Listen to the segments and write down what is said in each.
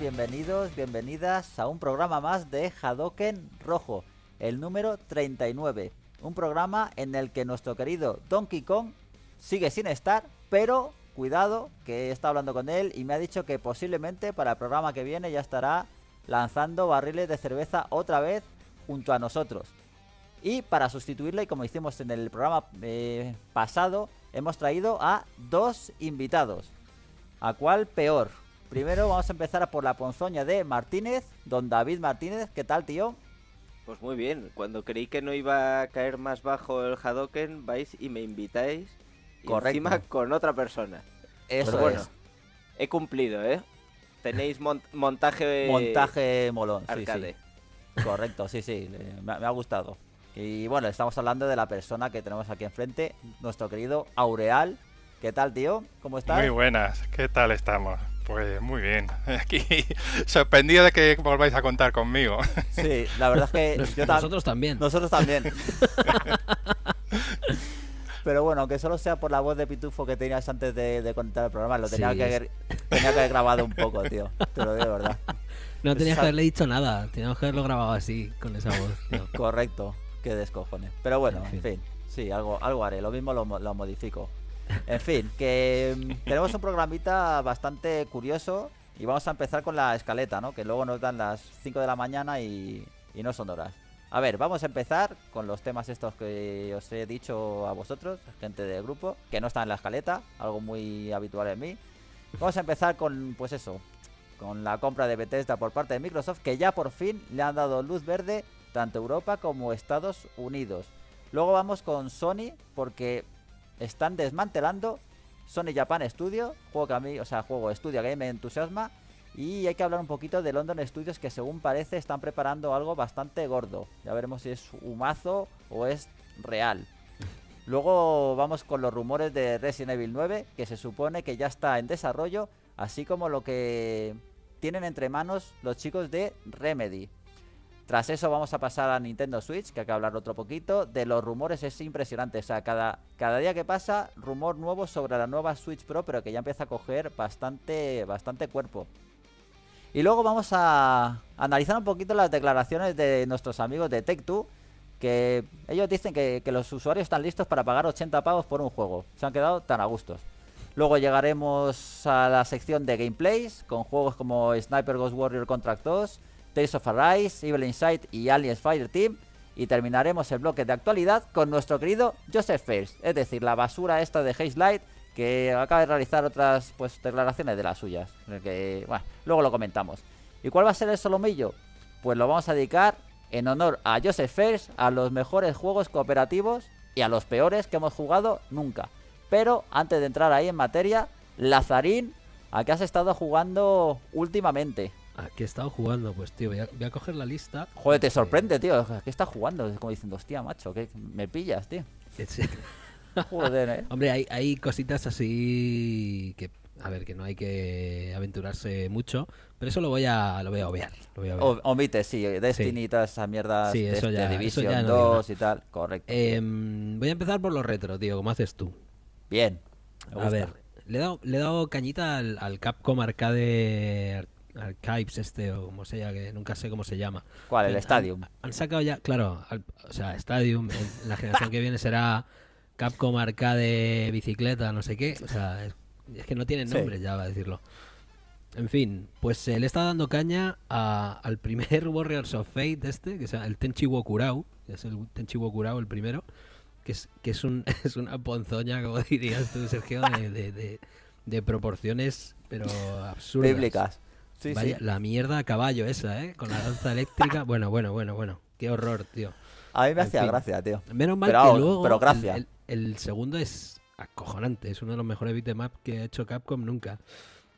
bienvenidos, bienvenidas a un programa más de Hadoken Rojo, el número 39. Un programa en el que nuestro querido Donkey Kong sigue sin estar, pero cuidado, que he estado hablando con él y me ha dicho que posiblemente para el programa que viene ya estará lanzando barriles de cerveza otra vez junto a nosotros. Y para sustituirle, como hicimos en el programa eh, pasado, hemos traído a dos invitados. ¿A cuál peor? Primero vamos a empezar por la ponzoña de Martínez, don David Martínez. ¿Qué tal, tío? Pues muy bien, cuando creí que no iba a caer más bajo el Hadoken, vais y me invitáis. encima con otra persona. Eso bueno, he cumplido, ¿eh? Tenéis montaje. Montaje molón, Sí, sí. Correcto, sí, sí. Me ha, gustado. Y bueno, estamos hablando de la persona que tenemos aquí enfrente, nuestro querido Aureal. ¿Qué tal, tío? ¿Cómo estás? Muy buenas, ¿qué tal estamos? Pues muy bien, aquí sorprendido de que volváis a contar conmigo. Sí, la verdad es que nosotros también. Nosotros también. Pero bueno, aunque solo sea por la voz de Pitufo que tenías antes de, contar el programa, lo tenía, que haber, tenía grabado un poco, tío. Te lo digo de verdad. No tenías que haberle dicho nada, teníamos que haberlo grabado así, con esa voz. Correcto, qué descojones. Pero bueno, en fin, en sí, algo, algo haré, lo mismo lo, lo modifico. En fin, que mm, tenemos un programita bastante curioso y vamos a empezar con la escaleta, ¿no? Que luego nos dan las 5 de la mañana y, no son horas. A ver, vamos a empezar con los temas estos que os he dicho a vosotros, gente del grupo, que no están en la escaleta, algo muy habitual en mí. Vamos a empezar con, pues eso, con la compra de Bethesda por parte de Microsoft, que ya por fin le han dado luz verde tanto Europa como Estados Unidos. Luego vamos con Sony, porque están desmantelando Sony Japan Studio, juego que a mí, o sea, juego estudio Game me entusiasma. Y hay que hablar un poquito de London Studios que según parece están preparando algo bastante gordo. Ya veremos si es humazo o es real. Luego vamos con los rumores de Resident Evil 9, que se supone que ya está en desarrollo, así como lo que tienen entre manos los chicos de Remedy. Tras eso vamos a pasar a Nintendo Switch, que hay que hablar otro poquito. De los rumores es impresionante, o sea, cada, cada día que pasa, rumor nuevo sobre la nueva Switch Pro, pero que ya empieza a coger bastante, bastante cuerpo. Y luego vamos a analizar un poquito las declaraciones de nuestros amigos de Tech2, que ellos dicen que, que, los usuarios están listos para pagar 80 pavos por un juego. Se han quedado tan a gustos. Luego llegaremos a la sección de gameplays, con juegos como Sniper Ghost Warrior Contract 2, Days of Arise, Evil Insight y Alien Fighter Team. Y terminaremos el bloque de actualidad con nuestro querido Joseph Fails, es decir, la basura esta de Haze Light que acaba de realizar otras pues declaraciones de las suyas, que bueno, luego lo comentamos. ¿Y cuál va a ser el solomillo? Pues lo vamos a dedicar en honor a Joseph Fails, a los mejores juegos cooperativos y a los peores que hemos jugado nunca. Pero antes de entrar ahí en materia, Lazarín, ¿a qué has estado jugando últimamente? ¿A qué he estado jugando? Pues, tío, voy a, coger la lista. Joder, te eh, sorprende, tío. qué estás jugando? Como diciendo, hostia, macho, que me pillas, tío. Joder, ¿eh? Hombre, hay, cositas así que, a ver, que no hay que aventurarse mucho, pero eso lo voy a, lo voy a obviar. omite, sí, Destiny a mierdas sí, eso de, este, ya, Division 2 y tal, correcto. Em, voy a empezar por los retro, tío, como haces tú. Bien. A ver, le he dado, le cañita al, al Capcom Arcade Archives este o como sea, que nunca sé cómo se llama. ¿Cuál? El estadio Stadium. Han, sacado ya, claro, o sea, Stadium, la generación que viene será Capcom Arcade Bicicleta, no sé qué. O sea, es, que no tiene nombre ya, va a decirlo. En fin, pues eh, le está dando caña al primer Warriors of Fate este, que es el Tenchi Wokurao, es el Tenchi el primero, que es, que es, un, es una ponzoña, como dirías tú, Sergio, de, proporciones, pero absurdas. La mierda a caballo esa, ¿eh? Con la danza eléctrica. bueno, bueno, bueno, bueno. Qué horror, tío. A mí me hacía gracia, tío. Menos mal pero, que luego. Pero gracia. El, segundo es acojonante. Es uno de los mejores beat'em que ha hecho Capcom nunca.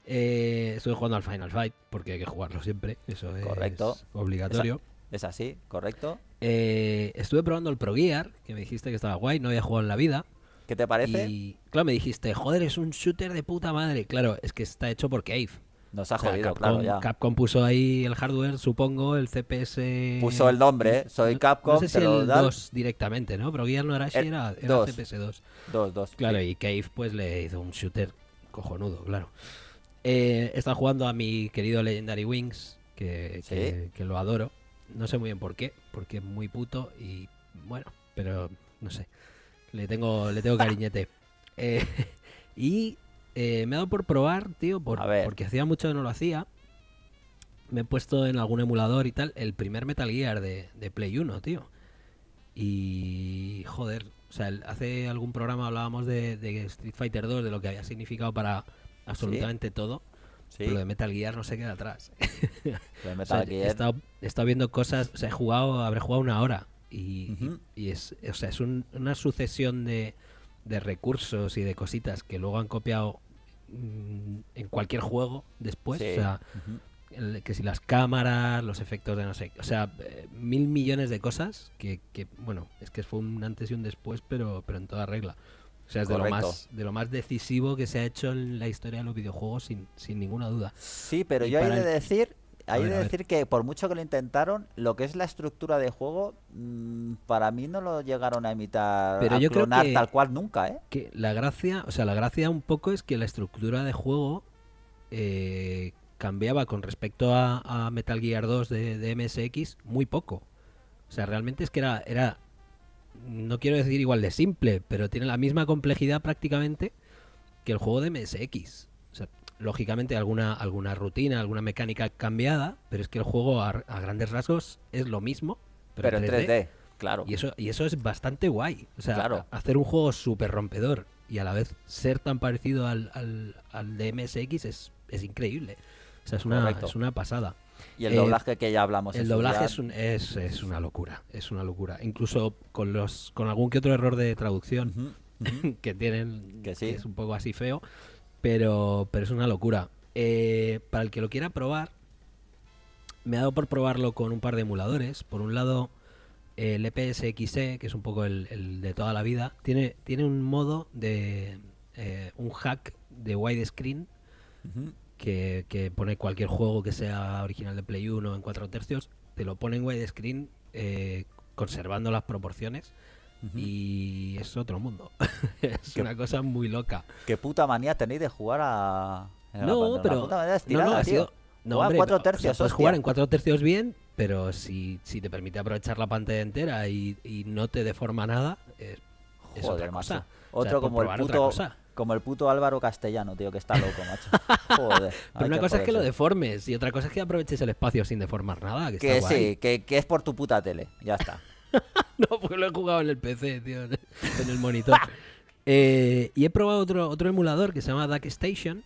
Eh, estuve estoy jugando al Final Fight porque hay que jugarlo siempre. Eso es correcto. obligatorio. Es, así, correcto. Eh, estuve probando el Pro Gear, que me dijiste que estaba guay, no había jugado en la vida. ¿Qué te parece? Y claro, me dijiste, joder, es un shooter de puta madre. Claro, es que está hecho por Cave. Nos ha o Capcom, Ya. Capcom puso ahí el hardware, supongo, el CPS. Puso el nombre, eh, soy Capcom. No sé si el 2 directamente, ¿no? Pero Guillermo Arashi eh, era, era CPS 2. Claro, y Cave pues le hizo un shooter cojonudo, claro. Eh, está jugando a mi querido Legendary Wings, que, que, lo adoro. No sé muy bien por qué, porque es muy puto y bueno, pero no sé. Le tengo, le tengo cariñete. Eh, y eh, me he dado por probar, tío, porque hacía mucho que no lo hacía. Me he puesto en algún emulador y tal el primer Metal Gear de, Play 1, tío. Y joder, o sea, hace algún programa hablábamos de, Street Fighter 2, de lo que había significado para absolutamente todo. Pero de Metal Gear no se queda atrás. Lo de Metal Gear. He, estado, viendo cosas, o sea, he jugado, habré jugado una hora. Y, es, una sucesión de, de recursos y de cositas que luego han copiado mm, en cualquier juego después. O sea, que si las cámaras, los efectos de no sé, o sea, eh, mil millones de cosas que, bueno, es que fue un antes y un después, pero, pero en toda regla. O sea, es de lo, más, de lo, más, decisivo que se ha hecho en la historia de los videojuegos, sin, sin ninguna duda. Sí, pero yo he de decir hay que decir que por mucho que lo intentaron, lo que es la estructura de juego, mm, para mí no lo llegaron a imitar, a clonar tal cual nunca, ¿eh? la gracia, o sea, la gracia un poco es que la estructura de juego eh, cambiaba con respecto a, Metal Gear 2 de, de MSX muy poco. O sea, realmente es que era, era, no quiero decir igual de simple, pero tiene la misma complejidad prácticamente que el juego de MSX lógicamente alguna, alguna rutina, alguna mecánica cambiada, pero es que el juego a, grandes rasgos es lo mismo, pero, en 3D. Claro. Y eso, y eso es bastante guay. O sea, hacer un juego súper rompedor y a la vez ser tan parecido al, al, al de es, increíble. O sea, es una, es una pasada. Y el doblaje eh, que ya hablamos. El doblaje es, es, una locura, es una locura. Incluso con los con algún que otro error de traducción que tienen, que es un poco así feo, pero, pero es una locura. Eh, para el que lo quiera probar, me ha dado por probarlo con un par de emuladores. Por un lado, el EPSXE, que es un poco el, de toda la vida, tiene, tiene un modo de eh, un hack de widescreen que, pone cualquier juego que sea original de Play 1 en 4 tercios, te lo pone en widescreen eh, conservando las proporciones y es otro mundo. es una cosa muy loca. Qué puta manía tenéis de jugar a. No, pero. no, no, No, cuatro tercios. puedes jugar en cuatro tercios bien, pero si, si te permite aprovechar la pantalla entera y, no te deforma nada, es, Joder, otra cosa. Otro como el puto como el puto Álvaro Castellano, tío, que está loco, macho. Joder. Pero una cosa es que lo deformes y otra cosa es que aproveches el espacio sin deformar nada. Que, sí, que, es por tu puta tele. Ya está. no, pues lo he jugado en el PC, tío, en el monitor. Eh, y he probado otro, otro emulador que se llama Duck Station.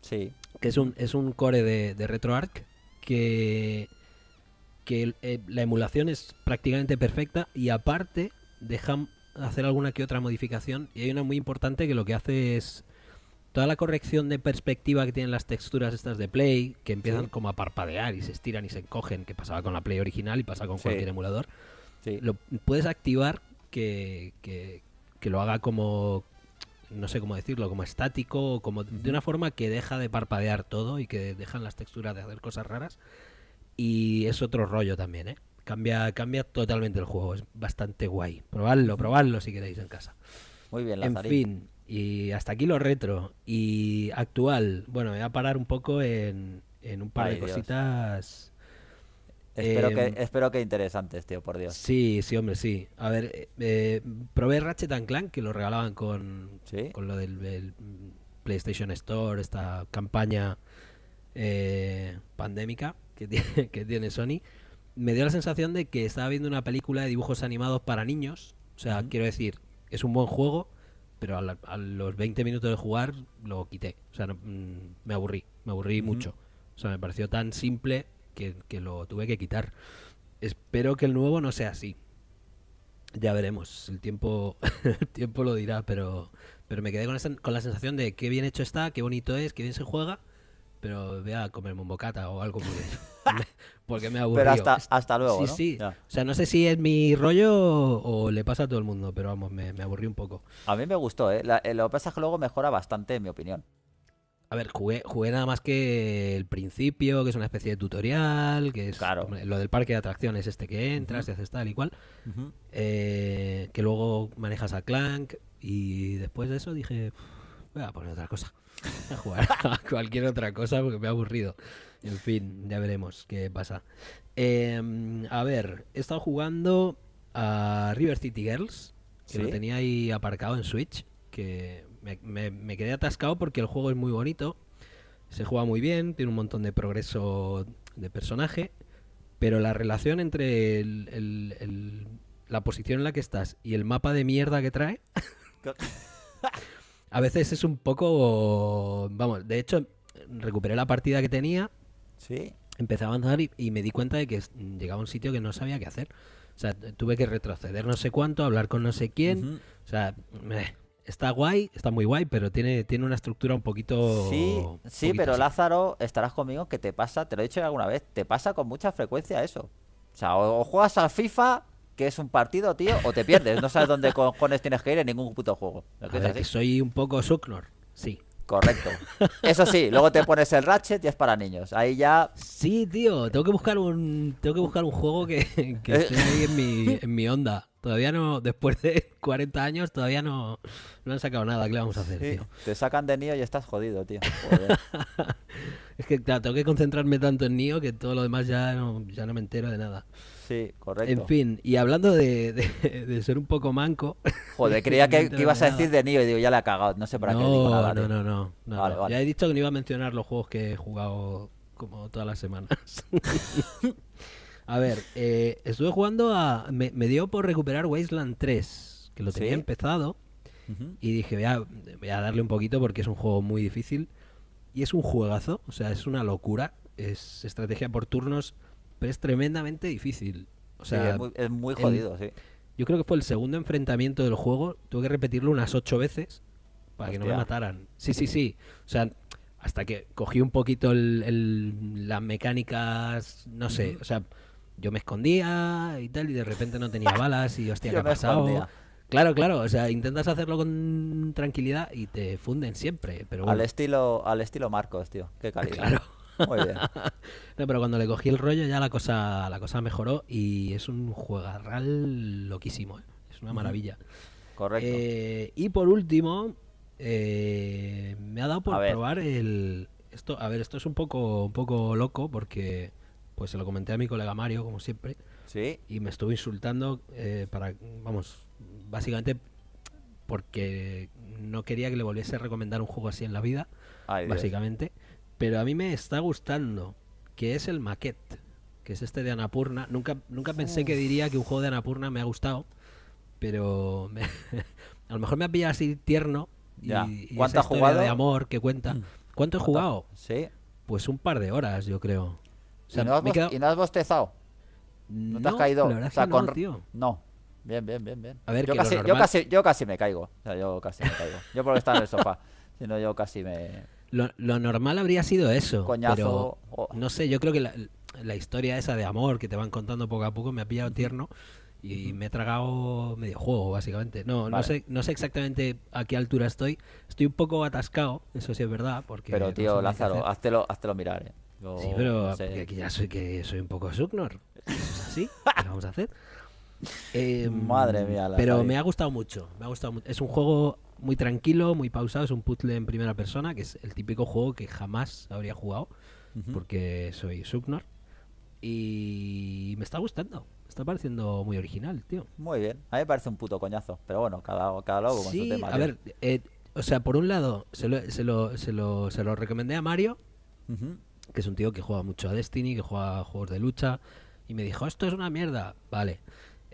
Sí. Que es un, es un core de, RetroArch que, que eh, la emulación es prácticamente perfecta y aparte dejan hacer alguna que otra modificación. Y hay una muy importante que lo que hace es toda la corrección de perspectiva que tienen las texturas estas de Play, que empiezan como a parpadear y se estiran y se encogen, que pasaba con la Play original y pasa con cualquier emulador lo puedes activar que, lo haga como, no sé cómo decirlo, como estático, como de una forma que deja de parpadear todo y que dejan las texturas de hacer cosas raras. Y es otro rollo también, ¿eh? Cambia, cambia totalmente el juego, es bastante guay. Probadlo, probadlo si queréis en casa. Muy bien, Lazarín. En fin, y hasta aquí lo retro y actual. Bueno, voy a parar un poco en, un par de cositas Espero, que, em, espero que interesantes, tío, por Dios. Sí, sí, hombre, sí. A ver, eh, probé Ratchet and Clank, que lo regalaban con, con lo del, PlayStation Store, esta campaña eh, pandémica que tiene, que tiene Sony. Me dio la sensación de que estaba viendo una película de dibujos animados para niños. O sea, quiero decir, es un buen juego, pero a, los 20 minutos de jugar lo quité. O sea, mm, me aburrí, me aburrí mucho. O sea, me pareció tan simple que, lo tuve que quitar. Espero que el nuevo no sea así. Ya veremos, el tiempo, el tiempo lo dirá, pero, pero me quedé con, la sensación de qué bien hecho está, qué bonito es, qué bien se juega, pero voy a comerme un bocata o algo por eso. porque me aburrió. Pero hasta, luego. Sí, ¿no? sí. O sea, no sé si es mi rollo o, le pasa a todo el mundo, pero vamos, me, aburrí un poco. A mí me gustó, ¿eh? eh lo que pasa que luego mejora bastante, en mi opinión. A ver, jugué, jugué nada más que el principio, que es una especie de tutorial, que es lo del parque de atracciones este que entras, y haces tal y cual, eh, que luego manejas a Clank y después de eso dije, voy a poner otra cosa, a jugar a cualquier otra cosa porque me ha aburrido. En fin, ya veremos qué pasa. Em, a ver, he estado jugando a River City Girls, que lo tenía ahí aparcado en Switch, que me, quedé atascado porque el juego es muy bonito, se juega muy bien, tiene un montón de progreso de personaje, pero la relación entre la posición en la que estás y el mapa de mierda que trae, a veces es un poco... Vamos, de hecho, recuperé la partida que tenía. Sí. Empecé a avanzar y, me di cuenta de que llegaba a un sitio que no sabía qué hacer. O sea, tuve que retroceder no sé cuánto, hablar con no sé quién. O sea, me está guay, está muy guay, pero tiene, tiene una estructura un poquito. Sí, sí, pero Lázaro, estarás conmigo que te pasa, te lo he dicho alguna vez, te pasa con mucha frecuencia eso. O sea, o, juegas al FIFA, que es un partido, tío, o te pierdes. No sabes dónde cojones tienes que ir en ningún puto juego. soy un poco suknor, sí. Correcto. Eso sí, luego te pones el Ratchet y es para niños. Ahí ya. Sí, tío. Tengo que buscar un, tengo que buscar un juego que, eh. esté ahí en mi, en mi onda. Todavía no, después de 40 años, todavía no, no han sacado nada. ¿Qué le vamos a hacer, tío? Te sacan de Nio y estás jodido, tío. es que, claro, tengo que concentrarme tanto en Nio que todo lo demás ya no, ya no me entero de nada. Sí, correcto. En fin, y hablando de, ser un poco manco. Joder, creía que, ibas a decir de Nio y digo, ya le he cagado, no sé para qué digo nada. No, no, no. no, Ya he dicho que no iba a mencionar los juegos que he jugado como todas las semanas. a ver, eh, estuve jugando a. Me, dio por recuperar Wasteland 3, que lo tenía empezado. Y dije, voy a darle un poquito porque es un juego muy difícil. Y es un juegazo, o sea, es una locura. Es estrategia por turnos es tremendamente difícil. O sea, es, muy, jodido, sí. Yo creo que fue el segundo enfrentamiento del juego. Tuve que repetirlo unas ocho veces para que no me mataran. Sí, sí, sí. O sea, hasta que cogí un poquito el, las mecánicas, no sé, o sea, yo me escondía y tal, y de repente no tenía balas, y hostia, ¿qué Claro, claro, o sea, intentas hacerlo con tranquilidad y te funden siempre, pero Al estilo, al estilo Marcos, tío, qué calidad. pero cuando le cogí el rollo ya la cosa, la cosa mejoró y es un juegarral loquísimo. ¿eh? Es una maravilla. Correcto. Eh, y por último, eh, me ha dado por probar el. Esto, a ver, esto es un poco, un poco loco porque pues se lo comenté a mi colega Mario, como siempre. Sí. Y me estuvo insultando para. Vamos, básicamente porque no quería que le volviese a recomendar un juego así en la vida, básicamente. Pero a mí me está gustando, que es el Maquette, que es este de Anapurna. Nunca, nunca pensé que diría que un juego de Anapurna me ha gustado, pero a lo mejor me ha pillado así tierno. Y, ¿Cuánto has jugado? de amor que cuenta. Mm. ¿Cuánto, he jugado? Sí. Pues un par de horas, yo creo. ¿Y, no has, bostezado? ¿No, te has caído? no, Bien, bien, bien, bien. A ver, yo, casi, yo, casi, yo casi me caigo. yo casi me caigo. Yo porque estaba en el sofá. Si no, yo casi me, lo, normal habría sido eso. Pero, No sé, yo creo que la, historia esa de amor que te van contando poco a poco me ha pillado tierno y me he tragado medio juego, básicamente. No, no, sé, no sé exactamente a qué altura estoy. Estoy un poco atascado, eso sí es verdad. Porque pero, tío, Lázaro, hazte lo mirar. ¿eh? sí, pero aquí ya soy, que soy un poco Sugnor. Es vamos a hacer? Em, Madre mía, la Pero me ha gustado mucho. Me ha gustado mucho. Es un juego muy tranquilo, muy pausado. Es un puzzle en primera persona, que es el típico juego que jamás habría jugado, porque soy Subnor. Y me está gustando. Me está pareciendo muy original, tío. Muy bien. A mí me parece un puto coñazo. Pero bueno, cada, cada lobo con su tema. A ver, eh, o sea, por un lado, se lo, se lo, se lo, recomendé a Mario, que es un tío que juega mucho a Destiny, que juega a juegos de lucha. Y me dijo, esto es una mierda. Vale.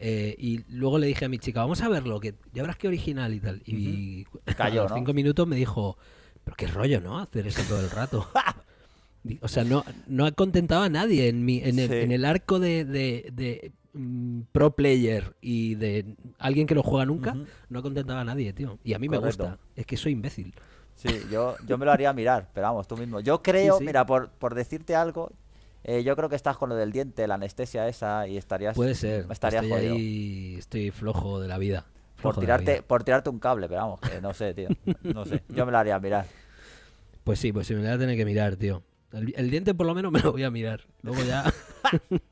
Eh, y luego le dije a mi chica, vamos a verlo, que ya verás que original y tal. Y los cinco minutos me dijo, pero qué rollo, ¿no? Hacer eso todo el rato. o sea, no, no ha contentado a nadie en, en, el, arco de, mm, pro player y de alguien que lo juega nunca, no ha contentado a nadie, tío. Y a mí me gusta, es que soy imbécil. Sí, yo, yo me lo haría mirar, pero vamos, tú mismo. Yo creo, mira, por, por decirte algo, eh, yo creo que estás con lo del diente, la anestesia esa y estarías. Puede ser. Estarías estoy estoy flojo de la vida. Por tirarte, por tirarte un cable, pero vamos, que no sé, tío. No sé. Yo me la haría mirar. Pues sí, pues sí, me la voy tener que mirar, tío. El, diente por lo menos me lo voy a mirar. Luego ya.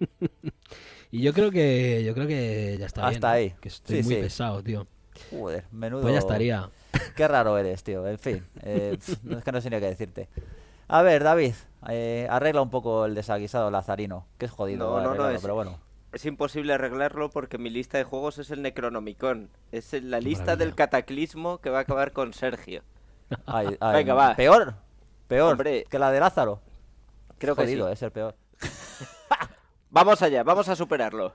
y yo creo que yo creo que ya está bien, ahí. Que estoy muy pesado, tío. Joder, menudo. Pues ya estaría. Qué raro eres, tío. En fin, eh, es que no sé ni qué decirte. A ver, David, eh, arregla un poco el desaguisado Lazarino, que es jodido. No, no, es, pero bueno. Es imposible arreglarlo porque mi lista de juegos es el Necronomicon. Es la lista del cataclismo que va a acabar con Sergio. Venga, va. Peor, peor que la de Lázaro. Creo que sí. es el peor. vamos allá, vamos a superarlo.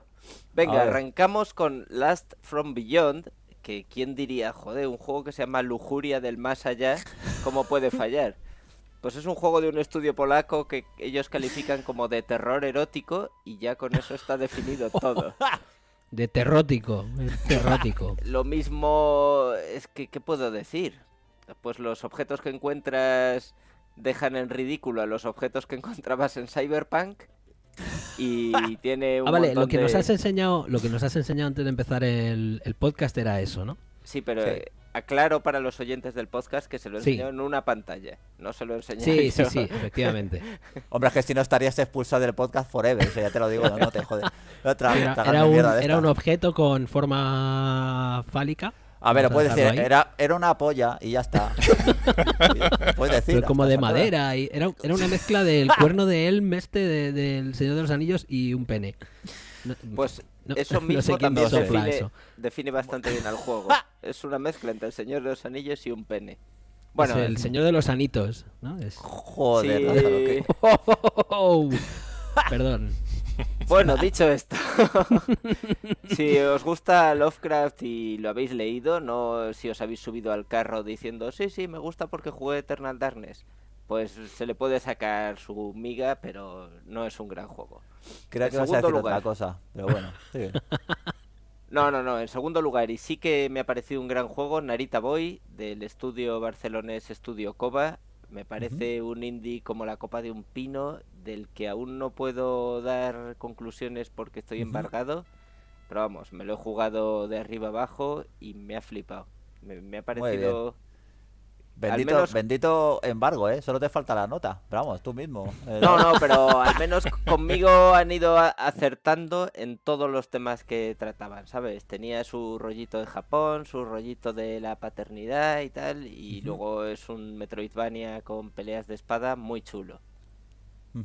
Venga, arrancamos con Last from Beyond, que quién diría, joder, un juego que se llama Lujuria del Más Allá, ¿cómo puede fallar? Pues es un juego de un estudio polaco que ellos califican como de terror erótico y ya con eso está definido todo. De terrótico, terrótico. Lo mismo es que, ¿qué puedo decir? Pues los objetos que encuentras dejan en ridículo a los objetos que encontrabas en Cyberpunk y tiene un ah, vale, lo que nos has enseñado lo que nos has enseñado antes de empezar el, podcast era eso no sí pero aclaro para los oyentes del podcast que se lo enseñó en una pantalla, no se lo enseñó. Sí, sí, sí, efectivamente. Hombre, es que si no estarías expulsado del podcast forever, o ya te lo digo, no, te jode. era, un, objeto con forma fálica. A ver, lo puedes decir, era, era una polla y ya está. puedes decir. como de madera, y era, una mezcla del cuerno de él este del Señor de los Anillos y un pene. pues eso mismo sé también se eso define bastante bien al juego. Ah. Es una mezcla entre el Señor de los Anillos y un pene. Bueno, el Señor de los Anitos, ¿no? Joder, oh. Perdón. Bueno, dicho esto, si os gusta Lovecraft y lo habéis leído, no si os habéis subido al carro diciendo, sí, sí, me gusta porque jugué Eternal Darkness, pues se le puede sacar su miga, pero no es un gran juego. Creo que vas a otra cosa, pero bueno, no, no, no, en segundo lugar, y sí que me ha parecido un gran juego, Narita Boy, del estudio barcelonés Estudio Cova, Me parece un indie como la copa de un pino, del que aún no puedo dar conclusiones porque estoy embargado. Pero vamos, me lo he jugado de arriba abajo y me ha flipado. me ha parecido Bendito, embargo, ¿eh? Solo te falta la nota. Pero vamos, tú mismo. Eh, no, no, pero al menos conmigo han ido acertando en todos los temas que trataban, ¿sabes? Tenía su rollito de Japón, su rollito de la paternidad y tal. Y luego es un Metroidvania con peleas de espada muy chulo.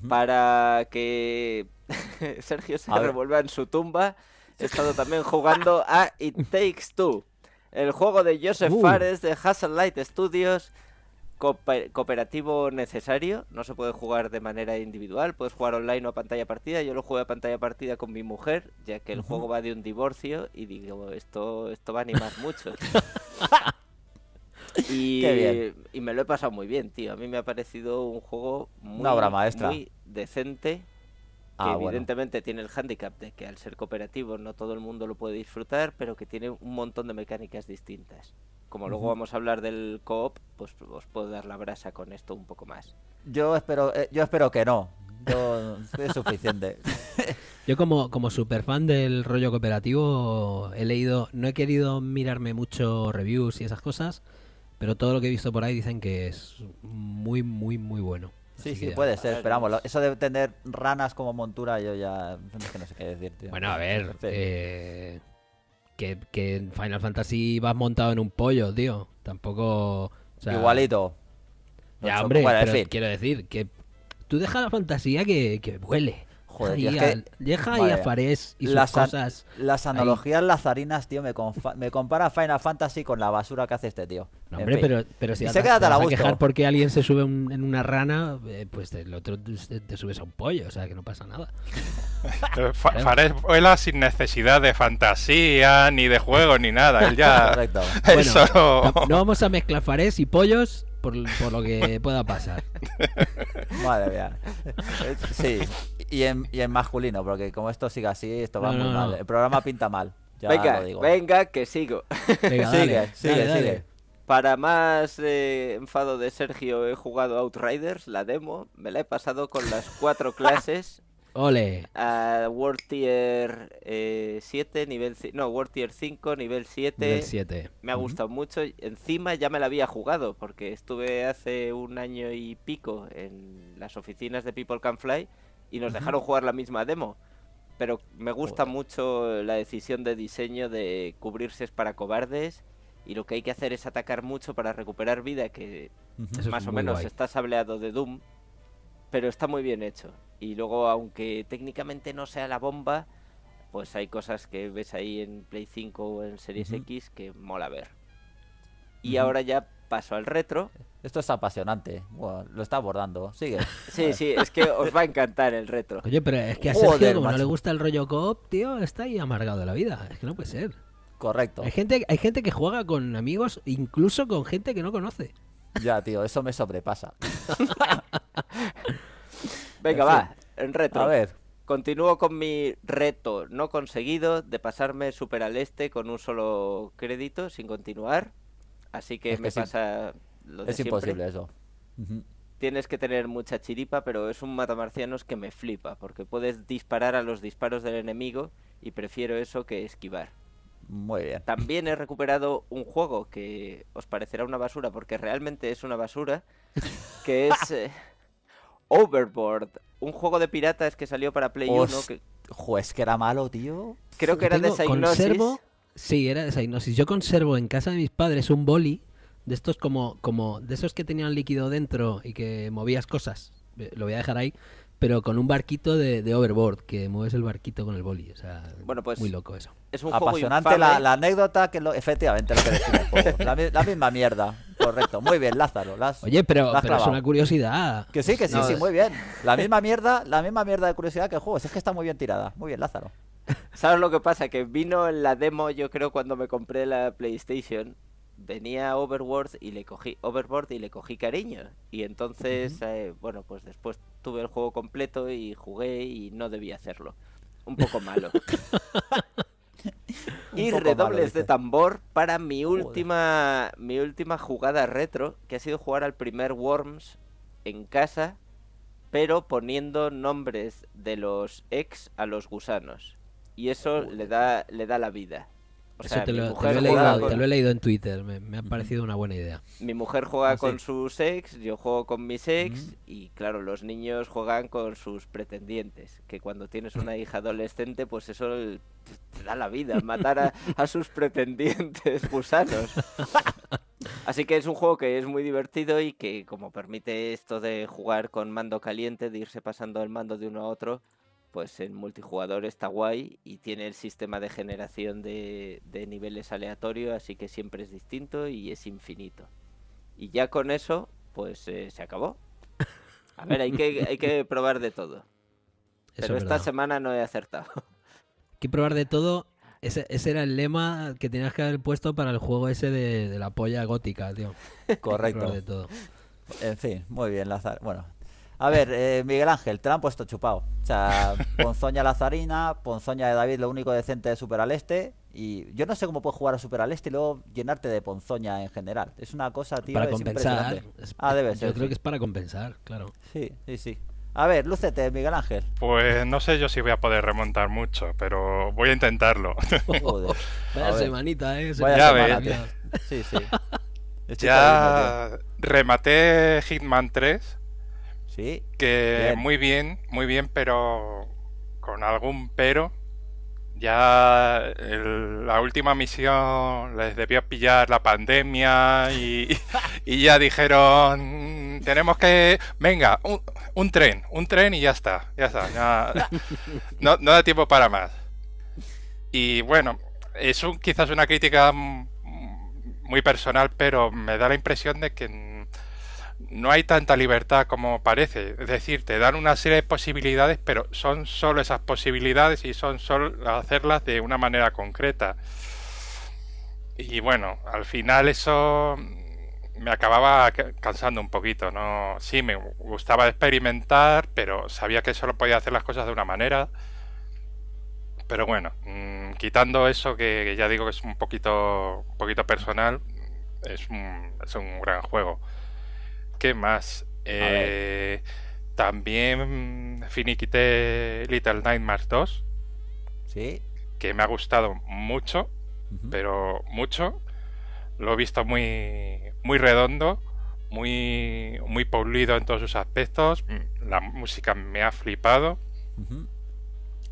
Para que Sergio se revuelva en su tumba, he estado también jugando a It Takes Two. El juego de Joseph uh. Fares de Hustle Light Studios, cooperativo necesario. No se puede jugar de manera individual, puedes jugar online o a pantalla partida. Yo lo juego a pantalla partida con mi mujer, ya que el juego va de un divorcio y digo, esto, esto va a animar mucho. y, me lo he pasado muy bien, tío. A mí me ha parecido un juego muy decente Ah, que evidentemente tiene el hándicap de que al ser cooperativo no todo el mundo lo puede disfrutar, pero que tiene un montón de mecánicas distintas. Como luego vamos a hablar del co-op, pues os puedo dar la brasa con esto un poco más. Yo espero, eh, yo espero que no. Yo es suficiente. yo como, como super fan del rollo cooperativo he leído, no he querido mirarme mucho reviews y esas cosas, pero todo lo que he visto por ahí dicen que es muy, muy, muy bueno. Sí, sí, puede ser, esperámoslo eso de tener ranas como montura, yo ya no sé qué decir, tío. Bueno, a ver, eh, que, en Final Fantasy vas montado en un pollo, tío. Tampoco. Igualito. ya, hombre, pero quiero decir que tú dejas la fantasía que, que Joder, Deja y a y las, cosas. Las analogías lazarinas, tío, me, me compara Final Fantasy con la basura que hace este tío. hombre, pero, pero si se te, vas a porque alguien se sube en una rana, eh, pues el otro te, subes a un pollo, o sea que no pasa nada. Eh, Fares vuela sin necesidad de fantasía, ni de juego, ni nada. Él ya. Correcto. bueno, no, vamos a mezclar Fares y pollos por, por, lo que pueda pasar. Madre mía. Eh, sí, y, en, masculino, porque como esto sigue así, esto va muy mal. El programa pinta mal. venga, venga, que sigo. sigue, sigue, sigue. Para más eh, enfado de Sergio, he jugado Outriders, la demo. Me la he pasado con las cuatro clases. Ole. A World Tier eh, nivel. No, World Tier 5, nivel 7. Nivel 7. Me ha gustado mucho. Encima ya me la había jugado, porque estuve hace un año y pico en las oficinas de People Can Fly y nos dejaron jugar la misma demo. Pero me gusta mucho la decisión de diseño de cubrirse es para cobardes y lo que hay que hacer es atacar mucho para recuperar vida, que más o menos está sableado de Doom, pero está muy bien hecho. Y luego, aunque técnicamente no sea la bomba, pues hay cosas que ves ahí en Play 5 o en Series X que mola ver. Y ahora ya paso al retro. Esto es apasionante. lo está abordando. Sigue. Sí, sí, es que os va a encantar el retro. Oye, pero es que a Sergio, como no le gusta el rollo coop, tío, está ahí amargado de la vida. Es que no puede ser. Correcto. Hay gente, hay gente que juega con amigos, incluso con gente que no conoce. Ya, tío, eso me sobrepasa. Venga, va, en retro. A ver. Continúo con mi reto no conseguido de pasarme Super al Este con un solo crédito sin continuar. Así que me pasa lo de Es imposible eso. Tienes que tener mucha chiripa, pero es un matamarcianos que me flipa, porque puedes disparar a los disparos del enemigo y prefiero eso que esquivar. Muy bien. También he recuperado un juego que os parecerá una basura, porque realmente es una basura, que es eh, Overboard, un juego de piratas que salió para Play 1. Que... es que era malo, tío. Creo que era de Conservo Sí, era esa Yo conservo en casa de mis padres un boli de estos como, como de esos que tenían líquido dentro y que movías cosas. Eh, lo voy a dejar ahí, pero con un barquito de, de overboard que mueves el barquito con el boli. O sea, pues, muy loco eso. Es un apasionante la, anécdota que lo, efectivamente lo que pues, La, misma mierda. Correcto, muy bien, Lázaro. Las, Oye, pero, es una curiosidad. Que sí, que sí, sí, muy bien. La misma mierda, la misma mierda de curiosidad que el juego. Es que está muy bien tirada. Muy bien, Lázaro. ¿Sabes lo que pasa? Que vino en la demo, yo creo, cuando me compré la PlayStation. Venía overworld y le cogí y le cogí cariño. Y entonces, eh, bueno, pues después tuve el juego completo y jugué y no debía hacerlo. Un poco malo. y redobles de tambor para mi última mi última jugada retro, que ha sido jugar al primer Worms en casa, pero poniendo nombres de los ex a los gusanos y eso le da, le da la vida. O te, lo, he leído, en Twitter, me, ha parecido una buena idea. Mi mujer juega con sus ex, yo juego con mis ex, y claro, los niños juegan con sus pretendientes. Que cuando tienes una hija adolescente, pues eso te da la vida, matar a sus pretendientes gusanos. Así que es un juego que es muy divertido y que, como permite esto de jugar con mando caliente, de irse pasando el mando de uno a otro, pues en multijugador está guay y tiene el sistema de generación de, niveles aleatorio, así que siempre es distinto y es infinito. Y ya con eso, pues eh, se acabó. A ver, hay que, hay que probar de todo. Pero esta semana no he acertado. Hay que probar de todo. Ese, era el lema que tenías que haber puesto para el juego ese de, la polla gótica, tío. Correcto. De todo. En fin, muy bien, Lazar. Bueno, a ver, eh, Miguel Ángel, te la han puesto chupado. O sea, Ponzoña Lazarina, Ponzoña de David, lo único decente de Super al Este. Y yo no sé cómo puedes jugar a Super al Este y luego llenarte de Ponzoña en general. Es una cosa, tío. Para es compensar. ah, debe ser. Yo creo que es para compensar, claro. Sí, sí, sí. A ver, lúcete, Miguel Ángel. Pues no sé yo si voy a poder remontar mucho, pero voy a intentarlo. Joder. Vaya semanita, ¿eh? ya Sí, sí. ya rematé Hitman 3 que muy bien, muy bien, pero con algún pero. Ya la última misión les debió pillar la pandemia y, ya dijeron, mm, tenemos que, venga, un, tren, un tren y ya está, ya está, no, da tiempo para más. Y bueno, es quizás una crítica muy personal, pero me da la impresión de que no hay tanta libertad como parece. Es decir, te dan una serie de posibilidades, pero son solo esas posibilidades y son solo hacerlas de una manera concreta. Y bueno, al final eso me acababa cansando un poquito, ¿no? Sí, me gustaba experimentar, pero sabía que solo podía hacer las cosas de una manera. Pero bueno, mm, quitando eso que, ya digo que es un poquito, un poquito personal, es un, es un gran juego. ¿Qué más? Eh, también finiquité Little Nightmares 2. Sí. Que me ha gustado mucho, pero mucho. Lo he visto muy, muy redondo, muy, muy pulido en todos sus aspectos. La música me ha flipado.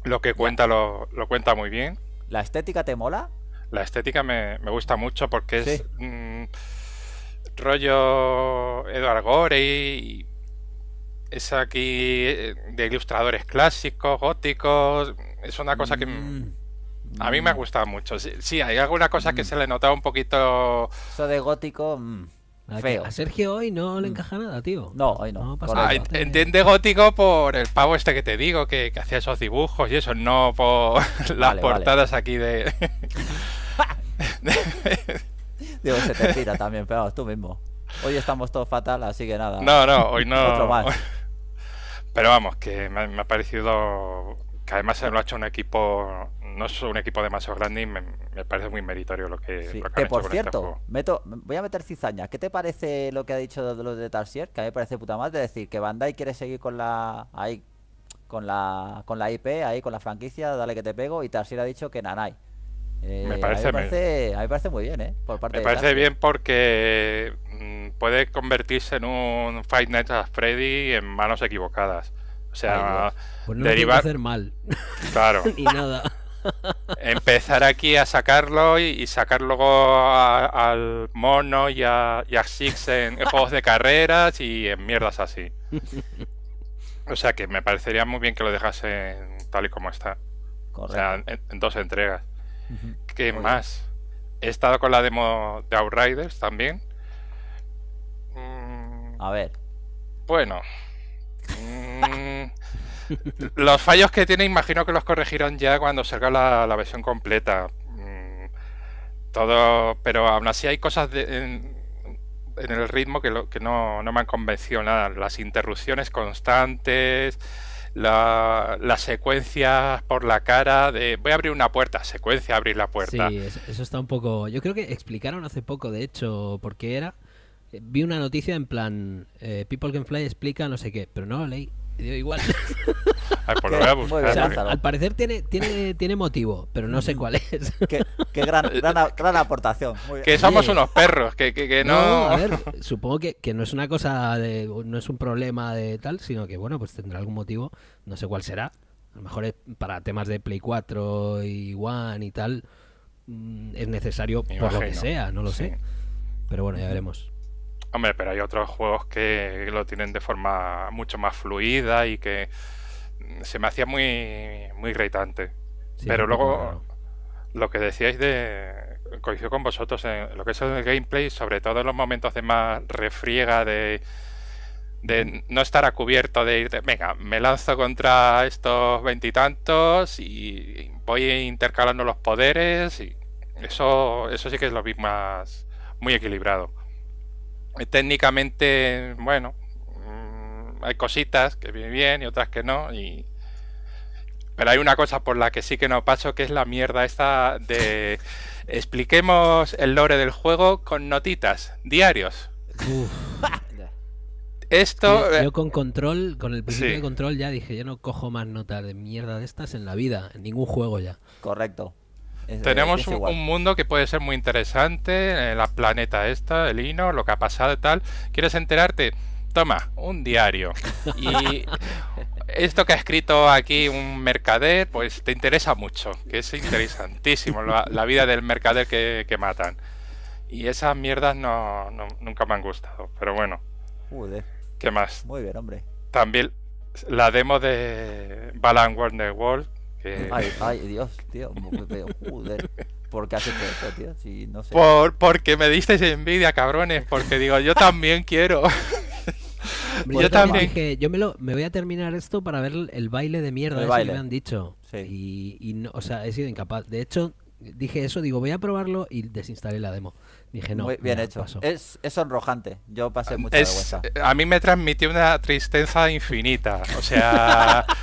Lo que cuenta lo, cuenta muy bien. ¿La estética te mola? La estética me, gusta mucho porque es. Mm, rollo Eduardo Gore y es aquí eh, de ilustradores clásicos, góticos, es una cosa que mm. a mí me ha gustado mucho. Sí, hay alguna cosa que mm. se le notaba un poquito... Eso de gótico... Mm, feo. A Sergio hoy no le encaja nada, tío. No, hoy no. pasa nada. Ah, entiende gótico por el pavo este que te digo, que, hacía esos dibujos y eso, no por las portadas aquí de... Digo, se te tira también, pero vamos, tú mismo. Hoy estamos todos fatal, así que nada. No, no, hoy no. Pero vamos, que me, ha parecido que además se lo ha hecho un equipo, no es un equipo demasiado grande y me, parece muy meritorio lo que, que, por este cierto, Meto, voy a meter cizaña. ¿Qué te parece lo que ha dicho de los de Tarsier? Que a mí me parece puta madre decir que Bandai quiere seguir con la ahí, con la con la IP, ahí con la franquicia, dale que te pego y Tarsier ha dicho que Nanai. Eh, me parece, me, parece, muy bien, ¿eh? me parece bien porque mm, puede convertirse en un Fight Nights at Freddy en manos equivocadas. O sea, pues no derivar... hacer mal. Claro. y nada. Empezar aquí a sacarlo y, sacarlo luego al mono y a, Six en, juegos de carreras y en mierdas así. O sea que me parecería muy bien que lo dejase tal y como está. O sea, en dos entregas. ¿Qué más? He estado con la demo de Outriders también. Mm, a ver. Bueno. Mm, los fallos que tiene imagino que los corregirán ya cuando salga la, versión completa. Mm, todo, pero aún así hay cosas en, el ritmo que, que no, no, me han convencido nada. Las interrupciones constantes, la, las secuencias por la cara de voy a abrir una puerta, secuencia abrir la puerta. Sí, eso, está un poco... Yo creo que explicaron hace poco, de hecho, por qué era. Eh, vi una noticia en plan, eh, People Can Fly explica no sé qué, pero no lo leí. Dio igual. al parecer tiene, tiene, tiene motivo, pero no sé cuál es. Qué, gran, aportación. que somos unos perros, que, no... A ver, supongo que, no es una cosa de. No es un problema de tal, sino que, bueno, pues tendrá algún motivo, no sé cuál será. A lo mejor es para temas de Play 4 y One y tal. Mm, es necesario por lo que sea, no lo sé. Pero bueno, ya veremos. Hombre, pero hay otros juegos que lo tienen de forma mucho más fluida y que se me hacía muy, muy irritante. Pero luego, lo que decíais de. Coincido con vosotros en lo que es el gameplay, sobre todo en los momentos de más refriega, de, de no estar a cubierto, de ir venga, me lanzo contra estos veintitantos y, voy intercalando los poderes. y Eso, eso sí que es lo más. muy equilibrado eh, técnicamente, bueno, hay cositas que vienen bien y otras que no. Pero hay una cosa por la que sí que no paso, que es la mierda esta de expliquemos el lore del juego con notitas, diarios. Esto. Eh, yo, con control, con el principio de control ya dije, yo no cojo más notas de mierda de estas en la vida, en ningún juego ya. Correcto. Tenemos un, un, mundo que puede ser muy interesante, eh, la planeta esta, el hino, lo que ha pasado y tal. ¿Quieres enterarte? toma, un diario. Y esto que ha escrito aquí un mercader, pues te interesa mucho, que es interesantísimo la, vida del mercader que, matan. Y esas mierdas no, nunca me han gustado, pero bueno. Joder. ¿Qué más? Muy bien, hombre. También la demo de Balan Warner World. Ay, ay, Dios, tío. Joder. ¿Por qué haces tío? porque me disteis envidia, cabrones. Porque digo, yo también quiero. Yo, también. Dije, yo me, lo, me voy a terminar esto para ver el baile de mierda que me han dicho. Y, no, o sea, he sido incapaz. De hecho, dije eso, digo, voy a probarlo y desinstalé la demo. Dije, no. Muy bien hecho. Es, es sonrojante. Yo pasé ah, mucha vergüenza. A mí me transmitió una tristeza infinita. O sea.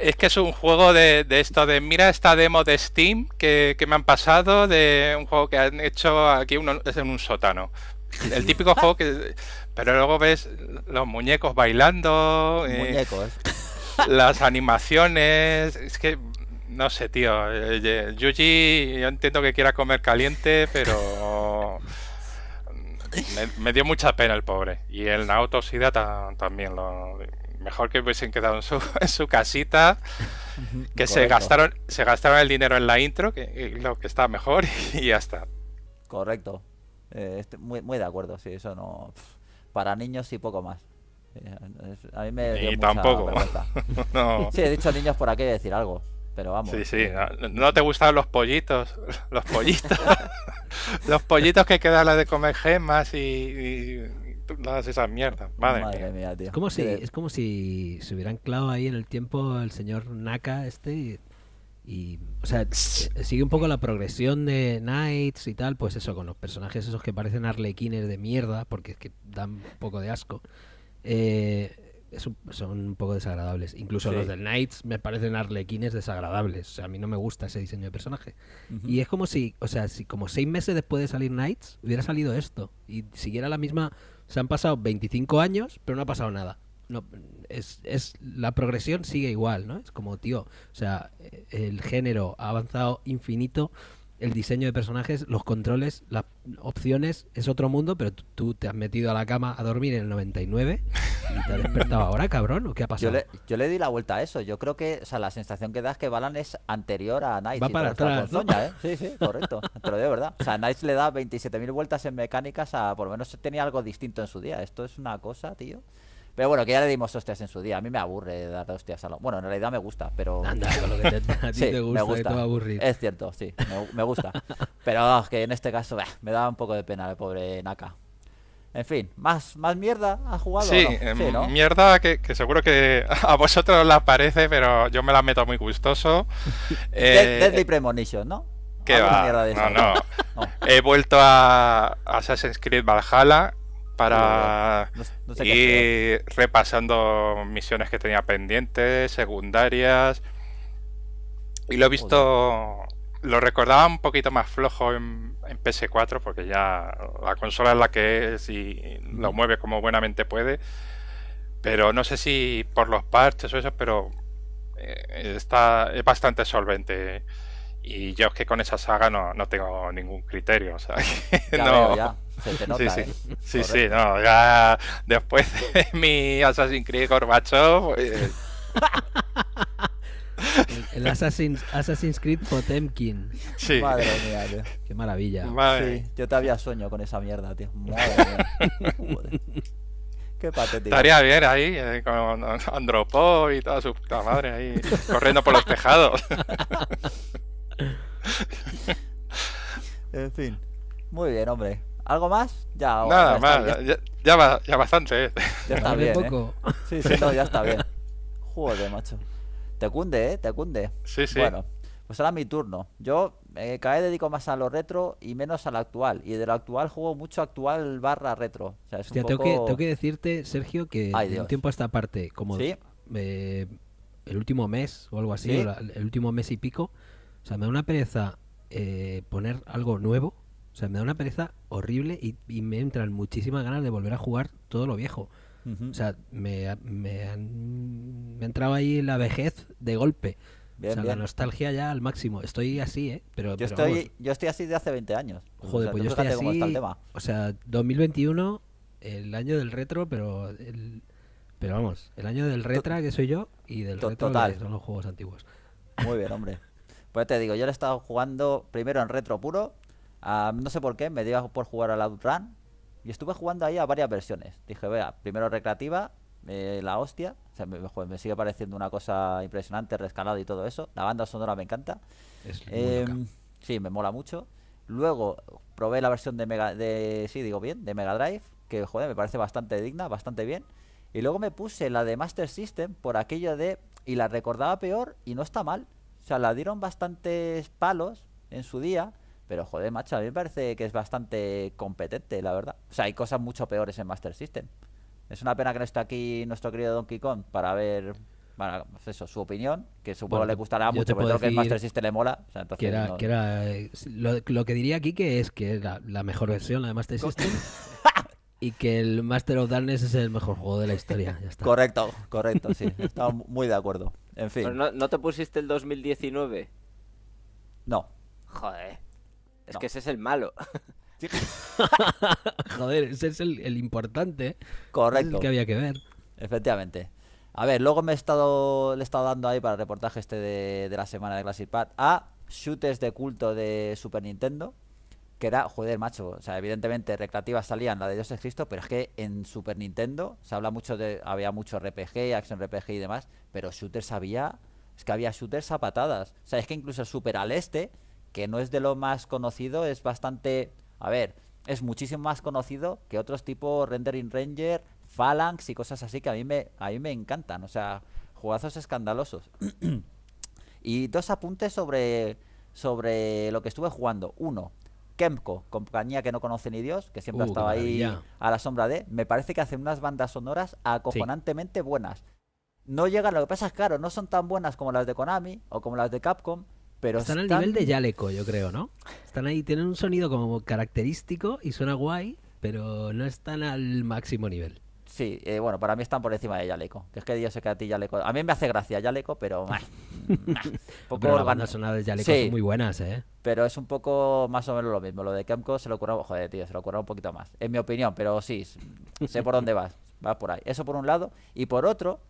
es que es un juego de, esto de mira esta demo de Steam que, me han pasado de un juego que han hecho aquí uno, es en un sótano. El típico juego que pero luego ves los muñecos bailando. Eh, muñecos. las animaciones. Es que. No sé, tío. Yuji, yo entiendo que quiera comer caliente, pero. Me, dio mucha pena el pobre. Y el Naoto Sida también. mejor que hubiesen quedado en su, casita. Que se gastaron, se gastaron el dinero en la intro, que lo que está mejor, y ya está. Correcto. Eh, muy, muy de acuerdo, sí, eso no para niños y poco más. Eh, a mí me. Dio y mucha tampoco. Sí, he dicho niños por aquí decir algo, pero vamos. Sí, sí. No, te gustan los pollitos. Los pollitos. los pollitos que quedan ...la de comer gemas y, y todas esas mierdas. Madre, mía. tío. Es como, si, es como si se hubieran clavado ahí en el tiempo el señor Naka este y y, o sea, eh, sigue un poco la progresión de Knights y tal, pues eso, con los personajes esos que parecen arlequines de mierda, porque es que dan un poco de asco. Eh, son un poco desagradables. Incluso los del Knights me parecen arlequines desagradables. O sea, a mí no me gusta ese diseño de personaje. Y es como si, o sea, si como seis meses después de salir Knights hubiera salido esto y siguiera la misma. Se han pasado 25 años, pero no ha pasado nada. No, es, es, la progresión sigue igual, ¿no? Es como, tío, o sea, e-, el género ha avanzado infinito, el diseño de personajes, los controles, las opciones, es otro mundo, pero tú te has metido a la cama a dormir en el 99 y te has despertado ahora, cabrón, ¿o qué ha pasado? Yo le, yo di la vuelta a eso, yo creo que, o sea, la sensación que das es que Balan es anterior a Nice. Va para atrás, ¿no? ¿eh? Sí, sí, correcto, te lo digo, ¿verdad? O sea, Nice le da 27.000 vueltas en mecánicas a, por lo menos tenía algo distinto en su día, esto es una cosa, tío... Pero bueno, que ya le dimos hostias en su día. A mí me aburre dar hostias a lo... Bueno, en realidad me gusta, pero. a ti te gusta, Te va a Es cierto, sí, me, gusta. pero ah, que en este caso me da un poco de pena el pobre Naka. En fin, más, más mierda ha jugado. Sí, em, no? mierda que, seguro que a vosotros la parece, pero yo me la meto muy gustoso. Eh, Deadly Premonition, ¿no? ¿Qué va? no. no. He vuelto a Assassin's Creed Valhalla para ir repasando misiones que tenía pendientes, secundarias. Y lo he visto, lo recordaba un poquito más flojo en, en, PS4, porque ya la consola es la que es y lo mueve como buenamente puede. Pero no sé si por los parches o eso, pero eh, está, es bastante solvente y yo es que con esa saga no, no tengo ningún criterio, o sea, que no... Veo, ya. Se te nota, sí, ¿eh? sí, sí, no, ya después de mi Assassin's Creed Gorbacho. Pues, El, Assassin's, Assassin's, Creed Potemkin. Sí. Madre mía, tío. Qué maravilla. Sí, yo todavía sueño con esa mierda, tío. Madre mía. Qué patético. Estaría bien ahí, eh, con Andropov y toda su puta madre ahí, corriendo por los tejados. en fin. Muy bien, hombre. ¿Algo más? Ya, Nada más, ya, ya, bastante. ¿eh? Ya está bien. ¿eh? Sí, sí, no, ya está bien. Joder, macho. Te cunde, ¿eh? Te cunde. Sí, sí. Bueno, pues ahora mi turno. Yo eh, cada vez dedico más a lo retro y menos a lo actual. Y de lo actual juego mucho actual barra retro. O sea, es tengo, que, decirte, Sergio, que Ay, un tiempo a esta parte, como eh, el último mes o algo así, el último mes y pico, o sea, me da una pereza eh, poner algo nuevo. O sea, me da una pereza horrible y, me entran muchísimas ganas de volver a jugar todo lo viejo. O sea, me, me, me ha entrado ahí la vejez de golpe. o sea, la nostalgia ya al máximo. Estoy así, ¿eh? Pero, yo, estoy, yo estoy así de hace 20 años. Joder, pues yo estoy así. O sea, 2021, el año del retro, pero el, pero vamos, el año del retra, que soy yo, y del retro son los juegos antiguos. Muy bien, hombre. Pues te digo, yo le he estado jugando primero en retro puro. no sé por qué, me dio por jugar a la run Y estuve jugando ahí a varias versiones. Dije, vea, primero recreativa, eh, la hostia. O sea, me, sigue pareciendo una cosa impresionante, rescalado y todo eso. La banda sonora me encanta. Em, sí, me mola mucho. Luego probé la versión de Mega, de, sí, digo bien, de Mega Drive, que joder, me parece bastante digna, bastante bien. Y luego me puse la de Master System por aquello de. Y la recordaba peor y no está mal. O sea, la dieron bastantes palos en su día. Pero joder, macho, a mí me parece que es bastante competente, la verdad. O sea, hay cosas mucho peores en Master System. Es una pena que no esté aquí nuestro querido Donkey Kong para ver bueno, pues su opinión, que supongo le gustará mucho, pero creo que Master System le mola. O eh, lo, que diría aquí que es que la mejor versión, la de Master System. y que el Master of Darkness es el mejor juego de la historia. Correcto, correcto, sí. Estamos muy de acuerdo no, te pusiste el 2019? No. Joder. Es que ese es el malo. Joder, ese es el, importante. Correcto. Es el que había que ver. Efectivamente. A ver, luego me he estado, le he estado dando ahí para el reportaje este de, la semana de Classic Pad a shooters de culto de Super Nintendo que era, joder, macho, o sea, evidentemente recreativas salían la de Dios es Cristo, pero es que en Super Nintendo se habla mucho de, había mucho RPG, Action RPG y demás, pero shooters había, es que había shooters a patadas, o sea, es que incluso Super al este, que no es de lo más conocido, es bastante, a ver, es muchísimo más conocido que otros tipo Rendering Ranger, Phalanx y cosas así que a mí me, a mí me encantan, o sea, jugazos escandalosos. y dos apuntes sobre, sobre lo que estuve jugando. Uno, Kemco, compañía que no conoce ni Dios, que siempre ha uh, estado ahí a la sombra de, me parece que hacen unas bandas sonoras acojonantemente buenas. No llegan, lo que pasa es claro, no son tan buenas como las de Konami o como las de Capcom, pero están, están... al nivel de Yaleco, yo creo, ¿no? Están ahí, tienen un sonido como característico y suena guay, pero no están al máximo nivel. Sí, eh, bueno, para mí están por encima de Yaleco. Que es que yo sé que a ti Yaleco. A mí me hace gracia Yaleco, pero. Mm, poco pero la banda de Yaleco son muy buenas, ¿eh? Pero es un poco más o menos lo mismo. Lo de Kemco se lo curaba. Joder, tío, se lo curaba un poquito más. En mi opinión, pero sí, sé por dónde vas. Vas por ahí. Eso por un lado. Y por otro,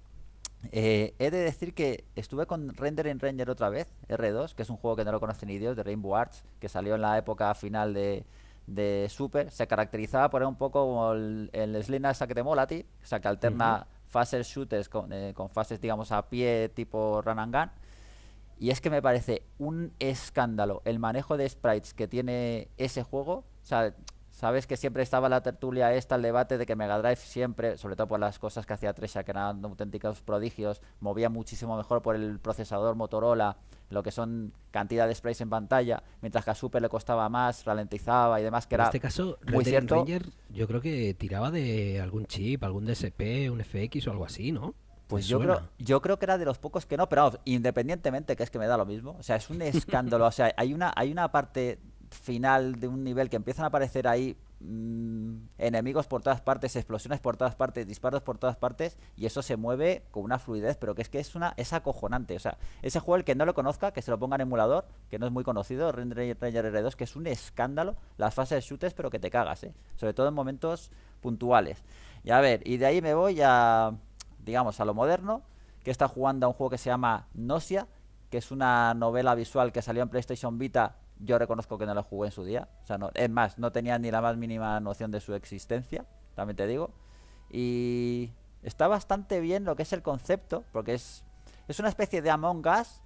eh, he de decir que estuve con Render in Ranger otra vez, R2, que es un juego que no lo conocen ni Dios, de Rainbow Arts, que salió en la época final de de Super se caracterizaba por un poco como el, el Slina que te mola ti, o sea, que alterna fases shooters con, eh, con, fases, digamos, a pie tipo run and gun. Y es que me parece un escándalo el manejo de sprites que tiene ese juego. O sea, Sabes que siempre estaba la tertulia esta, el debate de que Mega Drive siempre, sobre todo por las cosas que hacía Tresha, que eran auténticos prodigios, movía muchísimo mejor por el procesador Motorola, lo que son cantidad de sprays en pantalla, mientras que a Super le costaba más, ralentizaba y demás, que en era este caso, Ranger, yo creo que tiraba de algún chip, algún DSP, un FX o algo así, ¿no? Pues yo creo, yo creo que era de los pocos que no, pero independientemente que es que me da lo mismo. O sea, es un escándalo. o sea, hay una, hay una parte final de un nivel que empiezan a aparecer ahí mm, enemigos por todas partes, explosiones por todas partes, disparos por todas partes, y eso se mueve con una fluidez, pero que es que es una es acojonante. O sea, ese juego el que no lo conozca, que se lo ponga en emulador, que no es muy conocido, Ranger R2, que es un escándalo, las fases de shooters, pero que te cagas, ¿eh? sobre todo en momentos puntuales. Y a ver, y de ahí me voy a, digamos, a lo moderno, que está jugando a un juego que se llama Nosia, que es una novela visual que salió en PlayStation Vita yo reconozco que no lo jugué en su día. O sea, no, es más, no tenía ni la más mínima noción de su existencia, también te digo. Y está bastante bien lo que es el concepto, porque es, es una especie de Among Us,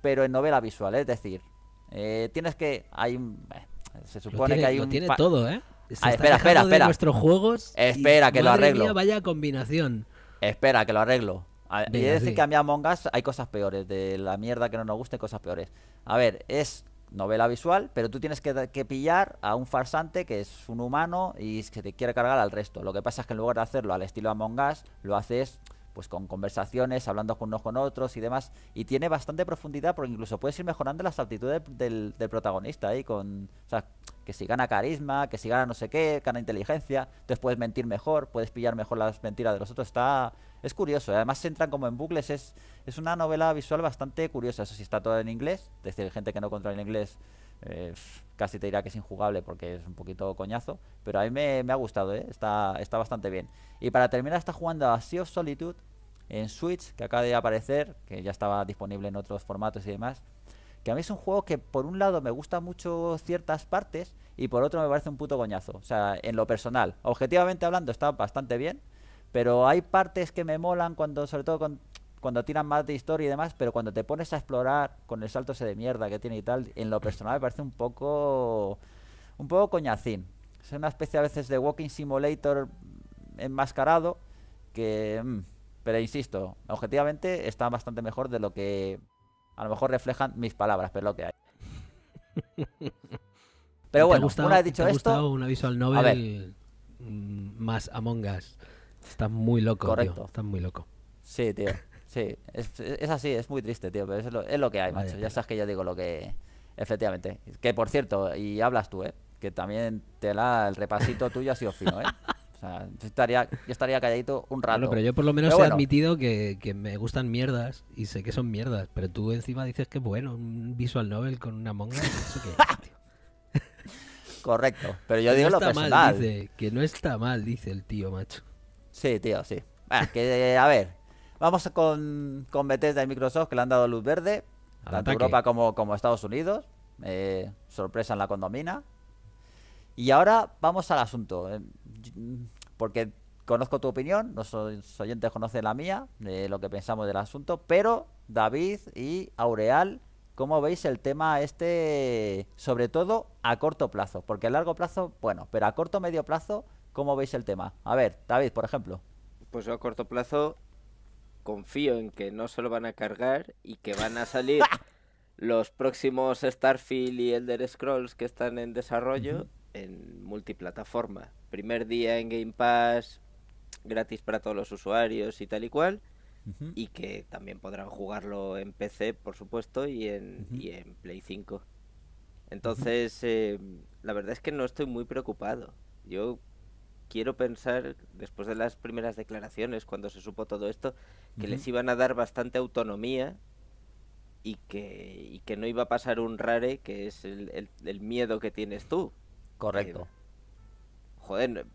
pero en novela visual. Es decir, eh, tienes que. Hay eh, se supone que hay un. tiene todo, ¿eh? Ah, espera, espera, espera. nuestros juegos. Espera, que lo arreglo. vaya combinación. Espera, que lo arreglo. Ah, y decir que a Among Us hay cosas peores. De la mierda que no nos guste, cosas peores. A ver, es novela visual, pero tú tienes que, pillar a un farsante que es un humano y que te quiere cargar al resto. Lo que pasa es que en lugar de hacerlo al estilo Among Us, lo haces pues con conversaciones, hablando con unos con otros y demás. Y tiene bastante profundidad porque incluso puedes ir mejorando las actitudes del, protagonista ahí con... O sea, que si gana carisma, que si gana no sé qué, gana inteligencia, entonces puedes mentir mejor, puedes pillar mejor las mentiras de los otros. Está es curioso, ¿eh? además se entran como en bucles, es, es una novela visual bastante curiosa, eso sí está todo en inglés, es decir, gente que no controla el inglés eh, casi te dirá que es injugable porque es un poquito coñazo, pero a mí me, ha gustado, ¿eh? está, está bastante bien. Y para terminar está jugando a Sea of Solitude en Switch, que acaba de aparecer, que ya estaba disponible en otros formatos y demás, que a mí es un juego que por un lado me gusta mucho ciertas partes y por otro me parece un puto coñazo, o sea, en lo personal, objetivamente hablando está bastante bien pero hay partes que me molan cuando, sobre todo cuando tiran más de historia y demás, pero cuando te pones a explorar con el salto ese de mierda que tiene y tal, en lo personal me parece un poco. un poco coñacín. Es una especie a veces de Walking Simulator enmascarado que. Mm, pero insisto, objetivamente está bastante mejor de lo que a lo mejor reflejan mis palabras, pero lo que hay. Pero bueno, una vez dicho ¿te ha gustado un visual novel mm, más Among Us. Estás muy loco. Correcto. Estás muy loco. Sí, tío. Sí, es, así, es muy triste, tío, pero es lo, que hay, macho. Ya sabes que yo digo lo que. Efectivamente. Que por cierto, y hablas tú, ¿eh? Que también te la. El repasito tuyo ha sido fino, ¿eh? yo estaría, estaría calladito un rato. pero yo por lo menos he admitido que, me gustan mierdas y sé que son mierdas, pero tú encima dices que bueno, un visual novel con una monga, Correcto, pero yo digo lo personal. que no está mal, dice el tío, macho. Sí, tío, sí. Ah, que, a ver, vamos con, con Bethesda y Microsoft que le han dado luz verde, tanto Europa como, como Estados Unidos. Eh, sorpresa en la condomina. Y ahora vamos al asunto, eh, porque conozco tu opinión, los oyentes conocen la mía, de lo que pensamos del asunto, pero David y Aureal, ¿cómo veis el tema este, sobre todo a corto plazo? Porque a largo plazo, bueno, pero a corto medio plazo ¿Cómo veis el tema? A ver, David, por ejemplo. Pues yo a corto plazo confío en que no se lo van a cargar y que van a salir los próximos Starfield y Elder Scrolls que están en desarrollo en multiplataforma. Primer día en Game Pass, gratis para todos los usuarios y tal y cual. Y que también podrán jugarlo en PC, por supuesto, y en, Play 5. Entonces, eh, la verdad es que no estoy muy preocupado. Yo quiero pensar, después de las primeras declaraciones, cuando se supo todo esto, que les iban a dar bastante autonomía y que, no iba a pasar un rare, que es el, miedo que tienes tú. Correcto. Eh, joder,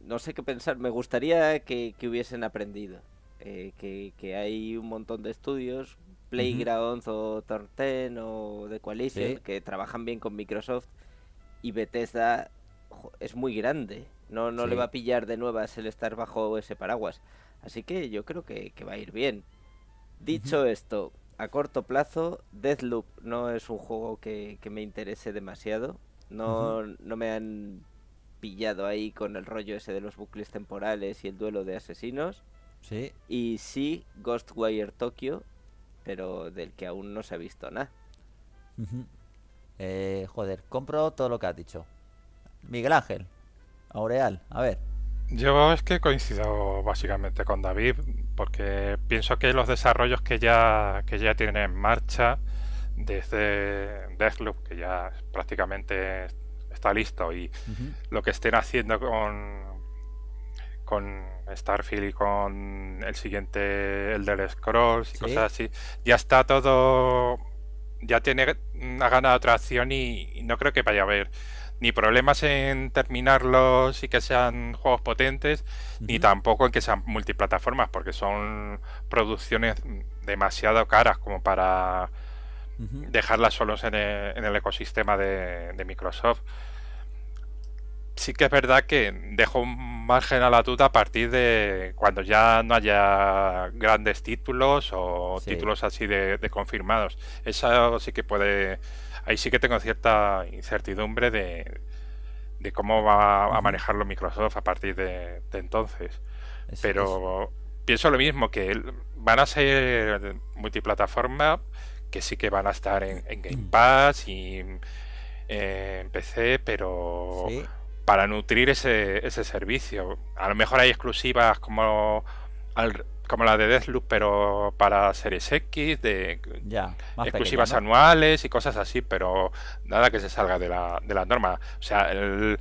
no sé qué pensar, me gustaría que, hubiesen aprendido. Eh, que, hay un montón de estudios, Playgrounds o Torten o The Coalition, que trabajan bien con Microsoft y Bethesda es muy grande. No, no le va a pillar de nuevas el estar bajo ese paraguas. Así que yo creo que, que va a ir bien. Dicho esto, a corto plazo, Deathloop no es un juego que, me interese demasiado. No, me han pillado ahí con el rollo ese de los bucles temporales y el duelo de asesinos. Sí. Y sí, Ghostwire Tokyo, pero del que aún no se ha visto nada. Eh, joder, compro todo lo que has dicho. Miguel Ángel, Aureal, a ver. Yo es que coincido básicamente con David, porque pienso que los desarrollos que ya, que ya tienen en marcha desde Deathloop, que ya prácticamente está listo, y lo que estén haciendo con, con Starfield y con el siguiente, el del Scrolls y cosas así, ya está todo, ya tiene, una ganado tracción y no creo que vaya a haber ni problemas en terminarlos y que sean juegos potentes, ni tampoco en que sean multiplataformas, porque son producciones demasiado caras como para dejarlas solos en el, ecosistema de, Microsoft. Sí que es verdad que dejo un margen a la duda a partir de cuando ya no haya grandes títulos o títulos así de confirmados. Eso sí que puede ahí sí que tengo cierta incertidumbre de, cómo va a manejarlo Microsoft a partir de, entonces. Pero pienso lo mismo, que van a ser multiplataforma, que sí que van a estar en, Game mm. Pass y eh, en PC, pero para nutrir ese, ese servicio. A lo mejor hay exclusivas como al, como la de Deathloop, pero para series X, de exclusivas anuales y cosas así, pero nada que se salga de la, de norma. O sea, el,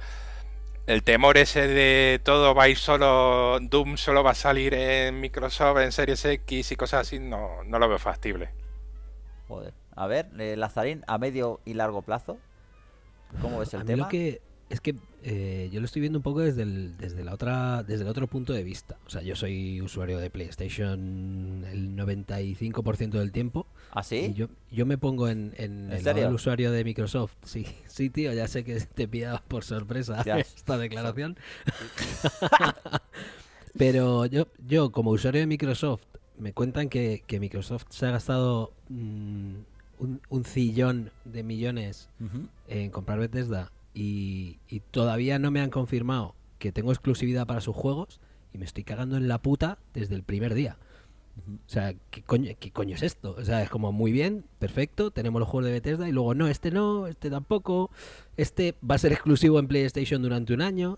temor ese de todo va a ir solo, Doom solo va a salir en Microsoft, en series X y cosas así, no, no lo veo factible. Joder. A ver, eh, Lazarín, a medio y largo plazo, ¿cómo es el tema? que, es que eh, yo lo estoy viendo un poco desde el, desde la otra desde el otro punto de vista. O sea, yo soy usuario de PlayStation el 95% del tiempo. ¿Ah, sí? Y yo, yo me pongo en, el usuario de Microsoft. Sí, sí, tío, ya sé que te pillabas por sorpresa esta declaración. Pero yo, yo, como usuario de Microsoft, me cuentan que, Microsoft se ha gastado mm, un, un, sillón de millones en comprar Bethesda y, todavía no me han confirmado que tengo exclusividad para sus juegos y me estoy cagando en la puta desde el primer día. O sea, ¿qué coño, es esto? O sea, es como muy bien, perfecto, tenemos los juegos de Bethesda y luego no, este no, este tampoco, este va a ser exclusivo en PlayStation durante un año.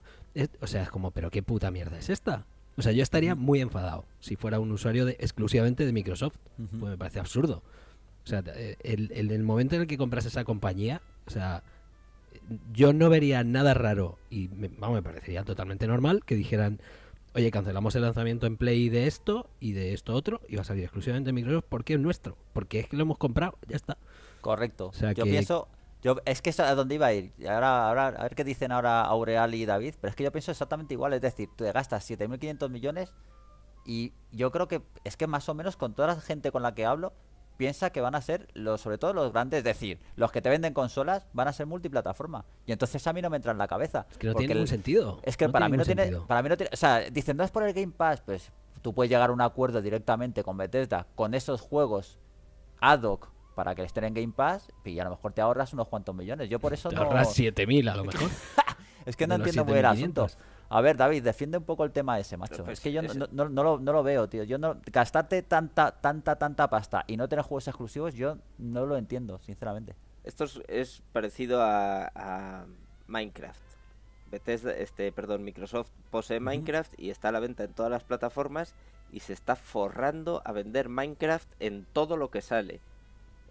o sea, es como, pero qué puta mierda es esta. O sea, yo estaría muy enfadado si fuera un usuario exclusivamente de Microsoft. Pues me parece absurdo. O sea, en eh, el, momento en el que compras esa compañía, o sea, yo no vería nada raro y me, parecería totalmente normal que dijeran, oye, cancelamos el lanzamiento en Play de esto y de esto otro y va a salir exclusivamente en Microsoft porque es nuestro, porque es que lo hemos comprado, ya está. Correcto. O sea yo pienso, yo, es que es a dónde iba a ir. Ahora, ahora, a ver qué dicen ahora Aureal y David, pero es que yo pienso exactamente igual, es decir, te gastas 7.500 millones y yo creo que es que más o menos con toda la gente con la que hablo, piensa que van a ser, los, sobre todo los grandes, es decir, los que te venden consolas van a ser multiplataforma. Y entonces a mí no me entra en la cabeza. Es que no tiene ningún sentido. Es que para, mí no tiene, O sea, dicen, no es por el Game Pass, pues tú puedes llegar a un acuerdo directamente con Bethesda, con esos juegos ad hoc para que estén en Game Pass, y a lo mejor te ahorras unos cuantos millones. Yo por eso te ahorras 7.000 a lo mejor. es que no entiendo muy el asunto. A ver, David, defiende un poco el tema ese, macho. Pues, es que yo no, lo, veo, tío. Yo no, gastarte tanta, tanta, tanta pasta y no tener juegos exclusivos, yo no lo entiendo, sinceramente. Esto es, parecido a, Minecraft. Bethesda, este, perdón, Microsoft posee Minecraft y está a la venta en todas las plataformas y se está forrando a vender Minecraft en todo lo que sale.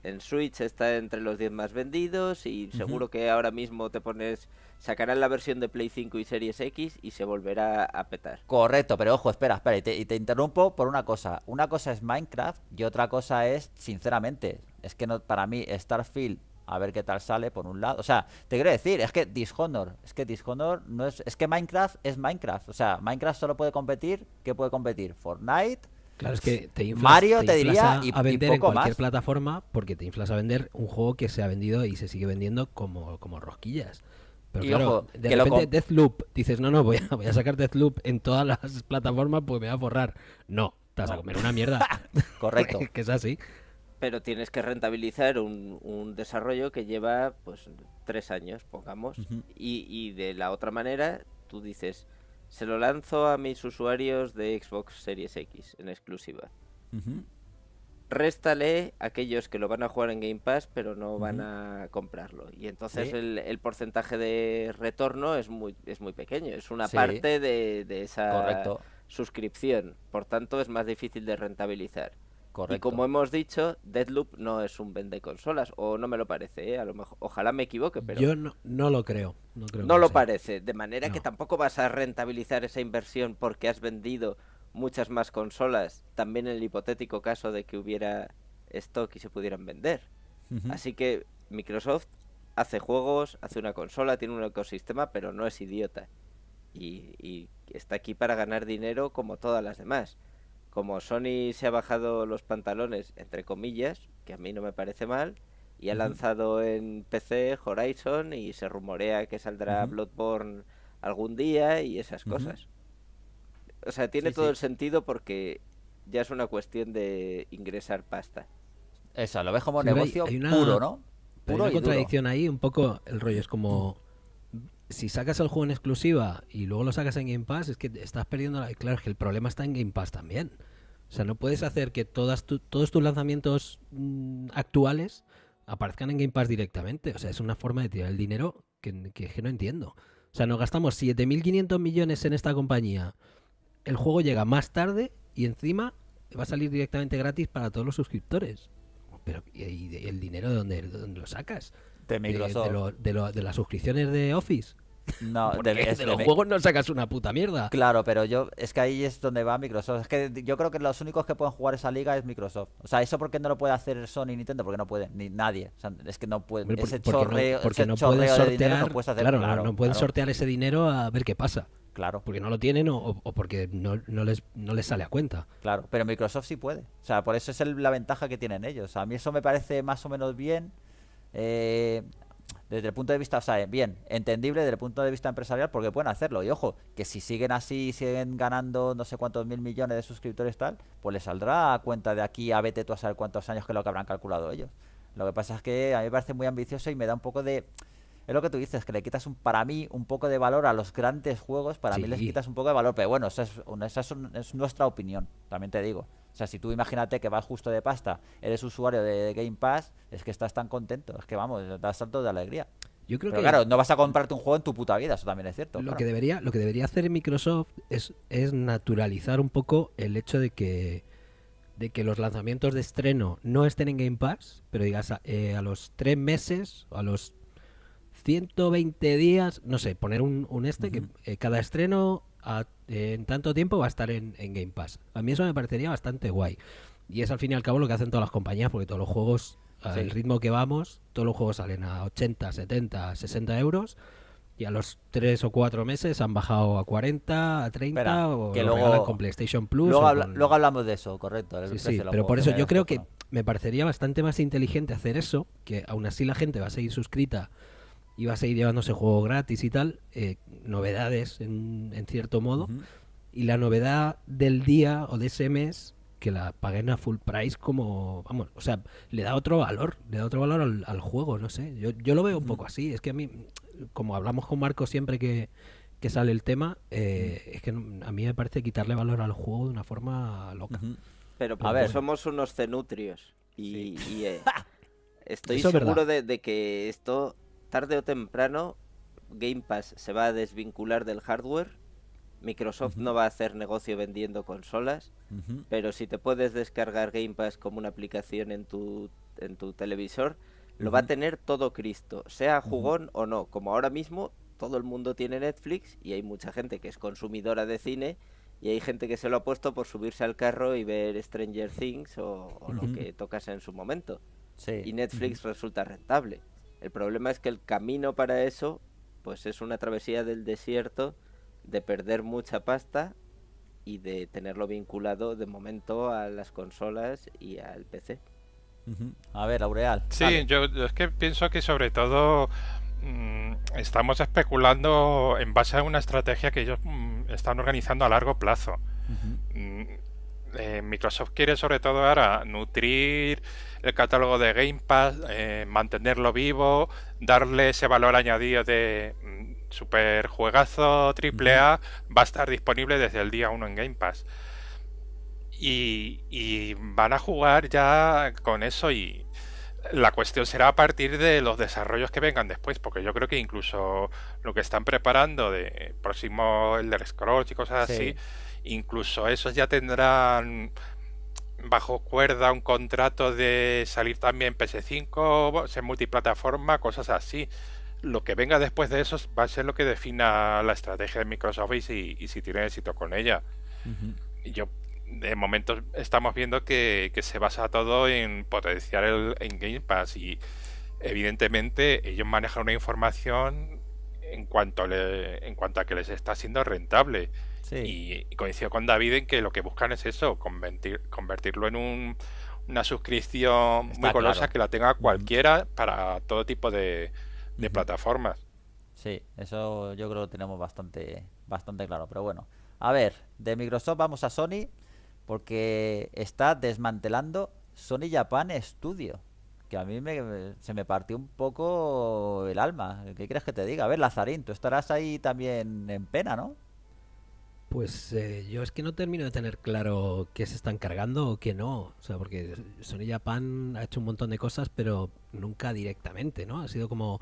En Switch está entre los 10 más vendidos y seguro que ahora mismo te pones sacarán la versión de Play 5 y Series X y se volverá a petar. Correcto, pero ojo, espera, espera, y te, interrumpo por una cosa. Una cosa es Minecraft y otra cosa es, sinceramente, es que no, para mí Starfield a ver qué tal sale por un lado. O sea, te quiero decir, es que Dishonor, es que Dishonor no es, es que Minecraft es Minecraft. O sea, Minecraft solo puede competir, ¿qué puede competir? Fortnite. Claro, es que Mario te, diría y, vender cualquier plataforma porque te inflas a vender un juego que se ha vendido y se sigue vendiendo como, como rosquillas y de repente Deathloop, dices, no, no, voy a, voy a sacar Deathloop en todas las plataformas pues me va a forrar. No, te vas a comer una mierda. Correcto. que es así. Pero tienes que rentabilizar un, desarrollo que lleva pues tres años, pongamos. y, de la otra manera, tú dices, se lo lanzo a mis usuarios de Xbox Series X en exclusiva réstale aquellos que lo van a jugar en Game Pass pero no van a comprarlo. Y entonces el, porcentaje de retorno es muy, es muy pequeño, es una parte de, esa suscripción. Por tanto, es más difícil de rentabilizar. Y como hemos dicho, Deadloop no es un vende consolas, o no me lo parece, ¿eh? a lo mejor, ojalá me equivoque, pero... Yo no, no lo creo. No, lo parece, de manera que tampoco vas a rentabilizar esa inversión porque has vendido muchas más consolas, también en el hipotético caso de que hubiera stock y se pudieran vender. Así que Microsoft hace juegos, hace una consola, tiene un ecosistema, pero no es idiota. Y, está aquí para ganar dinero como todas las demás. Como Sony se ha bajado los pantalones, entre comillas, que a mí no me parece mal, y ha lanzado en PC Horizon y se rumorea que saldrá Bloodborne algún día y esas cosas. O sea, tiene todo el sentido porque ya es una cuestión de ingresar pasta. Eso, lo ves como negocio puro, ¿no? Puro hay una contradicción ahí, un poco el rollo es como si sacas el juego en exclusiva y luego lo sacas en Game Pass, es que estás perdiendo la... Claro, es que el problema está en Game Pass también. O sea, no puedes hacer que todas todos tus lanzamientos mm, actuales aparezcan en Game Pass directamente. O sea, es una forma de tirar el dinero que, que no entiendo. O sea, nos gastamos 7.500 millones en esta compañía el juego llega más tarde y encima va a salir directamente gratis para todos los suscriptores. Pero, ¿y, el dinero de dónde, lo sacas? De Microsoft. De, las suscripciones de Office. No, de, los juegos no sacas una puta mierda. Claro, pero yo es que ahí es donde va Microsoft. Es que yo creo que los únicos que pueden jugar esa liga es Microsoft. O sea, eso porque no lo puede hacer Sony ni Nintendo, porque no puede ni nadie. es que no pueden ese chorreo, sortear, de dinero claro, no, pueden sortear ese dinero a ver qué pasa. Claro. Porque no lo tienen o, porque no, les, sale a cuenta. Claro, pero Microsoft sí puede. O sea, por eso es la ventaja que tienen ellos. A mí eso me parece más o menos bien. Eh, desde el punto de vista, o sea, eh, bien, entendible desde el punto de vista empresarial porque pueden hacerlo. Y ojo, que si siguen así, siguen ganando no sé cuántos mil millones de suscriptores tal, pues les saldrá a cuenta de aquí a vete tú a saber cuántos años que lo que habrán calculado ellos. Lo que pasa es que a mí me parece muy ambicioso y me da un poco de es lo que tú dices, que le quitas un, para mí un poco de valor a los grandes juegos, para mí les quitas un poco de valor, pero bueno, esa, es, nuestra opinión, también te digo. O sea, si tú imagínate que vas justo de pasta, eres usuario de, Game Pass, es que estás tan contento, es que vamos, das salto de alegría. Yo creo que claro, no vas a comprarte un juego en tu puta vida, eso también es cierto. Lo que debería, lo que debería hacer Microsoft es, es naturalizar un poco el hecho de que de que los lanzamientos de estreno no estén en Game Pass, pero digas a, eh, a los tres meses, a los 120 días, no sé, poner un, este que eh, cada estreno en tanto tiempo va a estar en, Game Pass. A mí eso me parecería bastante guay. Y es al fin y al cabo lo que hacen todas las compañías, porque todos los juegos, el ritmo que vamos, todos los juegos salen a 80, 70, 60 euros. Y a los 3 o 4 meses han bajado a 40, a 30 o que luego, con PlayStation Plus. Luego, hablamos de eso, correcto. pero por eso yo creo que me parecería bastante más inteligente hacer eso, que aún así la gente va a seguir suscrita y a ir llevándose juego gratis y tal, eh, novedades en, cierto modo. Y la novedad del día o de ese mes, que la paguen a full price como, vamos, o sea, le da otro valor, le da otro valor al, juego, no sé. Yo, yo lo veo un poco así, es que a mí, como hablamos con Marco siempre que, que sale el tema, eh, es que a mí me parece quitarle valor al juego de una forma loca. Pero, a ver, somos unos cenutrios y, eh, estoy seguro de, de que esto tarde o temprano Game Pass se va a desvincular del hardware. Microsoft no va a hacer negocio vendiendo consolas, pero si te puedes descargar Game Pass como una aplicación en tu, en tu televisor, lo va a tener todo Cristo, sea jugón o no. Como ahora mismo, todo el mundo tiene Netflix y hay mucha gente que es consumidora de cine y hay gente que se lo ha puesto por subirse al carro y ver Stranger Things o, lo que tocase en su momento. Y Netflix resulta rentable. El problema es que el camino para eso, pues es una travesía del desierto, de perder mucha pasta y de tenerlo vinculado de momento a las consolas y al PC. A ver, Aureal. Sí, yo, es que pienso que sobre todo mm, estamos especulando en base a una estrategia que ellos mm, están organizando a largo plazo. Mm, eh, Microsoft quiere sobre todo ahora nutrir el catálogo de Game Pass, eh, mantenerlo vivo, darle ese valor añadido de mm, super juegazo triple a va a estar disponible desde el día 1 en Game Pass. Y, van a jugar ya con eso y, la cuestión será a partir de los desarrollos que vengan después, porque yo creo que incluso lo que están preparando de próximo el el Scrolls y cosas así, incluso esos ya tendrán bajo cuerda, un contrato de salir también PS5, ser multiplataforma, cosas así. Lo que venga después de eso va a ser lo que defina la estrategia de Microsoft y si, tiene éxito con ella. Yo, de momento, estamos viendo que, se basa todo en potenciar el en Game Pass y evidentemente ellos manejan una información en cuanto, en cuanto a que les está siendo rentable. Y coincido con David en que lo que buscan es eso, convertir, convertirlo en un, una suscripción muy colosa que la tenga cualquiera para todo tipo de, plataformas. Sí, eso yo creo que tenemos bastante, bastante claro. Pero bueno, a ver, de Microsoft vamos a Sony porque está desmantelando Sony Japan Studio. Que a mí me, se me partió un poco el alma. ¿Qué crees que te diga? A ver, Lazarín, tú estarás ahí también en pena, ¿no? Pues eh, yo es que no termino de tener claro qué se están cargando o qué no. O sea, porque Sony Japan ha hecho un montón de cosas, pero nunca directamente, ¿no? Ha sido como.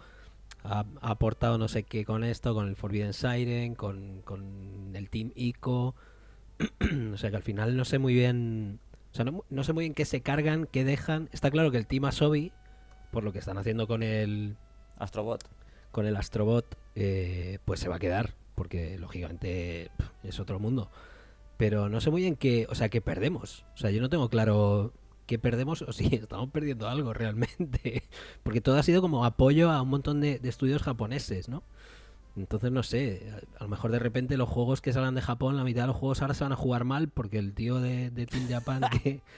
Ha, aportado no sé qué con esto, con el Forbidden Siren, con, el Team Ico. o sea, que al final no sé muy bien. O sea, no, sé muy bien qué se cargan, qué dejan. Está claro que el Team Asobi, por lo que están haciendo con el. Astrobot. Con el Astrobot, eh, pues se va a quedar porque lógicamente es otro mundo. Pero no sé muy bien qué, o sea, qué perdemos. O sea, yo no tengo claro qué perdemos o si estamos perdiendo algo realmente. Porque todo ha sido como apoyo a un montón de, estudios japoneses, ¿no? Entonces, no sé, a, lo mejor de repente los juegos que salgan de Japón, la mitad de los juegos ahora se van a jugar mal porque el tío de, Team Japan,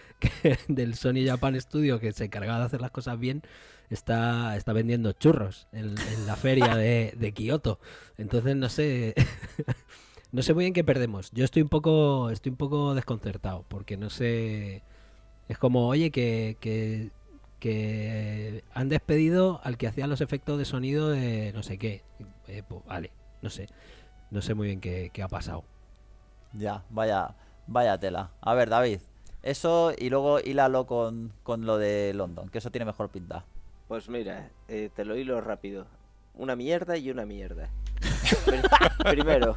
del Sony Japan Studio, que se encargaba de hacer las cosas bien, está, está vendiendo churros en, la feria de, Kioto. Entonces no sé. no sé muy bien qué perdemos. Yo estoy un poco, estoy un poco desconcertado, porque no sé. Es como, oye, que, que, han despedido al que hacía los efectos de sonido de no sé qué. Eh, pues, vale, no sé. No sé muy bien qué, qué ha pasado. Ya, vaya, vaya tela. A ver, David, eso y luego hílalo con, con lo de London, que eso tiene mejor pinta. Pues mira, eh, te lo hilo rápido. Una mierda y una mierda. Primero,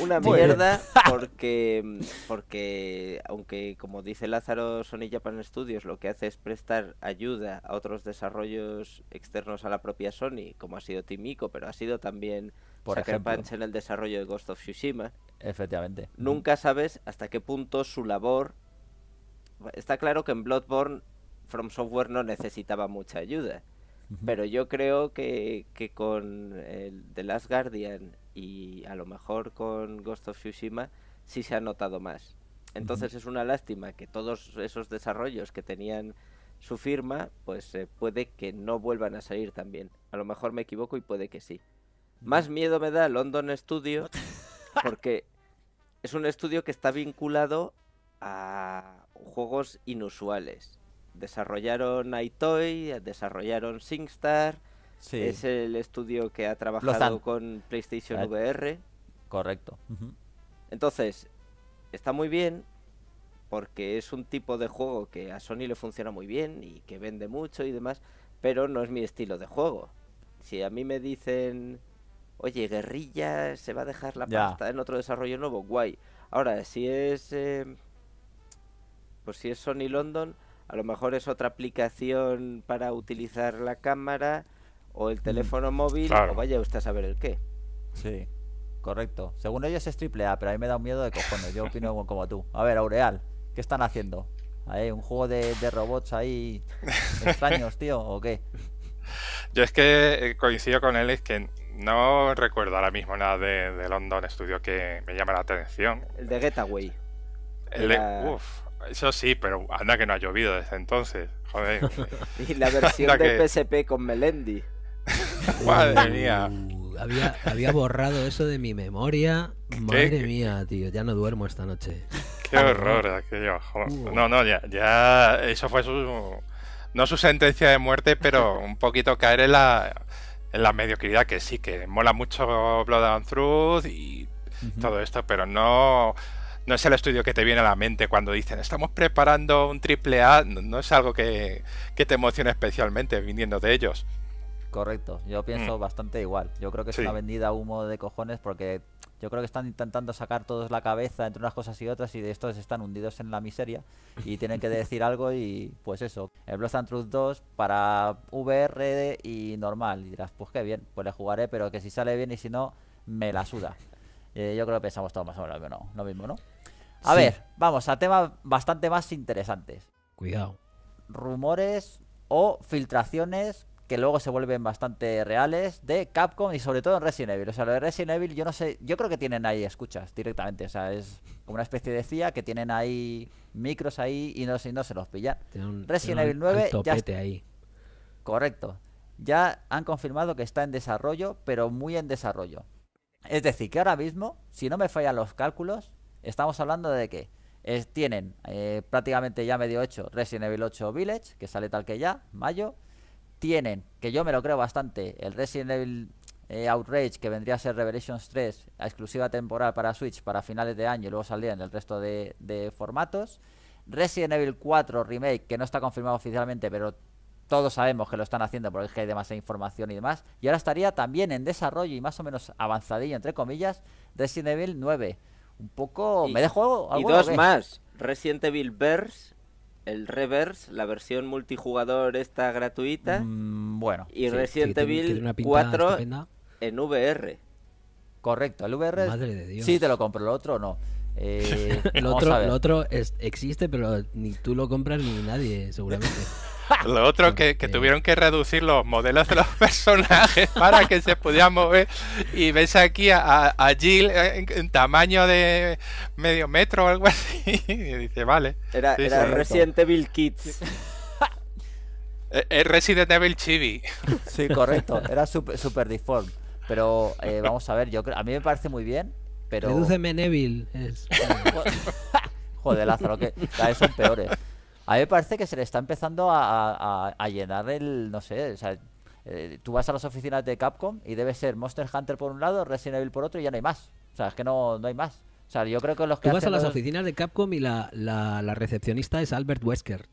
una mierda porque, porque, aunque como dice Lázaro, Sony Japan Studios lo que hace es prestar ayuda a otros desarrollos externos a la propia Sony, como ha sido Timico, pero ha sido también por Punch en el desarrollo de Ghost of Tsushima. Efectivamente. Nunca sabes hasta qué punto su labor... Está claro que en Bloodborne From Software no necesitaba mucha ayuda. Pero yo creo que, con el The Last Guardian y a lo mejor con Ghost of Tsushima sí se ha notado más. Entonces es una lástima que todos esos desarrollos que tenían su firma, pues eh, puede que no vuelvan a salir también. A lo mejor me equivoco y puede que sí. Más miedo me da London Studio porque es un estudio que está vinculado a juegos inusuales desarrollaron iToy, desarrollaron SingStar. Es el estudio que ha trabajado con PlayStation ah, VR. Correcto. Entonces, está muy bien porque es un tipo de juego que a Sony le funciona muy bien y que vende mucho y demás, pero no es mi estilo de juego. Si a mí me dicen, oye, guerrilla, se va a dejar la pasta en otro desarrollo nuevo, guay. Ahora, si es... Eh, pues si es Sony London, a lo mejor es otra aplicación para utilizar la cámara o el mm, teléfono móvil o vaya usted a saber el qué. Sí, correcto. Según ellos es triple A, pero a mí me da un miedo de cojones. Yo opino como tú. A ver, Aureal, ¿qué están haciendo? ¿Un juego de, robots ahí extraños, tío? ¿O qué? Yo es que eh, coincido con él, es que no recuerdo ahora mismo nada de, London Studio que me llama la atención. El de Getaway. El de, Uf, eso sí, pero anda que no ha llovido desde entonces. Joder. y la versión del PSP con Melendi. Madre mía. había, borrado eso de mi memoria. Madre mía, tío. Ya no duermo esta noche. Qué horror aquello. No, no, ya, ya. Eso fue su. No su sentencia de muerte, pero un poquito caer en la, en la mediocridad, que sí, que mola mucho Blood and Truth y todo esto, pero no no es el estudio que te viene a la mente cuando dicen estamos preparando un triple A, no, es algo que, te emocione especialmente viniendo de ellos. Correcto, yo pienso mm. bastante igual. Yo creo que es una vendida humo de cojones porque yo creo que están intentando sacar todos la cabeza entre unas cosas y otras y de estos están hundidos en la miseria y tienen que decir algo y pues eso. El Blood and Truth 2 para VR y normal. Y dirás, pues qué bien, pues le jugaré, pero que si sale bien y si no, me la suda. Eh, yo creo que pensamos todos más o menos ¿no? Lo mismo, ¿no? A ver, vamos a temas bastante más interesantes. Cuidado. Rumores o filtraciones que luego se vuelven bastante reales de Capcom y sobre todo en Resident Evil. O sea, lo de Resident Evil, yo no sé, yo creo que tienen ahí escuchas directamente. O sea, es como una especie de CIA que tienen ahí micros ahí y no, no se los pillan. Resident Evil 9 ya. Ahí. Correcto. Ya han confirmado que está en desarrollo, pero muy en desarrollo. Es decir, que ahora mismo, si no me fallan los cálculos, Estamos hablando de que tienen eh, prácticamente ya medio hecho Resident Evil 8 Village, que sale tal que ya, mayo. Tienen, que yo me lo creo bastante, el Resident Evil eh, Outrage, que vendría a ser Revelations 3, a exclusiva temporal para Switch para finales de año y luego saldría en el resto de, formatos. Resident Evil 4 Remake, que no está confirmado oficialmente, pero todos sabemos que lo están haciendo porque hay demasiada información y demás. Y ahora estaría también en desarrollo y más o menos avanzadillo, entre comillas, Resident Evil 9. Un poco. ¿Me dejo algo? Y dos más. reciente Evil Verse, el Reverse, la versión multijugador está gratuita. Mm, bueno. Y reciente Resident 4 en VR. Correcto, el VR. Madre de Dios. Sí, te lo compro, el otro no. Eh, otro, El otro existe, pero ni tú lo compras ni nadie, seguramente. Lo otro que, tuvieron que reducir los modelos de los personajes para que se pudieran mover. Y ves aquí a, Jill eh, en, tamaño de medio metro o algo así. Y dice, vale. Era, era Resident Evil Kids. Eh, es Resident Evil Chibi. Sí, correcto. Era super, super deform. Pero eh, vamos a ver, yo a mí me parece muy bien, pero... Neville. Es... Joder, Lázaro, que cada vez son peores. A mí me parece que se le está empezando a, llenar el. No sé, o sea, eh, tú vas a las oficinas de Capcom y debe ser Monster Hunter por un lado, Resident Evil por otro y ya no hay más. O sea, es que no, no hay más. O sea, yo creo que los que. Tú vas a las oficinas de Capcom y la, recepcionista es Albert Wesker,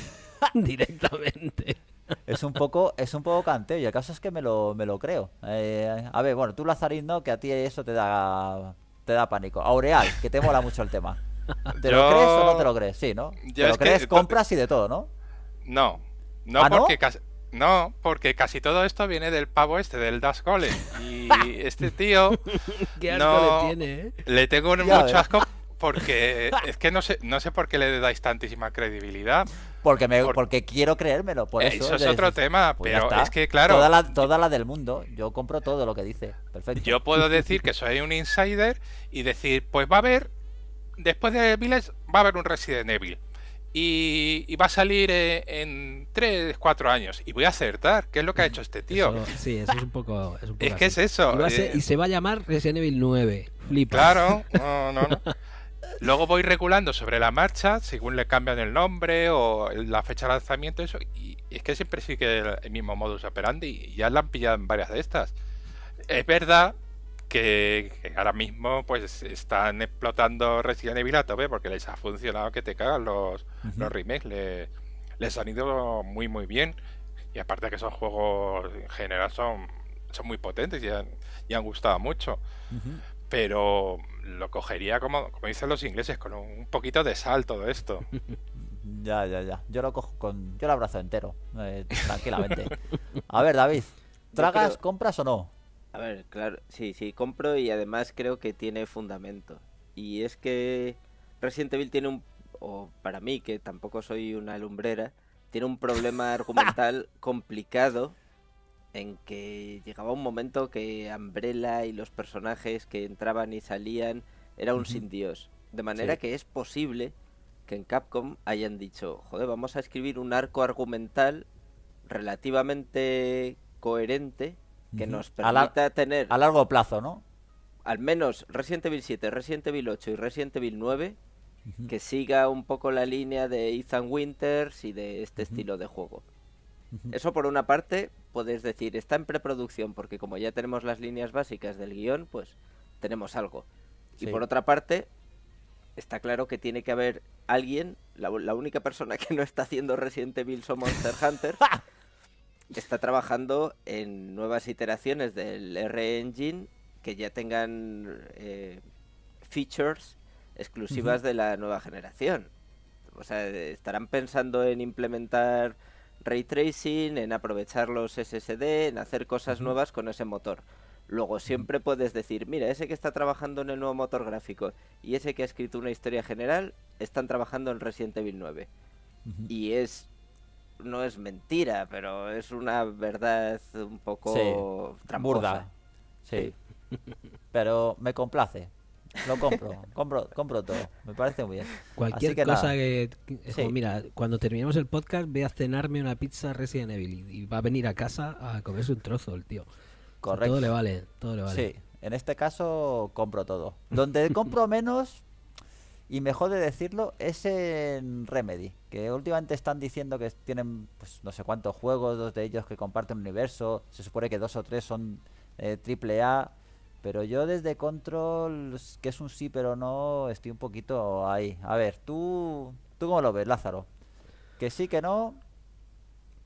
Directamente. Es un poco, es un poco canteo y el caso es que me lo, creo. Eh, a ver, bueno, tú Lazarín no, que a ti eso te da te da pánico. Aureal, que te mola mucho el tema. ¿Te lo crees o no te lo crees? Sí, ¿no? ¿Te lo crees? Compras y de todo, ¿no? No. No ¿Ah, no porque no? Casi... porque casi todo esto viene del pavo este, del Das Golem. Y este tío. le tiene, ¿eh? Le tengo un porque es que no sé, no sé por qué le dais tantísima credibilidad. Porque, me, porque quiero creérmelo. Por eh, eso, es otro tema, pues pero es que claro. Toda la, toda la del mundo, yo compro todo lo que dice. Perfecto. Yo puedo decir que soy un insider y decir, pues va a haber después de Village va a haber un Resident Evil. Y, va a salir eh, en, 3, 4 años. Y voy a acertar, ¿qué es lo que ha hecho este tío? sí, eso es un poco. Es, que es eso. Eh. Y, se va a llamar Resident Evil 9. Flipa. Claro, no, no, Luego voy regulando sobre la marcha, según le cambian el nombre o la fecha de lanzamiento, eso. Y, es que siempre sigue el, el mismo modus operandi. Y ya la han pillado en varias de estas. Es verdad que, ahora mismo pues están explotando Resident Evil a tope porque les ha funcionado que te cagan los, los remakes, les, han ido muy muy bien y aparte que esos juegos en general son, muy potentes y han, gustado mucho. Pero lo cogería, como, como dicen los ingleses, con un poquito de sal todo esto. ya, ya, ya. Yo lo cojo con. Yo lo abrazo entero, eh, tranquilamente. A ver, David, ¿tragas, compras o no? A ver, claro, sí, sí, compro y además creo que tiene fundamento. Y es que Resident Evil tiene un, o para mí, que tampoco soy una lumbrera, tiene un problema argumental complicado en que llegaba un momento que Umbrella y los personajes que entraban y salían era un sin Dios. De manera que es posible que en Capcom hayan dicho, joder, vamos a escribir un arco argumental relativamente coherente que nos permita tener... A largo plazo, ¿no? Al menos Resident Evil 7, Resident Evil 8 y Resident Evil 9 que siga un poco la línea de Ethan Winters y de este estilo de juego. Eso por una parte, puedes decir, está en preproducción, porque como ya tenemos las líneas básicas del guión, pues tenemos algo. Y por otra parte, está claro que tiene que haber alguien, la, única persona que no está haciendo Resident Evil son Monster Hunter, está trabajando en nuevas iteraciones del R Engine que ya tengan eh, features exclusivas de la nueva generación. O sea, estarán pensando en implementar ray tracing, en aprovechar los SSD, en hacer cosas nuevas con ese motor. Luego siempre puedes decir, mira, ese que está trabajando en el nuevo motor gráfico y ese que ha escrito una historia general están trabajando en Resident Evil 9. Y es no es mentira, pero es una verdad un poco tramburda, Sí. Pero me complace. Lo compro, compro, compro todo. Me parece muy bien. Cualquier cosa que. mira, cuando terminemos el podcast, voy a cenarme una pizza Resident Evil y va a venir a casa a comerse un trozo el tío. Correcto. todo le vale, todo le vale. Sí, en este caso compro todo. Donde compro menos y mejor de decirlo es en Remedy, que últimamente están diciendo que tienen pues, no sé cuántos juegos, dos de ellos que comparten un universo, se supone que dos o tres son eh, triple A, pero yo desde Control, que es un sí pero no, estoy un poquito ahí. A ver, ¿tú, tú cómo lo ves, Lázaro? ¿Que sí, que no?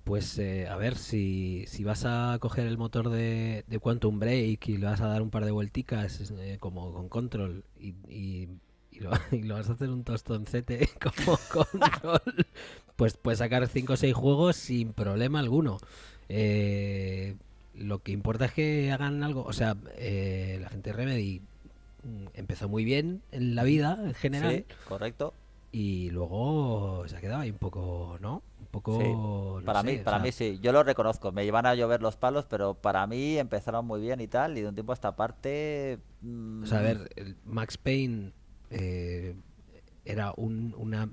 Pues eh, a ver, si, vas a coger el motor de, Quantum Break y le vas a dar un par de vuelticas eh, como con Control y y lo, vas a hacer un tostoncete como control, pues puedes sacar 5 o 6 juegos sin problema alguno. Eh, lo que importa es que hagan algo. O sea, eh, la gente de Remedy mm, empezó muy bien en la vida en general. correcto. Y luego se ha quedado ahí un poco, ¿no? Un poco. para mí, para mí sí. Yo lo reconozco. Me llevan a llover los palos, pero para mí empezaron muy bien y tal. Y de un tiempo a esta parte. a mm, ver, Max Payne eh, era una,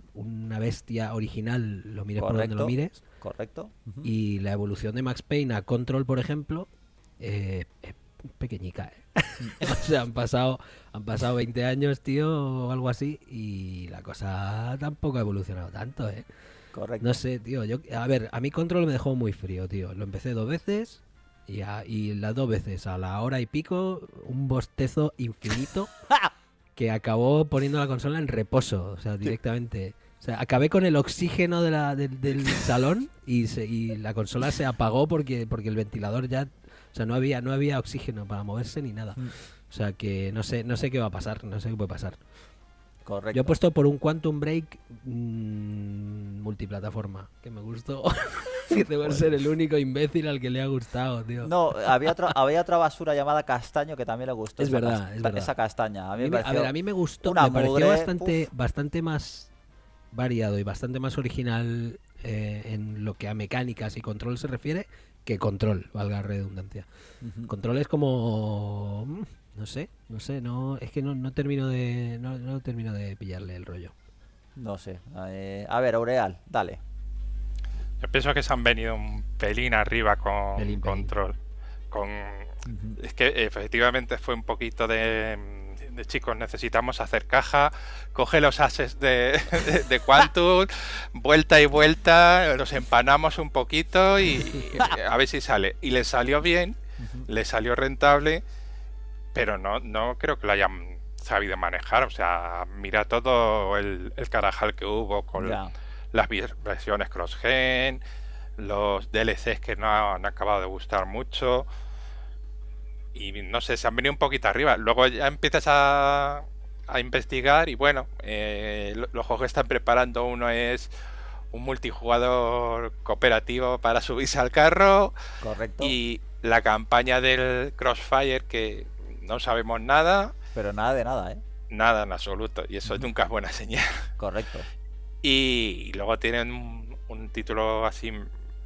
bestia original, lo mires por donde lo mires. Correcto. Y la evolución de Max Payne a Control, por ejemplo, eh, es pequeñica. Eh. o sea, han pasado, han pasado 20 años, tío, o algo así, y la cosa tampoco ha evolucionado tanto, ¿eh? Correcto. No sé, tío. Yo, a ver, a mí Control me dejó muy frío, tío. Lo empecé dos veces y, y las dos veces a la hora y pico, un bostezo infinito. que acabó poniendo la consola en reposo, o sea, directamente. O sea, acabé con el oxígeno de del salón y, y la consola se apagó porque, porque el ventilador ya... O sea, no había, no había oxígeno para moverse ni nada. Mm. O sea, que no sé, no sé qué va a pasar, no sé qué puede pasar. Yo he puesto por un Quantum Break mm, multiplataforma, que me gustó. debo ser el único imbécil al que le ha gustado, tío. No, había otra, había otra basura llamada Castaño que también le gustó. Es, verdad, es verdad, esa castaña. A, mí me, ver, a mí me gustó, me pareció bastante, más variado y bastante más original eh, en lo que a mecánicas y control se refiere que control, valga la redundancia. Control es como no sé, no sé, no, es que no, no termino de no, termino de pillarle el rollo. No sé. Eh, a ver, Aureal, dale. Yo pienso que se han venido un pelín arriba con control. Con... Es que efectivamente fue un poquito de chicos, necesitamos hacer caja, coge los ases de, de, Quantum, vuelta y vuelta, los empanamos un poquito y, eh, a ver si sale. Y le salió bien, le salió rentable pero no, no creo que lo hayan sabido manejar. O sea, mira todo el, carajal que hubo con las versiones cross-gen, los DLCs que no han, acabado de gustar mucho. Y no sé, se han venido un poquito arriba. Luego ya empiezas a, a investigar y bueno, eh, los juegos que están preparando uno es un multijugador cooperativo para subirse al carro. Correcto. Y la campaña del Crossfire que no sabemos nada. Pero nada de nada, ¿eh? Nada en absoluto. Y eso nunca es buena señal. Correcto. Y, luego tienen un, título así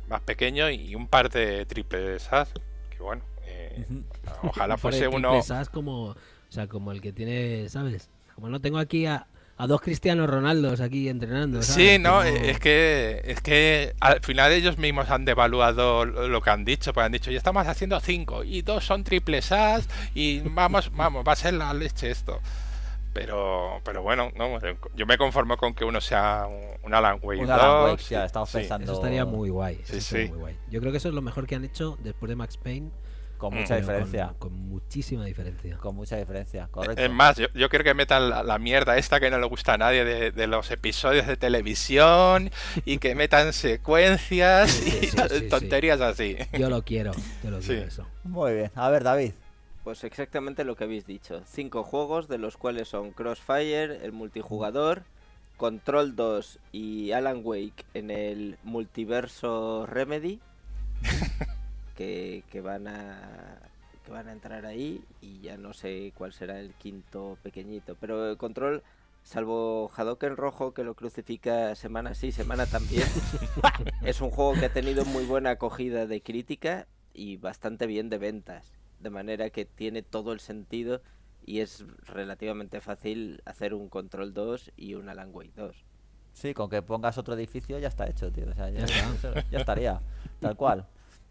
más pequeño y un par de triple SAS. Que bueno, eh, ojalá fuese uno. SAS como, o sea, como el que tiene, ¿sabes? Como no tengo aquí a, a dos Cristianos Ronaldos aquí entrenando. ¿sabes? Sí, no, es que es que al final ellos mismos han devaluado lo que han dicho, porque han dicho, ya estamos haciendo cinco y dos son triples as y vamos, vamos, va a ser la leche esto. Pero, pero bueno, yo me conformo con que uno sea una Alan Wake. pensando. estaría muy guay. sí. Muy guay. Yo creo que eso es lo mejor que han hecho después de Max Payne con mucha diferencia. Con, muchísima diferencia. Con mucha diferencia, Es más, yo, quiero que metan la, mierda esta que no le gusta a nadie de, los episodios de televisión y que metan secuencias y tonterías así. Yo lo quiero, yo lo quiero eso. Muy bien, a ver, David. Pues exactamente lo que habéis dicho. Cinco juegos, de los cuales son Crossfire, el multijugador, Control 2 y Alan Wake en el multiverso Remedy. que, van a que van a entrar ahí y ya no sé cuál será el quinto pequeñito. Pero el control, salvo en Rojo, que lo crucifica semana sí, semana también, es un juego que ha tenido muy buena acogida de crítica y bastante bien de ventas. De manera que tiene todo el sentido y es relativamente fácil hacer un Control 2 y una Langway 2. Sí, con que pongas otro edificio ya está hecho, ya estaría, tal cual.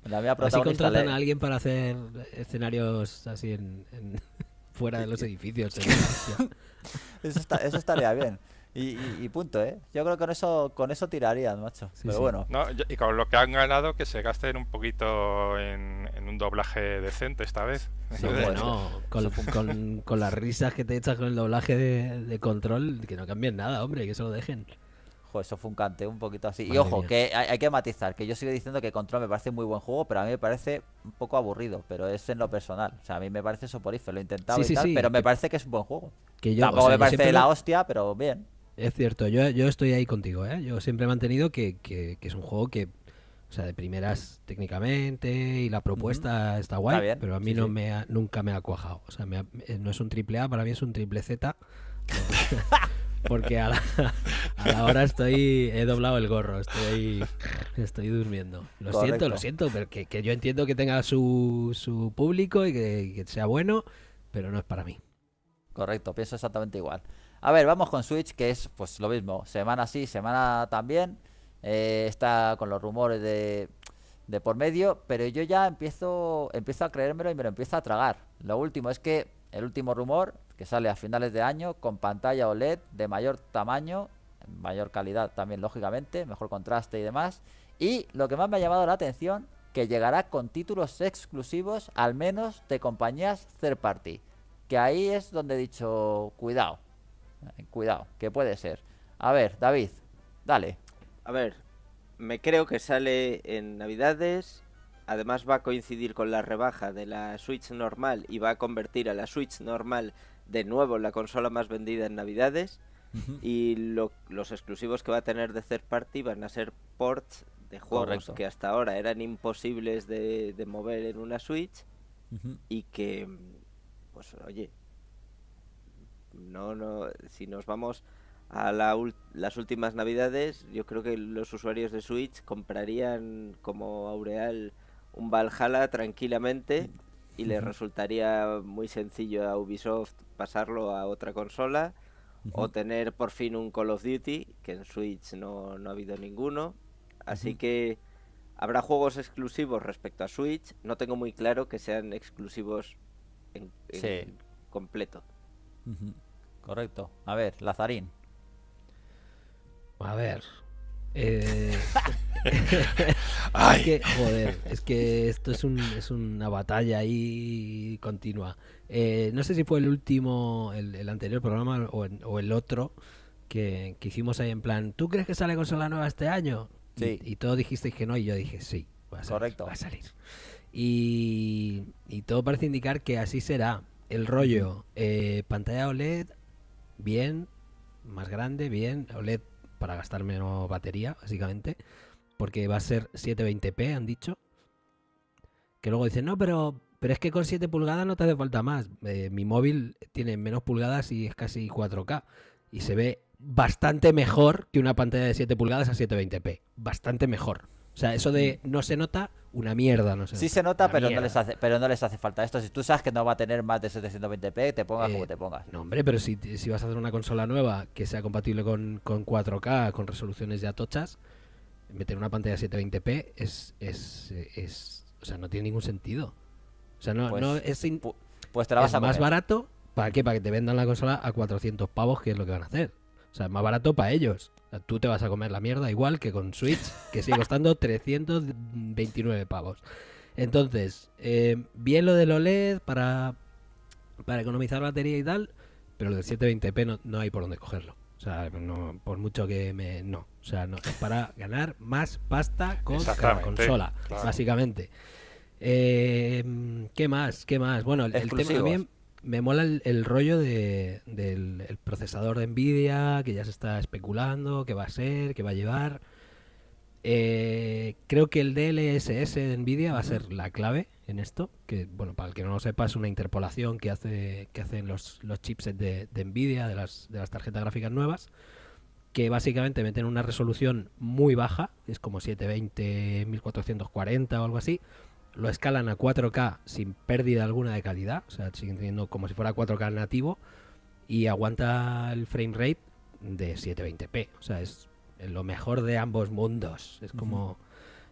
La así contratan a alguien para hacer escenarios así fuera de los edificios. eso, estaría bien. Y, punto, ¿eh? Yo creo que con eso, con eso tirarían, macho. bueno. y con lo que han ganado, que se gasten un poquito en, un doblaje decente esta vez. Sí, bueno, con, las risas que te echas con el doblaje de, control, que no cambien nada, hombre, que se lo dejen eso fue un cante, un poquito así. y ojo, que hay, que matizar, que yo sigo diciendo que Control me parece muy buen juego, pero a mí me parece un poco aburrido, pero es en lo personal. O sea, a mí me parece soporífero, lo he intentado y tal, pero me parece que es un buen juego. Que yo, Tampoco me parece la hostia, pero bien. Es cierto, yo, yo estoy ahí contigo, ¿eh? Yo siempre he mantenido que, que, es un juego que, o sea, de primeras técnicamente y la propuesta está guay, pero a mí no Me nunca me ha cuajado. O sea, eh, no es un triple A, para mí es un triple Z. porque a la, hora estoy he doblado el gorro, estoy estoy durmiendo. Lo siento, lo siento, pero que, yo entiendo que tenga su, público y que, sea bueno, pero no es para mí. Correcto, pienso exactamente igual. A ver, vamos con Switch, que es pues lo mismo, semana sí, semana también. Eh, está con los rumores de, de por medio, pero yo ya empiezo empiezo a creérmelo y me lo empiezo a tragar. Lo último es que el último rumor, que sale a finales de año, con pantalla OLED de mayor tamaño, mayor calidad también, lógicamente, mejor contraste y demás. Y lo que más me ha llamado la atención, que llegará con títulos exclusivos, al menos de compañías third party. Que ahí es donde he dicho, cuidado, eh, cuidado, que puede ser. A ver, David, dale. A ver, me creo que sale en Navidades Además va a coincidir con la rebaja de la Switch normal y va a convertir a la Switch normal de nuevo en la consola más vendida en Navidades. Y los exclusivos que va a tener de third party van a ser ports de juegos que hasta ahora eran imposibles de, mover en una Switch y que, pues oye, no, no, si nos vamos a la las últimas navidades, yo creo que los usuarios de Switch comprarían como Aureal un Valhalla tranquilamente y le resultaría muy sencillo a Ubisoft pasarlo a otra consola o tener por fin un Call of Duty, que en Switch no, no ha habido ninguno. Así que habrá juegos exclusivos respecto a Switch. No tengo muy claro que sean exclusivos en, completo. Correcto. A ver, Lazarín. A ver. Eh... Es que, es que esto es, es una batalla ahí continua. Eh, no sé si fue el último, el, anterior programa o, el otro que, hicimos ahí en plan, ¿tú crees que sale consola nueva este año? Sí. Y, todo todos dijisteis que no y yo dije, sí, va a salir. Y, todo parece indicar que así será. El rollo, eh, pantalla OLED, bien, más grande, bien, OLED para gastar menos batería, básicamente porque va a ser 720p, han dicho. Que luego dicen, no, pero, pero es que con 7 pulgadas no te hace falta más. Eh, mi móvil tiene menos pulgadas y es casi 4K. Y se ve bastante mejor que una pantalla de 7 pulgadas a 720p. Bastante mejor. O sea, eso de no se nota, una mierda, no sé. Sí se nota, pero no, les hace, pero no les hace falta esto. Si tú sabes que no va a tener más de 720p, te pongas eh, como te pongas. No, hombre, pero si, vas a hacer una consola nueva que sea compatible con, con 4K, con resoluciones ya tochas, meter una pantalla 720p es, es, o sea, no tiene ningún sentido. O sea, no, pues es, pues te la vas a más barato, ¿para qué? Para que te vendan la consola a 400 pavos, que es lo que van a hacer. O sea, es más barato para ellos. tú te vas a comer la mierda igual que con Switch, que sigue costando 329 pavos. Entonces, eh, bien lo del OLED para, para economizar batería y tal, pero lo del 720p no, no hay por dónde cogerlo. O sea, no, por mucho que me. No. O sea, no, es para ganar más pasta con la consola, básicamente. Em, ¿Qué más? ¿Qué más? Bueno, el, tema también me mola el, rollo del procesador de Nvidia, que ya se está especulando, qué va a ser, qué va a llevar. Eh, creo que el DLSS de NVIDIA va a ser la clave en esto, que bueno, para el que no lo sepa, es una interpolación que, hace, que hacen los, los chipsets de, NVIDIA, de las, de las tarjetas gráficas nuevas, que básicamente meten una resolución muy baja, es como 720, 1440 o algo así, lo escalan a 4K sin pérdida alguna de calidad, o sea, siguen teniendo como si fuera 4K nativo, y aguanta el frame rate de 720p, o sea, es eh, lo mejor de ambos mundos. Es como.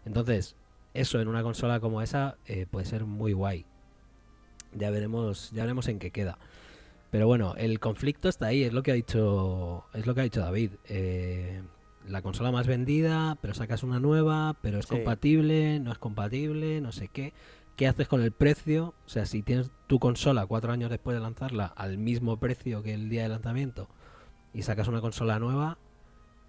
Entonces, eso en una consola como esa eh, puede ser muy guay. Ya veremos, ya veremos en qué queda. Pero bueno, el conflicto está ahí, es lo que ha dicho, es lo que ha dicho David. Eh, la consola más vendida, pero sacas una nueva, pero es compatible, no es compatible, no sé qué. ¿Qué haces con el precio? O sea, si tienes tu consola cuatro años después de lanzarla al mismo precio que el día de lanzamiento y sacas una consola nueva,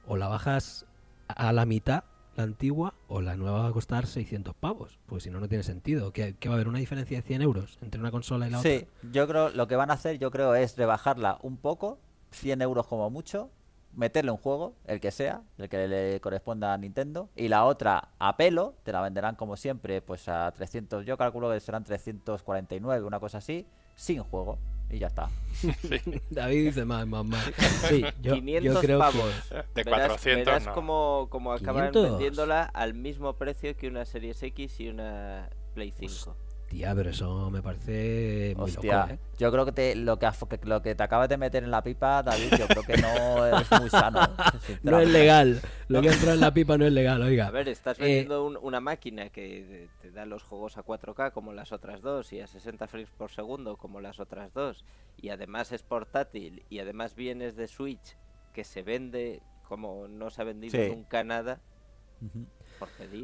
o la bajas a la mitad, la antigua, o la nueva va a costar 600 pavos. Pues si no, no tiene sentido. ¿Qué va a haber una diferencia de 100 euros entre una consola y la otra. Sí, yo creo lo que van a hacer, yo creo, es rebajarla un poco, 100 euros como mucho, meterle un juego, el que sea, el que le corresponda a Nintendo, y la otra a pelo, te la venderán como siempre, pues a 300, yo calculo que serán 349, una cosa así, sin juego y ya está. Sí. David dice más, más, más. Sí, yo, 500 yo creo pavos. Que... De 400 verás, verás como, como acaban vendiéndola al mismo precio que una Series X y una Play 5. Tía, pero eso me parece muy ¿eh? Yo creo que, lo, que, lo que te acabas de meter en la pipa, David, yo creo que no es muy sano. no es legal. Lo que entra en la pipa no es legal, oiga. A ver, estás eh, vendiendo una máquina que te da los juegos a 4K como las otras dos y a 60 frames por segundo como las otras dos. Y además es portátil y además vienes de Switch que se vende como no se ha vendido nunca nada.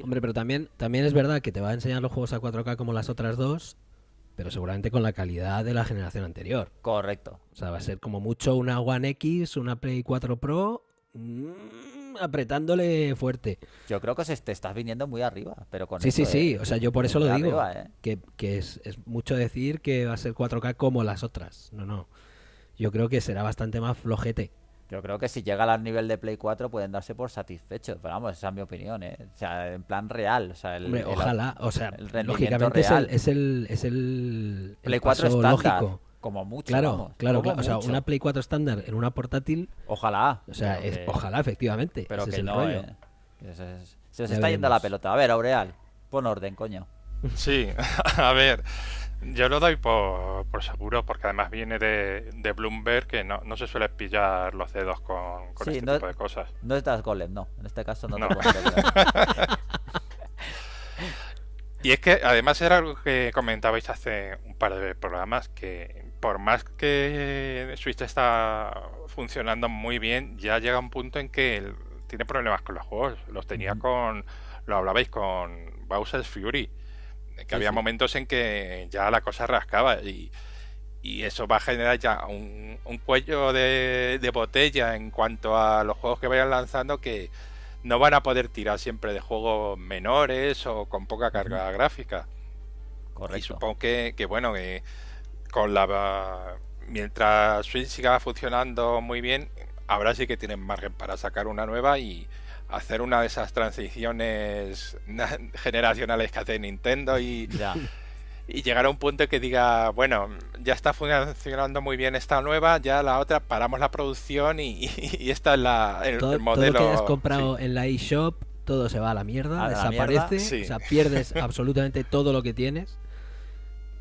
Hombre, pero también, también es verdad que te va a enseñar los juegos a 4K como las otras dos, pero seguramente con la calidad de la generación anterior. Correcto. O sea, va a ser como mucho una One X, una Play 4 Pro, mm, apretándole fuerte. Yo creo que se te estás viniendo muy arriba, pero con Sí, sí, sí. o sea, yo por eso lo digo. ¿eh? Que, es mucho decir que va a ser 4K como las otras. No, no. Yo creo que será bastante más flojete creo que si llegan al nivel de Play 4 pueden darse por satisfechos, pero vamos, esa es mi opinión, ¿eh? O sea, en plan real. O sea, el, ojalá, o sea, lógicamente Es, el, es el, Play 4 estándar, como mucho. Claro, claro, O sea, una Play 4 estándar en una portátil. Ojalá. O sea, ojalá, efectivamente. Pero que no, ¿eh? se nos está yendo la pelota. A ver, Aureal, pon orden, coño. Sí, a ver. Yo lo doy por, seguro, porque además viene de, Bloomberg, que no, se suele pillar los dedos con, este tipo de cosas. No estás golem, no. En este caso no, Y es que además era algo que comentabais hace un par de programas, que por más que Switch está funcionando muy bien, ya llega un punto en que tiene problemas con los juegos. Los tenía con... Lo hablabais con Bowser's Fury que había momentos en que ya la cosa rascaba y, eso va a generar ya un, cuello de, botella en cuanto a los juegos que vayan lanzando que no van a poder tirar siempre de juegos menores o con poca carga gráfica. Y supongo que, bueno, que con la mientras Switch siga funcionando muy bien, ahora sí que tienen margen para sacar una nueva y, hacer una de esas transiciones generacionales que hace Nintendo y, y llegar a un punto que diga, bueno, ya está funcionando muy bien esta nueva, ya la otra paramos la producción y, y esta es la, el, todo, modelo. lo que has comprado en la eShop, todo se va a la mierda, desaparece, o sea, pierdes absolutamente todo lo que tienes.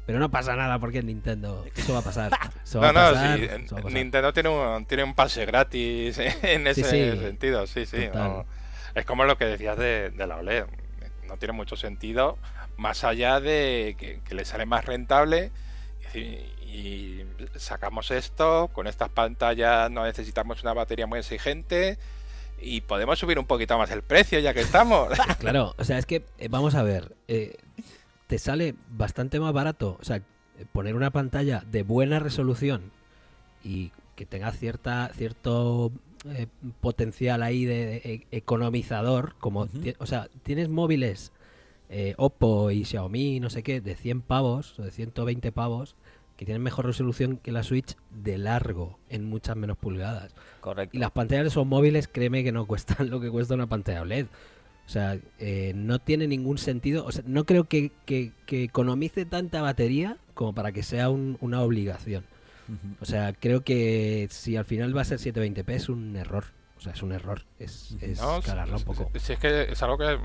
Pero no pasa nada porque es Nintendo. Eso va a pasar. no, no, sí. Nintendo tiene un, tiene un pase gratis en ese sentido. Sí, sí. Es como lo que decías de, la OLED. No tiene mucho sentido más allá de que, le sale más rentable. Y, sacamos esto. Con estas pantallas no necesitamos una batería muy exigente. Y podemos subir un poquito más el precio ya que estamos. claro, o sea, es que eh, vamos a ver. Eh, te sale bastante más barato, o sea, poner una pantalla de buena resolución y que tenga cierta cierto eh, potencial ahí de, e, economizador, como, o sea, tienes móviles eh, Oppo y Xiaomi, no sé qué, de 100 pavos o de 120 pavos, que tienen mejor resolución que la Switch de largo, en muchas menos pulgadas. Correcto. Y las pantallas de esos móviles, créeme que no cuestan lo que cuesta una pantalla OLED. O sea, eh, no tiene ningún sentido. O sea, no creo que, que, economice tanta batería como para que sea una obligación. O sea, creo que si al final va a ser 720p es un error. O sea, es un error. Es, es un poco. Si, es que es algo que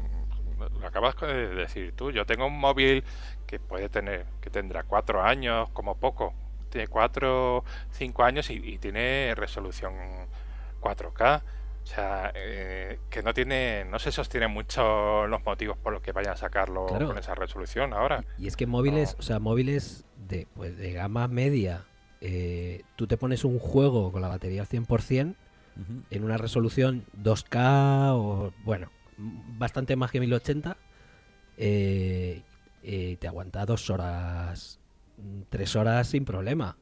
acabas de decir tú. Yo tengo un móvil que puede tener, que tendrá cuatro años como poco. Tiene cuatro, cinco años y, y tiene resolución 4K o sea, eh, que no tiene, no se sostienen mucho los motivos por los que vayan a sacarlo con esa resolución ahora. Y, es que móviles, o sea, móviles de, pues, de gama media, eh, tú te pones un juego con la batería al 100% en una resolución 2K o, bueno, bastante más que 1080, eh, eh, te aguanta dos horas, mm, tres horas sin problema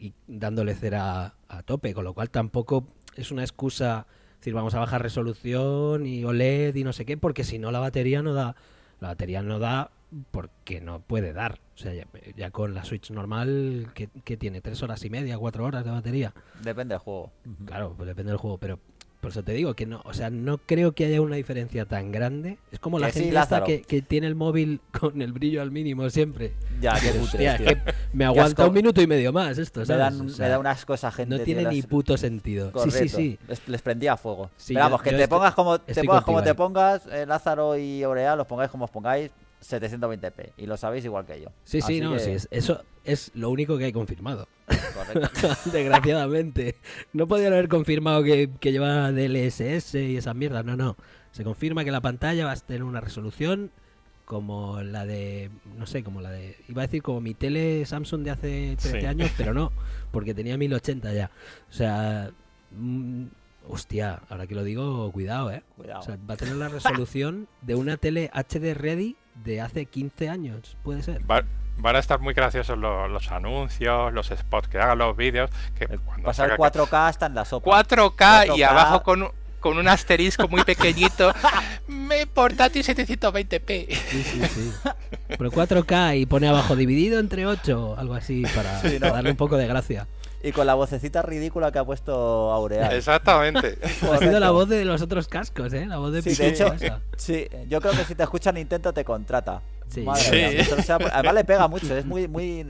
y dándole cera a tope, con lo cual tampoco es una excusa vamos a bajar resolución y OLED y no sé qué, porque si no la batería no da, la batería no da porque no puede dar. O sea, ya, con la Switch normal que, tiene tres horas y media, cuatro horas de batería. Depende del juego. Claro, pues depende del juego, pero por eso te digo que no, o sea, no creo que haya una diferencia tan grande. Es como la gente que, tiene el móvil con el brillo al mínimo siempre. Ya, me aguanta un minuto y medio más esto, Me, me da unas cosas, gente. No tiene ni puto sentido. Sí, sí, sí. Les, prendía a fuego. vamos, que te, pongas como, te pongas eh, Lázaro y Orea, los pongáis como os pongáis, 720p. Y lo sabéis igual que yo. Sí, sí, no, sí. eso es lo único que hay confirmado. Correcto. Desgraciadamente. No podían haber confirmado que, que lleva DLSS y esas mierdas. No, no. Se confirma que la pantalla va a tener una resolución como la de, no sé, como la de, iba a decir como mi tele Samsung de hace 30 años, pero no, porque tenía 1080 ya. O sea, mm, hostia, ahora que lo digo, cuidado, ¿eh? O sea, va a tener la resolución de una tele HD ready de hace 15 años, puede ser. van a estar muy graciosos los, anuncios, los spots que hagan, los vídeos. Que Pasar 4K hasta en la sopa. 4K, y abajo con, con un asterisco muy pequeñito. Me portátil 720p. Sí, sí, sí. Pero 4K y pone abajo dividido entre 8, algo así, para darle un poco de gracia y con la vocecita ridícula que ha puesto Aureal. Exactamente. ha sido la voz de los otros cascos, ¿eh? La voz de, sí, sí, yo creo que si te escucha Nintendo te contrata. Sí. sí. además le pega mucho, es muy, muy,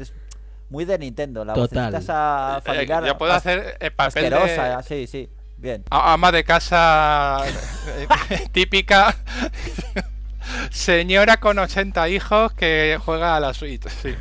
muy de Nintendo. La Total. vocecita esa eh, eh, familiar. ya puedo hacer eh, sí, sí. Bien. Ama de casa típica. Señora con 80 hijos que juega a la suite. Sí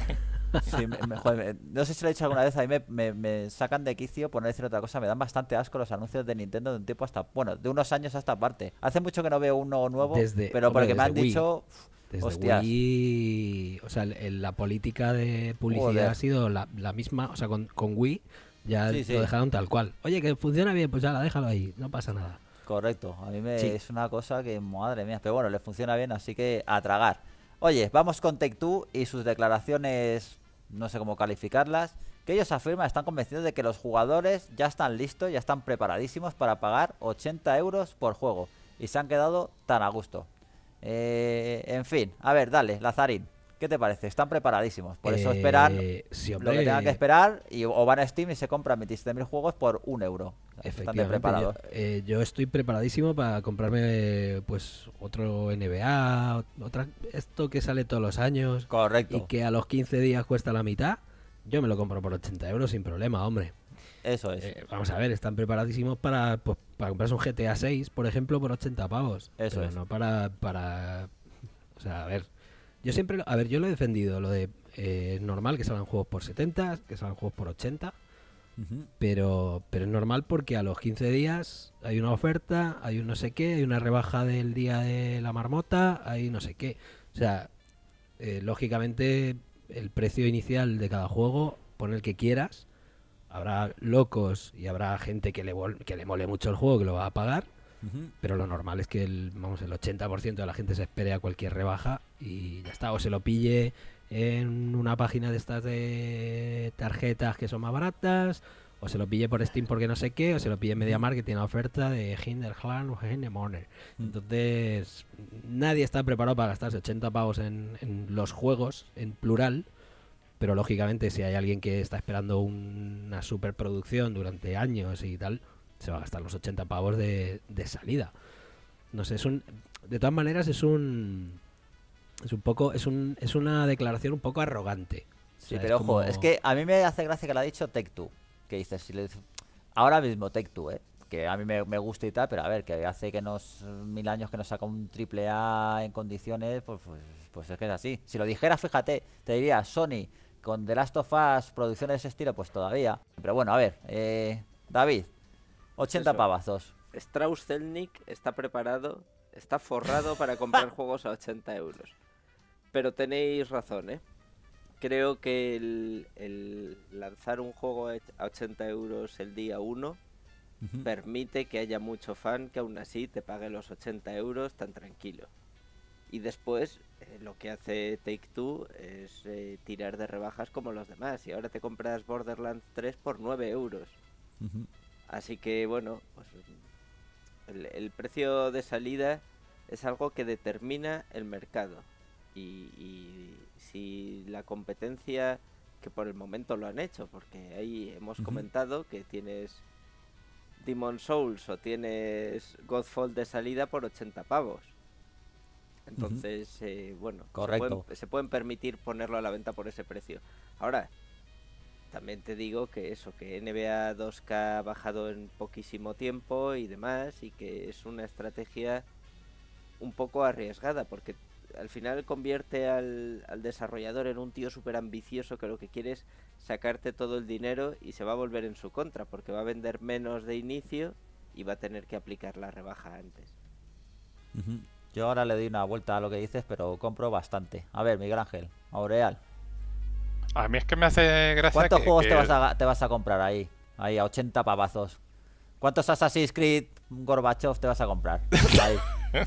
no sé si lo he dicho alguna vez, a mí me, sacan de quicio por no decir otra cosa, me dan bastante asco los anuncios de Nintendo de un tiempo hasta, bueno, de unos años hasta parte. Hace mucho que no veo uno nuevo, pero porque me han dicho... Desde Wii, o sea, la política de publicidad ha sido la, misma, o sea, con, Wii ya lo dejaron tal cual. Oye, que funciona bien, pues ya la déjalo ahí, no pasa nada. Correcto, a mí me, es una cosa que, madre mía, pero bueno, le funciona bien, así que a tragar. Oye, vamos con Take-Two y sus declaraciones no sé cómo calificarlas, que ellos afirman, están convencidos de que los jugadores ya están listos, ya están preparadísimos para pagar 80 euros por juego y se han quedado tan a gusto. Eh, en fin, a ver, dale, Lazarín. ¿Qué te parece? Están preparadísimos. Por eso esperar eh, lo que tengan que esperar y, o van a Steam y se compran 27.000 juegos por un euro. Están preparados. Eh, yo, estoy preparadísimo para comprarme pues otro NBA, otra, esto que sale todos los años. Correcto. Y que a los 15 días cuesta la mitad. Yo me lo compro por 80 euros sin problema, hombre. Eso es. Eh, vamos a ver, están preparadísimos para, pues, comprarse un GTA 6, por ejemplo, por 80 pavos. Eso es. No para, para. O sea, a ver, yo siempre, a ver, yo lo he defendido, lo de es eh, normal que salgan juegos por 70, que salgan juegos por 80, pero, es normal porque a los 15 días hay una oferta, hay un no sé qué, hay una rebaja del día de la marmota, hay no sé qué. O sea, eh, lógicamente el precio inicial de cada juego, pon el que quieras, habrá locos y habrá gente que le, que le mole mucho el juego que lo va a pagar pero lo normal es que el, vamos, el 80% de la gente se espere a cualquier rebaja y ya está, o se lo pille en una página de estas de tarjetas que son más baratas, o se lo pille por Steam porque no sé qué, o se lo pille en MediaMarkt que tiene oferta de Hinderland o Hindermoner. Entonces, nadie está preparado para gastarse 80 pavos en, los juegos, en plural. Pero lógicamente, si hay alguien que está esperando una superproducción durante años y tal, se va a gastar los 80 pavos de, salida. No sé, es un. De todas maneras, es un. Es un poco. Es, un, es una declaración un poco arrogante. Sí, pero ojo, es que a mí me hace gracia que lo ha dicho Tech Que dices, si le... ahora mismo Tech ¿eh? que a mí me, gusta y tal, pero a ver, que hace que nos mil años que nos saca un triple A en condiciones, pues, pues, pues, es que es así. Si lo dijera, fíjate, te diría Sony con The Last of Us, producciones de ese estilo, pues todavía. Pero bueno, a ver, eh, David, 80 pavazos Strauss Zelnick está preparado, está forrado para comprar juegos a 80 euros. Pero tenéis razón, ¿eh? Creo que el, lanzar un juego a 80 euros el día 1 permite que haya mucho fan que aún así te pague los 80 euros tan tranquilo. Y después eh, lo que hace Take Two es eh, tirar de rebajas como los demás. Y ahora te compras Borderlands 3 por 9 euros. Así que bueno, pues, el, precio de salida es algo que determina el mercado. Y, si la competencia, que por el momento lo han hecho, porque ahí hemos comentado que tienes Demon Souls o tienes Godfall de salida por 80 pavos. Entonces, eh, bueno, Se, se pueden permitir ponerlo a la venta por ese precio. Ahora, también te digo que eso, que NBA 2K ha bajado en poquísimo tiempo y demás, y que es una estrategia un poco arriesgada, porque al final convierte al, desarrollador en un tío súper ambicioso que lo que quiere es sacarte todo el dinero y se va a volver en su contra, porque va a vender menos de inicio y va a tener que aplicar la rebaja antes. Yo ahora le doy una vuelta a lo que dices, pero compro bastante. A ver, Miguel Ángel, Aureal. A mí es que me hace gracia. ¿Cuántos juegos Te, vas a, comprar ahí? Ahí, a 80 pavazos. ¿Cuántos Assassin's Creed Gorbachev te vas a comprar? Ahí.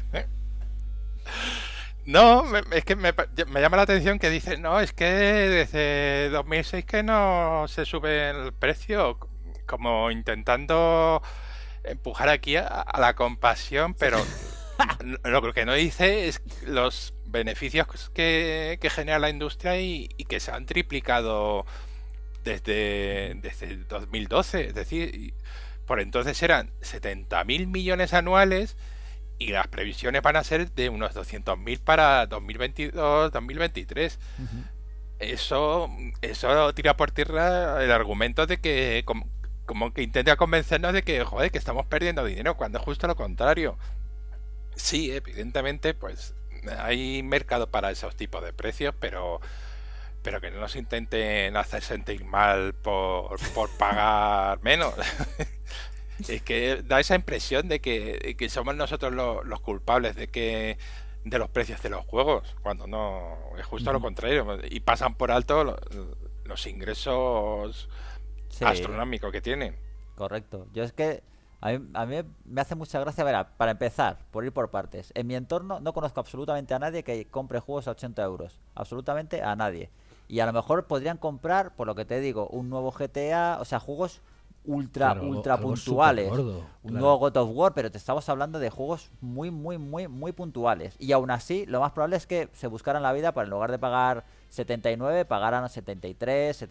no, es que me, llama la atención que dice no, es que desde 2006 que no se sube el precio, como intentando empujar aquí a, la compasión, pero lo, lo que no dice es los beneficios que, genera la industria y, que se han triplicado desde, desde 2012. Es decir, por entonces eran 70.000 millones anuales y las previsiones van a ser de unos 200.000 para 2022, 2023. Eso, eso tira por tierra el argumento de que como, que intenta convencernos de que joder, que estamos perdiendo dinero cuando es justo lo contrario. Sí, evidentemente, pues hay mercado para esos tipos de precios, pero pero que no nos intenten hacer sentir mal por, pagar menos. es que da esa impresión de que, somos nosotros los, culpables de que de los precios de los juegos, cuando no es justo lo contrario y pasan por alto los, ingresos astronómicos que tienen. Correcto. Yo es que a mí, me hace mucha gracia, para empezar, por ir por partes. En mi entorno no conozco absolutamente a nadie que compre juegos a 80 euros. Absolutamente a nadie. Y a lo mejor podrían comprar, por lo que te digo, un nuevo GTA, o sea, juegos ultra, ultra puntuales. un nuevo God of War, pero te estamos hablando de juegos muy, muy, muy, muy puntuales. Y aún así, lo más probable es que se buscaran la vida para en lugar de pagar 79 pagarán a 73,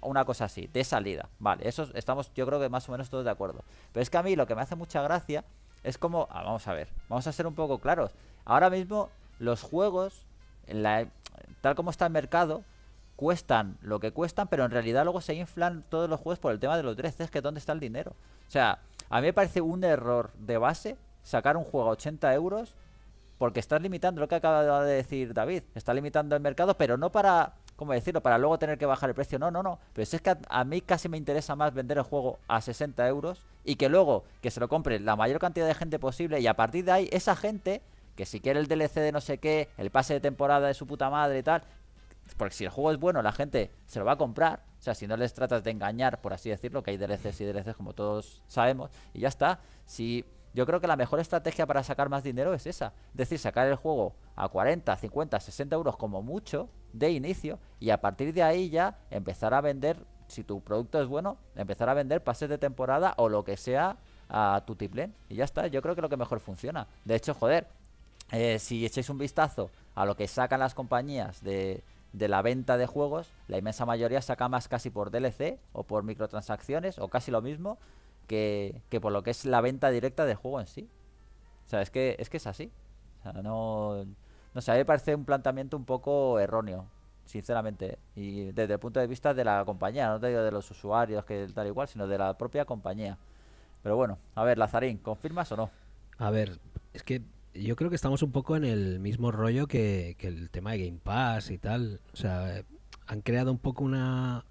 una cosa así, de salida. Vale, eso estamos yo creo que más o menos todos de acuerdo. Pero es que a mí lo que me hace mucha gracia es como, ah, vamos a ver, vamos a ser un poco claros. Ahora mismo los juegos, la, tal como está el mercado, cuestan lo que cuestan, pero en realidad luego se inflan todos los juegos por el tema de los 13 Es que dónde está el dinero. O sea, a mí me parece un error de base sacar un juego a 80 euros porque estás limitando lo que acaba de decir David, Está limitando el mercado, pero no para, ¿cómo decirlo?, para luego tener que bajar el precio, no, no, no, pero es que a, mí casi me interesa más vender el juego a 60 euros y que luego que se lo compre la mayor cantidad de gente posible y a partir de ahí esa gente, que si quiere el DLC de no sé qué, el pase de temporada de su puta madre y tal, porque si el juego es bueno, la gente se lo va a comprar. O sea, si no les tratas de engañar, por así decirlo, que hay DLCs y DLCs como todos sabemos, y ya está. Si yo creo que la mejor estrategia para sacar más dinero es esa. Es decir, sacar el juego a 40, 50, 60 euros como mucho de inicio y a partir de ahí ya empezar a vender, si tu producto es bueno, empezar a vender pases de temporada o lo que sea a tu tiplén. Y ya está, yo creo que lo que mejor funciona. De hecho, joder, eh, si echáis un vistazo a lo que sacan las compañías de, de la venta de juegos, la inmensa mayoría saca más casi por DLC o por microtransacciones o casi lo mismo que, por lo que es la venta directa del juego en sí. O sea, es que es, que es así. O sea, no, no sé, a mí me parece un planteamiento un poco erróneo, sinceramente. Y desde el punto de vista de la compañía, no te digo de los usuarios que tal igual, sino de la propia compañía. Pero bueno, a ver, Lazarín, ¿confirmas o no? A ver, es que yo creo que estamos un poco en el mismo rollo que, que el tema de Game Pass y tal. O sea, han creado un poco una,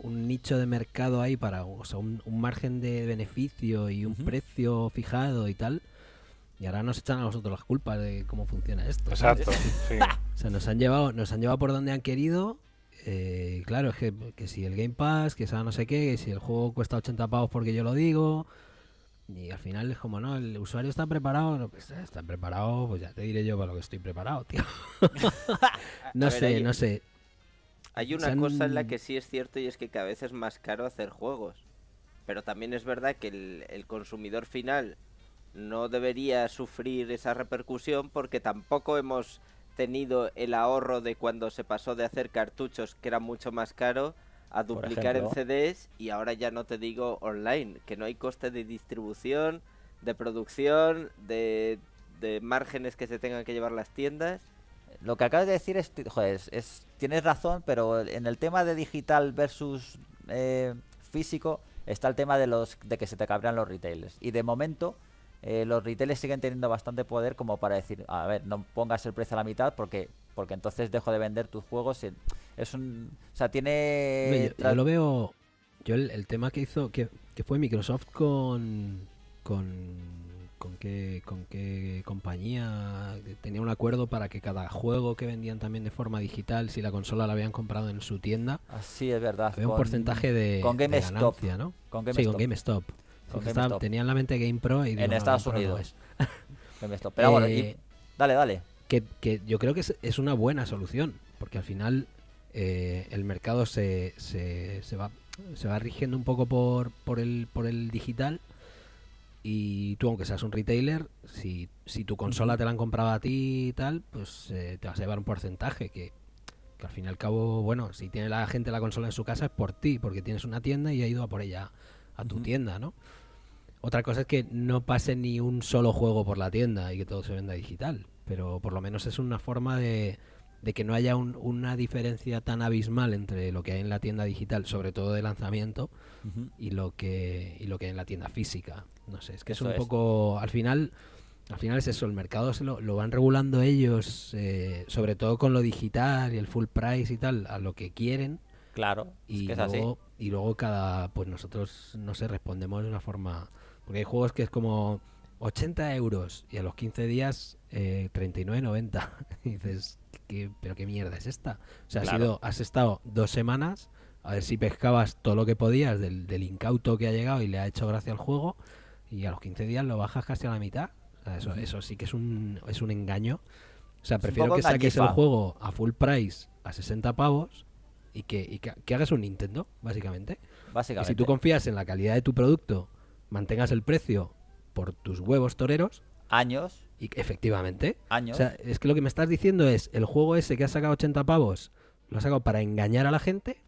un, nicho de mercado ahí para, o un, margen de beneficio y un precio fijado y tal. Y ahora nos echan a nosotros las culpas de cómo funciona esto. Exacto. o sea, nos han llevado, nos han llevado por donde han querido. Eh, claro, es que, si el Game Pass, que sea no sé qué, si el juego cuesta 80 pavos porque yo lo digo. Y al final es como, no, el usuario está preparado, no, pues está preparado, pues ya te diré yo para lo que estoy preparado, tío. no sé, no sé. Hay una cosa en la que sí es cierto y es que cada vez es más caro hacer juegos. Pero también es verdad que el, consumidor final no debería sufrir esa repercusión porque tampoco hemos tenido el ahorro de cuando se pasó de hacer cartuchos que era mucho más caro a duplicar en CDs y ahora ya no te digo online, que no hay coste de distribución, de producción, de, márgenes que se tengan que llevar las tiendas. Lo que acabas de decir es, es tienes razón, pero en el tema de digital versus eh, físico está el tema de los de que se te cabrean los retailers. Y de momento eh, los retailers siguen teniendo bastante poder como para decir, a ver, no pongas el precio a la mitad porque porque entonces dejo de vender tus juegos. es un, o sea, tiene. Yo, lo veo. Yo el, el, tema que hizo que, que fue Microsoft con con con qué, compañía tenía un acuerdo para que cada juego que vendían también de forma digital, si la consola la habían comprado en su tienda, así es verdad, un porcentaje de, con ¿no? Con GameStop. Sí, con GameStop. Tenían la mente GamePro y en Estados Unidos. GameStop. Pero bueno, eh, dale, dale. Que, yo creo que es, una buena solución, porque al final eh, el mercado se, se, se, va, se va rigiendo un poco por, por, el, por el digital y tú, aunque seas un retailer, si, si tu consola te la han comprado a ti y tal, pues eh, te vas a llevar un porcentaje que, al fin y al cabo, bueno, si tiene la gente la consola en su casa es por ti, porque tienes una tienda y ha ido a por ella a tu tienda, ¿no? Otra cosa es que no pase ni un solo juego por la tienda y que todo se venda digital, pero por lo menos es una forma de, de que no haya una diferencia tan abismal entre lo que hay en la tienda digital, sobre todo de lanzamiento, y lo que y lo que hay en la tienda física. No sé, es que es un poco al final al final es eso, el mercado se lo, van regulando ellos, eh, sobre todo con lo digital y el full price y tal, a lo que quieren. Claro, y es que luego, es así. y luego cada pues nosotros no sé, respondemos de una forma porque hay juegos que es como 80 euros y a los 15 días eh, 39.90. dices, pero qué mierda es esta? O sea, has, estado dos semanas a ver si pescabas todo lo que podías del, incauto que ha llegado y le ha hecho gracia al juego y a los 15 días lo bajas casi a la mitad. eso, sí que es un, es un engaño. O sea, prefiero que saques el juego a full price a 60 pavos y que, hagas un Nintendo, básicamente. básicamente. Y si tú confías en la calidad de tu producto, mantengas el precio por tus huevos toreros. Años. Y efectivamente. Años. es que lo que me estás diciendo es, el juego ese que ha sacado 80 pavos, lo ha sacado para engañar a la gente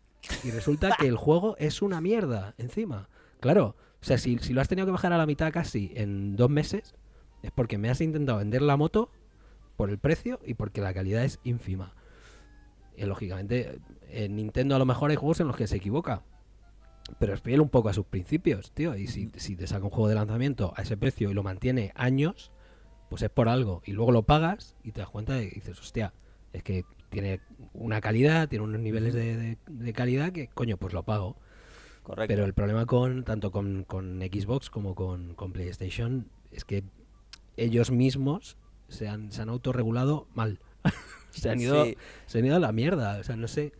y resulta que el juego es una mierda encima. Claro, o sea, si, lo has tenido que bajar a la mitad casi en dos meses, es porque me has intentado vender la moto por el precio y porque la calidad es ínfima. Y, lógicamente, en Nintendo a lo mejor hay juegos en los que se equivoca. Pero es fiel un poco a sus principios, tío. Y si, si te saca un juego de lanzamiento a ese precio y lo mantiene años, pues es por algo. Y luego lo pagas y te das cuenta y dices, hostia, es que tiene una calidad, tiene unos niveles de, calidad que, coño, pues lo pago. Correcto. Pero el problema con tanto con, con Xbox como con, PlayStation es que ellos mismos se han, se han autorregulado mal. se, han ido, se han ido a la mierda. O sea, no sé.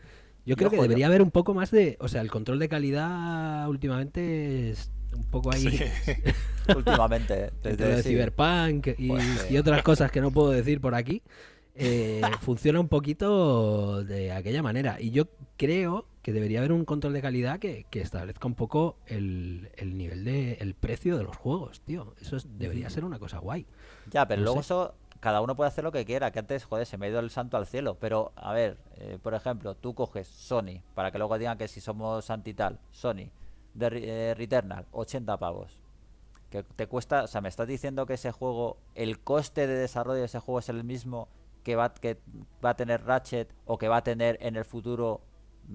Yo creo que debería haber un poco más de. O sea, el control de calidad últimamente es, un poco ahí. Últimamente, desde de Cyberpunk y, pues, eh. otras cosas que no puedo decir por aquí. Eh, funciona un poquito de aquella manera. Y yo creo que debería haber un control de calidad que, establezca un poco el, nivel de el precio de los juegos, tío. Eso debería ser una cosa guay. Ya, pero luego eso cada uno puede hacer lo que quiera, que antes, joder, se me ha ido el santo al cielo. Pero, a ver, eh, por ejemplo, tú coges Sony, para que luego digan que si somos anti tal, Sony, de eh, Returnal, 80 pavos. Que te cuesta, o sea, me estás diciendo que ese juego, el coste de desarrollo de ese juego es el mismo que va, que va a tener Ratchet o que va a tener en el futuro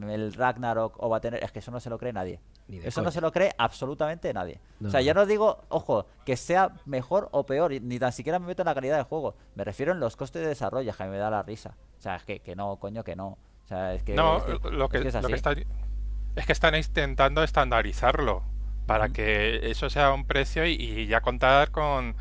el Ragnarok o va a tener. Es que eso no se lo cree nadie. Eso no se lo cree absolutamente nadie. O sea, yo no digo, ojo, que sea mejor o peor, ni tan siquiera me meto en la calidad del juego. Me refiero en los costes de desarrollo, que me da la risa. O sea, es que, no, coño, que no. sea, que. No, lo, que, lo, que está, es que están intentando estandarizarlo para que eso sea un precio y, ya contar con,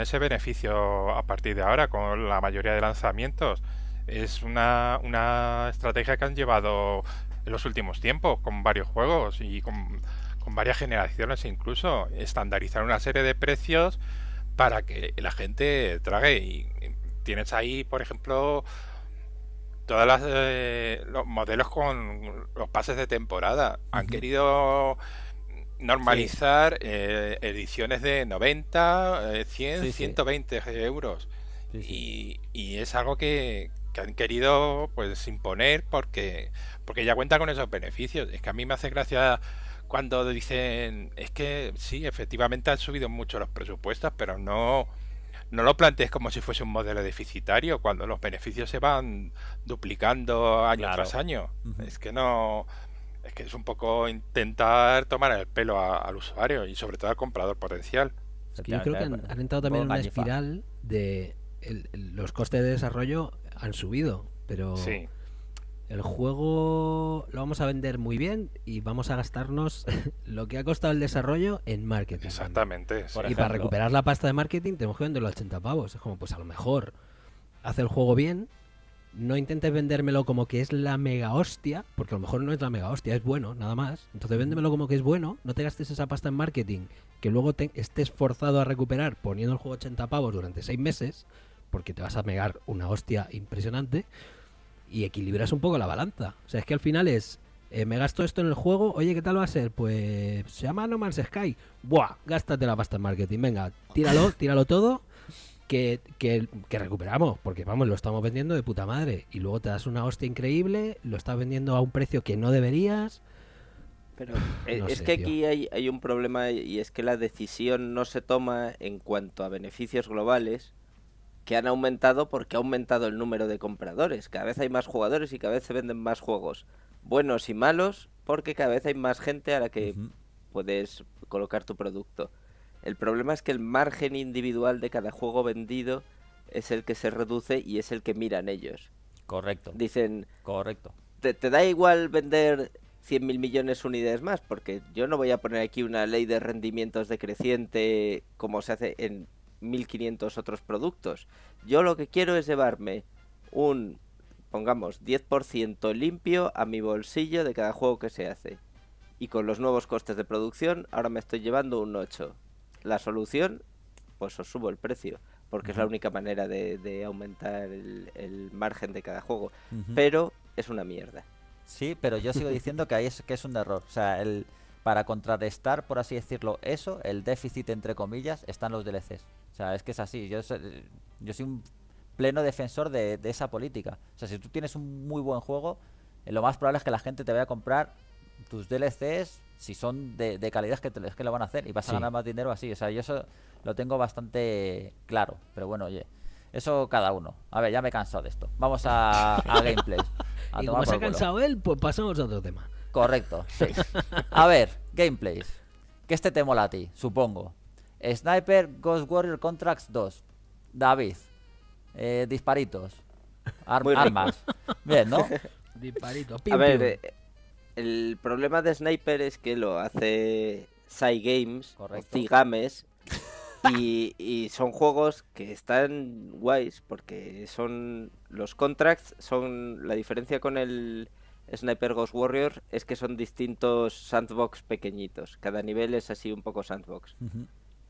ese beneficio a partir de ahora, con la mayoría de lanzamientos. Es una, una estrategia que han llevado en los últimos tiempos con varios juegos y con, con varias generaciones incluso. Estandarizar una serie de precios para que la gente trague. Y tienes ahí, por ejemplo, todas eh, los modelos con los pases de temporada han querido normalizar eh, ediciones de 90, 100, 120 euros. Y, es algo que, han querido pues imponer porque, porque ya cuenta con esos beneficios. Es que a mí me hace gracia cuando dicen, es que sí, efectivamente han subido mucho los presupuestos, pero no, no lo plantees como si fuese un modelo deficitario cuando los beneficios se van duplicando año tras año. Es que no. Es que es un poco intentar tomar el pelo al usuario y sobre todo al comprador potencial. yo creo que han, entrado también en una espiral de los costes de desarrollo han subido, pero sí el juego lo vamos a vender muy bien y vamos a gastarnos lo que ha costado el desarrollo en marketing. Exactamente. Y para recuperar la pasta de marketing tenemos que venderlo a 80 pavos. Es como, pues a lo mejor hace el juego bien, no intentes vendérmelo como que es la mega hostia, porque a lo mejor no es la mega hostia, es bueno, nada más. Entonces véndemelo como que es bueno, no te gastes esa pasta en marketing que luego te estés forzado a recuperar poniendo el juego 80 pavos durante 6 meses, porque te vas a pegar una hostia impresionante y equilibras un poco la balanza. O sea, es que al final es, eh, me gasto esto en el juego, oye, ¿qué tal va a ser? Pues se llama No Man's Sky. Buah, gástate la pasta en marketing, venga, tíralo, tíralo todo, que, recuperamos, porque vamos, lo estamos vendiendo de puta madre. Y luego te das una hostia increíble, lo estás vendiendo a un precio que no deberías. Pero eh, es que aquí hay un problema y es que la decisión no se toma en cuanto a beneficios globales, que han aumentado porque ha aumentado el número de compradores. Cada vez hay más jugadores y cada vez se venden más juegos, buenos y malos, porque cada vez hay más gente a la que puedes colocar tu producto. El problema es que el margen individual de cada juego vendido es el que se reduce y es el que miran ellos. Correcto. Dicen. Correcto. Te, da igual vender 100 mil millones unidades más, porque yo no voy a poner aquí una ley de rendimientos decreciente como se hace en 1500 otros productos. Yo lo que quiero es llevarme un, pongamos, 10% limpio a mi bolsillo de cada juego que se hace. Y con los nuevos costes de producción, ahora me estoy llevando un 8. La solución, pues os subo el precio, porque es la única manera de, aumentar el, margen de cada juego. Pero es una mierda. Sí, pero yo sigo diciendo que, ahí es, que es un error. O sea, el, para contrarrestar, por así decirlo, eso, el déficit entre comillas, están los DLCs. O sea, es que es así. Yo soy, yo soy un pleno defensor de, esa política. O sea, si tú tienes un muy buen juego, eh, lo más probable es que la gente te vaya a comprar tus DLCs si son de, calidad que, te, es que lo van a hacer y vas a ganar más dinero así. O sea, yo eso lo tengo bastante claro. Pero bueno, oye, eso cada uno. A ver, ya me he cansado de esto. Vamos a, a gameplay. y como se ha cansado él, pues pasamos a otro tema. Correcto, A ver, gameplays. Que este te mola a ti, supongo. Sniper Ghost Warrior Contracts 2. David. Eh, disparitos. armas. Bien, ¿no? disparitos. A ver, eh, el problema de Sniper es que lo hace Side Games, Cigames. Y, y son juegos que están guays porque son los contracts, son la diferencia con el Sniper Ghost Warrior es que son distintos sandbox pequeñitos. Cada nivel es así un poco sandbox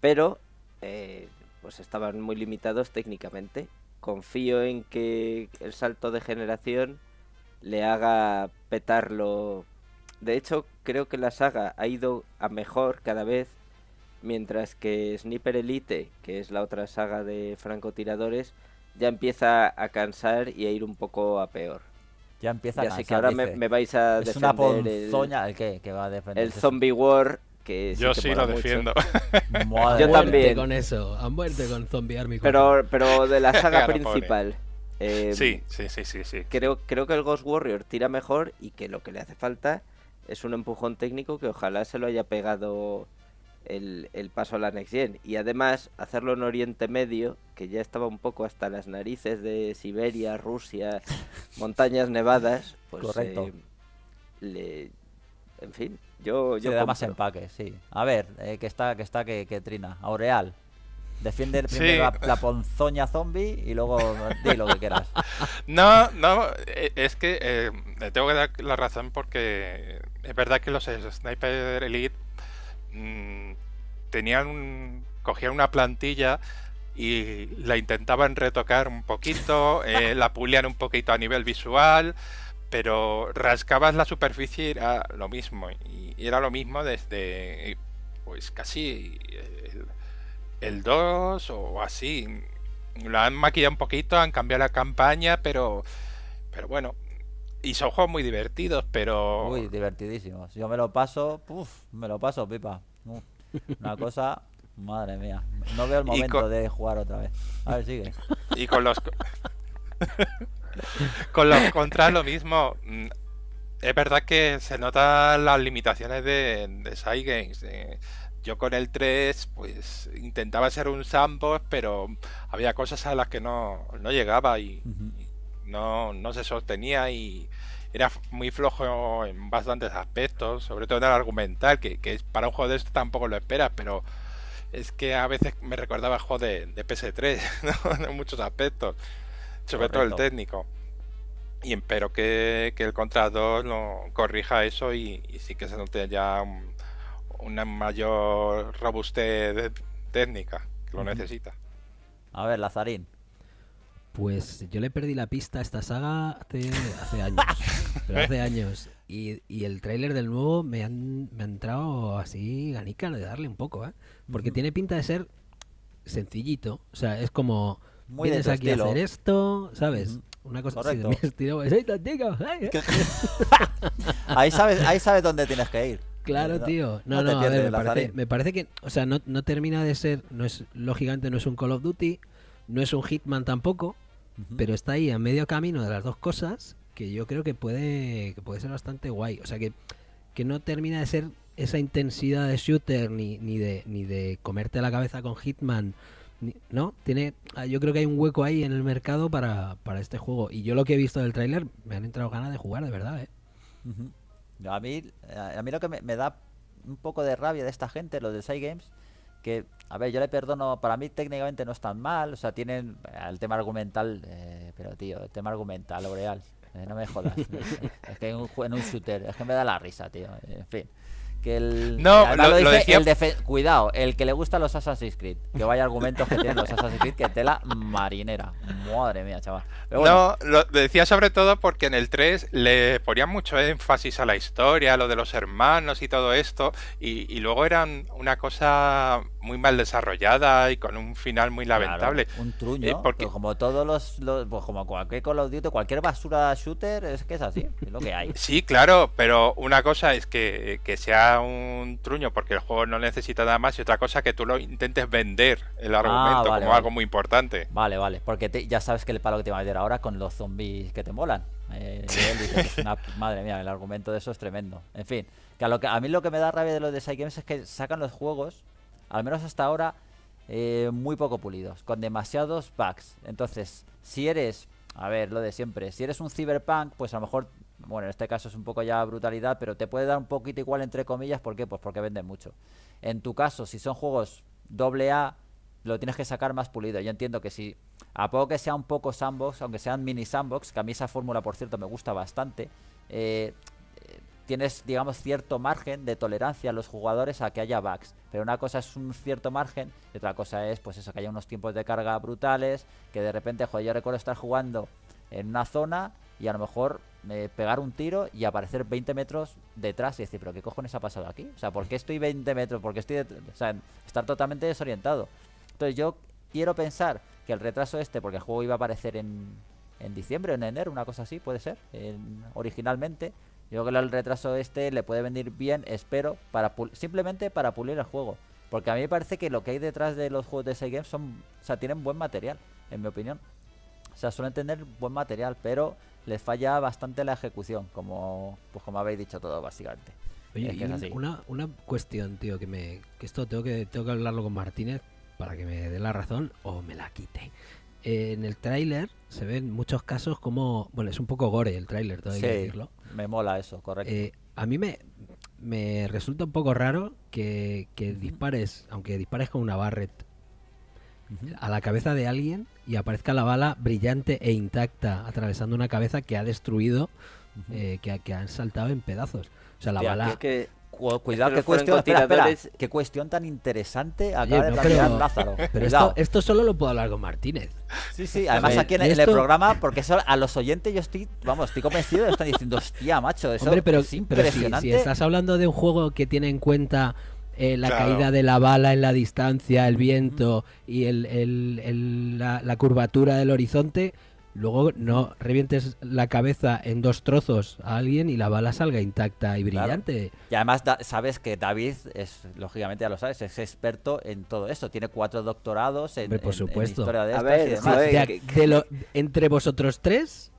pero eh, pues estaban muy limitados técnicamente. Confío en que el salto de generación le haga petarlo. De hecho, creo que la saga ha ido a mejor cada vez, mientras que Sniper Elite, que es la otra saga de francotiradores, ya empieza a cansar y a ir un poco a peor. Ya empieza a cansar. Así que ahora me, vais a defender. el, ¿Que va a defender? El Zombie War yo sí lo defiendo. yo también. con eso, han muerto con Zombie Pero, pero de la saga principal. Em, sí, sí, sí, sí, Creo, creo que el Ghost Warrior tira mejor y que lo que le hace falta es un empujón técnico que ojalá se lo haya pegado el, paso a la Next Gen. Y además, hacerlo en Oriente Medio, que ya estaba un poco hasta las narices de Siberia, Rusia, montañas nevadas, pues. Correcto. Em, en fin, yo, yo da más empaque, sí. A ver, eh, que está, que está, que, trina. Aureal. Defiende primero la, ponzoña zombie y luego di lo que quieras. No, no, eh, es que eh, tengo que dar la razón porque es verdad que los Sniper Elite mm, tenían un, cogían una plantilla y la intentaban retocar un poquito, la pulían un poquito a nivel visual, pero rascabas la superficie y era lo mismo. Y, era lo mismo desde, pues casi eh, el, 2 o así. Lo han maquillado un poquito, han cambiado la campaña, pero, pero bueno. Y son juegos muy divertidos, pero... muy divertidísimos. Yo me lo paso, me lo paso, pipa. Uh, una cosa, madre mía. No veo el momento de jugar otra vez. A ver, sigue. Y con los... Con los contras lo mismo. Mm, es verdad que se notan las limitaciones de, side games. yo con el 3 pues intentaba ser un sandbox, pero había cosas a las que no, no llegaba y, no, no, se sostenía y era muy flojo en bastantes aspectos, sobre todo en el argumental, que, que para un juego de esto tampoco lo esperas, pero es que a veces me recordaba el juego de, PS3 en muchos aspectos sobre todo el técnico. Y espero que, el contrato lo corrija eso y, sí que se note ya una mayor robustez técnica, que lo necesita. A ver, Lazarín. Pues yo le perdí la pista a esta saga hace, años. hace años. Y, el tráiler del nuevo me, han, me ha entrado así ganica de darle un poco, ¿eh? Porque tiene pinta de ser sencillito. O sea, es como muy Vienes hacer esto, ¿sabes? Una cosa Correcto. así de pues, ahí, sabes, ahí sabes dónde tienes que ir. Claro, eh, tío. No, no, no a ver, me parece, me parece, que, o sea, no, no, termina de ser, no es, lógicamente no es un Call of Duty, no es un Hitman tampoco, pero está ahí a medio camino de las dos cosas que yo creo que puede, que puede ser bastante guay. O sea, que, que no termina de ser esa intensidad de shooter ni, ni, de, ni de comerte la cabeza con Hitman ¿no? Tiene, ah, yo creo que hay un hueco ahí en el mercado para, para este juego. Y yo lo que he visto del tráiler, me han entrado ganas de jugar, de verdad, ¿eh? a, mí, a mí lo que me, da un poco de rabia de esta gente, los de Side Games, que, a ver, yo le perdono, para mí técnicamente no es tan mal, o sea, tienen eh, el tema argumental, eh, pero tío, el tema argumental, L'Oreal, real eh, no me jodas. es que en un, en un shooter, es que me da la risa, tío, en fin que el, no, lo, decía... cuidado, el que le gusta los Assassin's Creed, que vaya argumentos que tienen los Assassin's Creed que tela marinera. Madre mía, chaval. No, lo decía sobre todo porque en el 3 le ponían mucho énfasis a la historia, a lo de los hermanos y todo esto, y luego eran una cosa muy mal desarrollada y con un final muy lamentable. un truño, eh, porque... como todos los, pues como cualquier Call of Duty, cualquier basura shooter, es que es así, es lo que hay. Sí, claro, pero una cosa es que, sea un truño porque el juego no necesita nada más y otra cosa que tú lo intentes vender el ah, argumento como algo muy importante. Vale, vale, porque ya sabes que el palo que te va a meter ahora con los zombies que te molan. Eh, madre mía, el argumento de eso es tremendo. En fin, que a, lo mí lo que me da rabia de los de Games es que sacan los juegos al menos hasta ahora, eh, muy poco pulidos, con demasiados bugs. Entonces, si eres, a ver, lo de siempre, si eres un cyberpunk, pues a lo mejor, bueno, en este caso es un poco ya brutalidad, pero te puede dar un poquito igual entre comillas, ¿por qué? Pues porque venden mucho. En tu caso, si son juegos doble A, lo tienes que sacar más pulido. Yo entiendo que si, a poco que sea un poco sandbox, aunque sean mini sandbox, que a mí esa fórmula, por cierto, me gusta bastante, eh, tienes, digamos, cierto margen de tolerancia a los jugadores a que haya bugs. Pero una cosa es un cierto margen y otra cosa es, pues eso, que haya unos tiempos de carga brutales, que de repente, joder, yo recuerdo estar jugando en una zona y a lo mejor eh, pegar un tiro y aparecer 20 metros detrás y decir, pero ¿qué cojones ha pasado aquí? O sea, ¿por qué estoy 20 metros? porque estoy... O sea, estar totalmente desorientado. Entonces yo quiero pensar que el retraso este, porque el juego iba a aparecer en, en diciembre en enero, una cosa así, puede ser, originalmente, yo creo que el retraso este le puede venir bien, espero, para simplemente para pulir el juego. Porque a mí me parece que lo que hay detrás de los juegos de Side Games son. O sea, tienen buen material, en mi opinión. O sea, suelen tener buen material, pero les falla bastante la ejecución, como, pues como habéis dicho todo, básicamente. Oye, una, una, cuestión, tío, que me. esto tengo que, tengo que hablarlo con Martínez para que me dé la razón o me la quite. Eh, en el tráiler se ven muchos casos como. Bueno, es un poco gore el tráiler, todo que decirlo. Me mola eso, correcto. Eh, a mí me, me resulta un poco raro que, dispares, aunque dispares con una barret, a la cabeza de alguien y aparezca la bala brillante e intacta atravesando una cabeza que ha destruido, eh, que, que, han saltado en pedazos. O sea, la bala cuidado, qué cuestión, tan interesante acaba de plantear Lázaro. Pero esto, solo lo puedo hablar con Martínez. Sí, sí, además aquí en, el programa, porque a los oyentes yo estoy, vamos, estoy convencido, están diciendo, hostia, macho, eso pero, es impresionante. si, estás hablando de un juego que tiene en cuenta eh, la caída de la bala en la distancia, el viento y la, la curvatura del horizonte luego no revientes la cabeza en dos trozos a alguien y la bala salga intacta y brillante. Y además sabes que David es, lógicamente ya lo sabes, es experto en todo esto. Tiene cuatro doctorados en, por supuesto. de entre vosotros tres,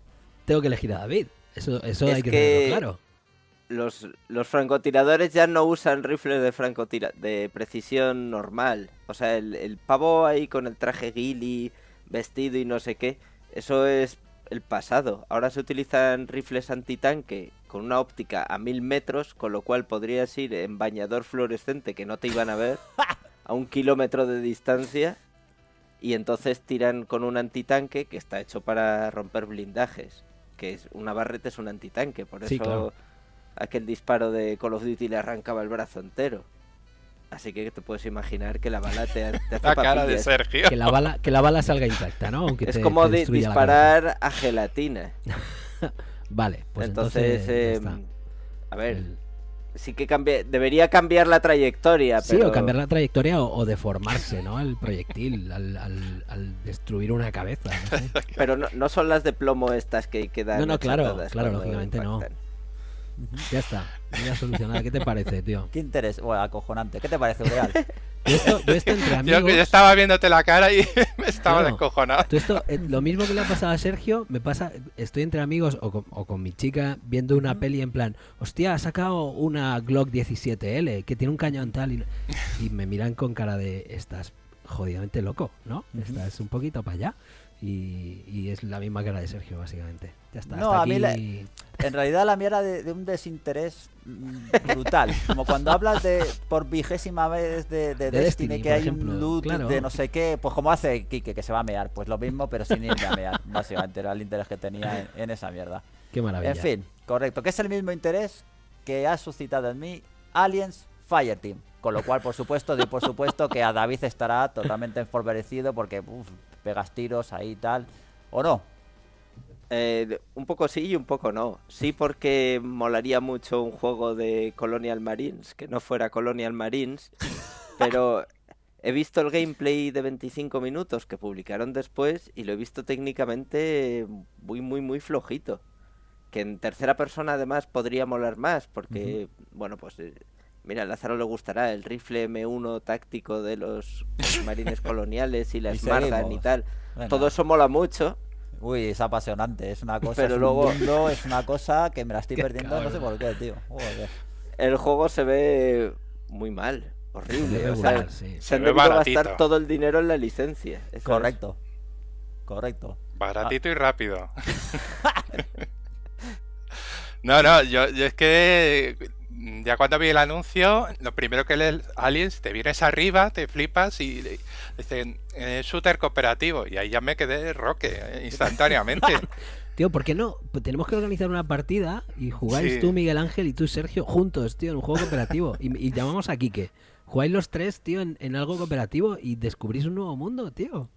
tengo que elegir a David. Eso, eso hay que, tenerlo claro. Los, los francotiradores ya no usan rifles de francotira de precisión normal. O sea, el, el pavo ahí con el traje gilly, vestido y no sé qué eso es el pasado. Ahora se utilizan rifles antitanque con una óptica a mil metros, con lo cual podrías ir en bañador fluorescente que no te iban a ver, a un kilómetro de distancia, y entonces tiran con un antitanque que está hecho para romper blindajes. Que es una barreta es un antitanque, por eso aquel disparo de Call of Duty le arrancaba el brazo entero. Así que te puedes imaginar que la bala te, hace La de Sergio. Que la bala, que la bala salga intacta, ¿no? es como disparar a gelatina. vale, pues entonces. Em, a ver. Sí que debería cambiar la trayectoria. Pero... Sí, o cambiar la trayectoria o, deformarse, ¿no? El proyectil al, destruir una cabeza. Pero no, son las de plomo estas que quedan. No, no, claro, lógicamente no. Ya está, ya solucionada. ¿Qué te parece, tío? Qué interés, bueno, acojonante. ¿Qué te parece, real Yo estaba viéndote la cara y me estaba no, esto, eh, lo mismo que le ha pasado a Sergio, me pasa, estoy entre amigos o con, mi chica viendo una peli en plan, hostia, ha sacado una Glock 17L que tiene un cañón tal y, y me miran con cara de, estás jodidamente loco, ¿no? Estás un poquito para allá. Y, es la misma que la de Sergio, básicamente. Ya está. No, a en realidad la mierda de, un desinterés mm, brutal. Como cuando hablas de por vigésima vez de, de, Destiny, que hay un loot de no sé qué, pues como hace Kike, que se va a mear. Pues lo mismo, pero sin ir a mear. Básicamente era el interés que tenía en, en esa mierda. Qué maravilla. En fin, correcto. Que es el mismo interés que ha suscitado en mí Aliens Fireteam. Con lo cual, por supuesto, por supuesto que a David estará totalmente enforberecido porque pegas tiros ahí y tal. ¿O no? Eh, un poco sí y un poco no. Sí porque molaría mucho un juego de Colonial Marines, que no fuera Colonial Marines, pero he visto el gameplay de 25 minutos que publicaron después y lo he visto técnicamente muy, muy, muy flojito. Que en tercera persona además podría molar más, porque, bueno, pues eh, Mira, a Lázaro le gustará el rifle M1 táctico de los marines coloniales y las Mardan y tal. Todo eso mola mucho. Uy, es apasionante, es una cosa, Pero luego... es una cosa que me la estoy perdiendo, no sé por qué, tío. El juego se ve muy mal, horrible. Se, o sea, se, se han a gastar todo el dinero en la licencia. Correcto. Correcto. Baratito y rápido. no, no, yo es que Mm, ya cuando vi el anuncio, lo primero que lees Aliens, te vienes arriba, te flipas y dicen es eh, shooter cooperativo. Y ahí ya me quedé roque eh, instantáneamente. tío, ¿por qué no? Pues tenemos que organizar una partida y jugáis tú, Miguel Ángel, y tú, Sergio, juntos, tío, en un juego cooperativo. y, y llamamos a Quique. Jugáis los tres, tío, en, algo cooperativo y descubrís un nuevo mundo, tío.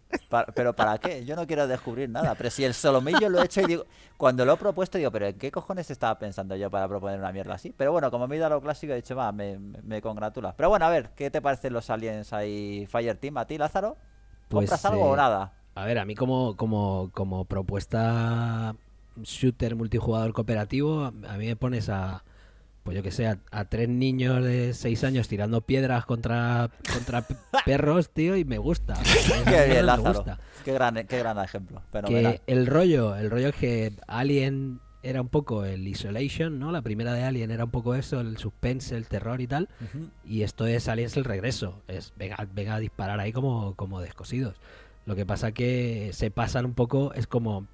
¿Pero para qué? Yo no quiero descubrir nada. Pero si el solomillo lo he hecho y digo... Cuando lo he propuesto digo, pero ¿en qué cojones estaba pensando yo para proponer una mierda así? Pero bueno, como me he ido a lo clásico he dicho, va, me, me congratulas. Pero bueno, a ver, ¿qué te parecen los aliens ahí, Fireteam? ¿A ti, Lázaro? ¿Compras pues, algo o eh, nada? A ver, a mí como, como, como propuesta shooter multijugador cooperativo, a mí me pones a pues yo que sé, a, tres niños de seis años tirando piedras contra, contra perros, tío, y me gusta. qué bien, Me gusta. Qué gran, ejemplo. Que el rollo, el rollo es que Alien era un poco el Isolation, ¿no? La primera de Alien era un poco eso, el suspense, el terror y tal. Y esto es Aliens el regreso. Es venga, a disparar ahí como, como descosidos. Lo que pasa que se pasan un poco, es como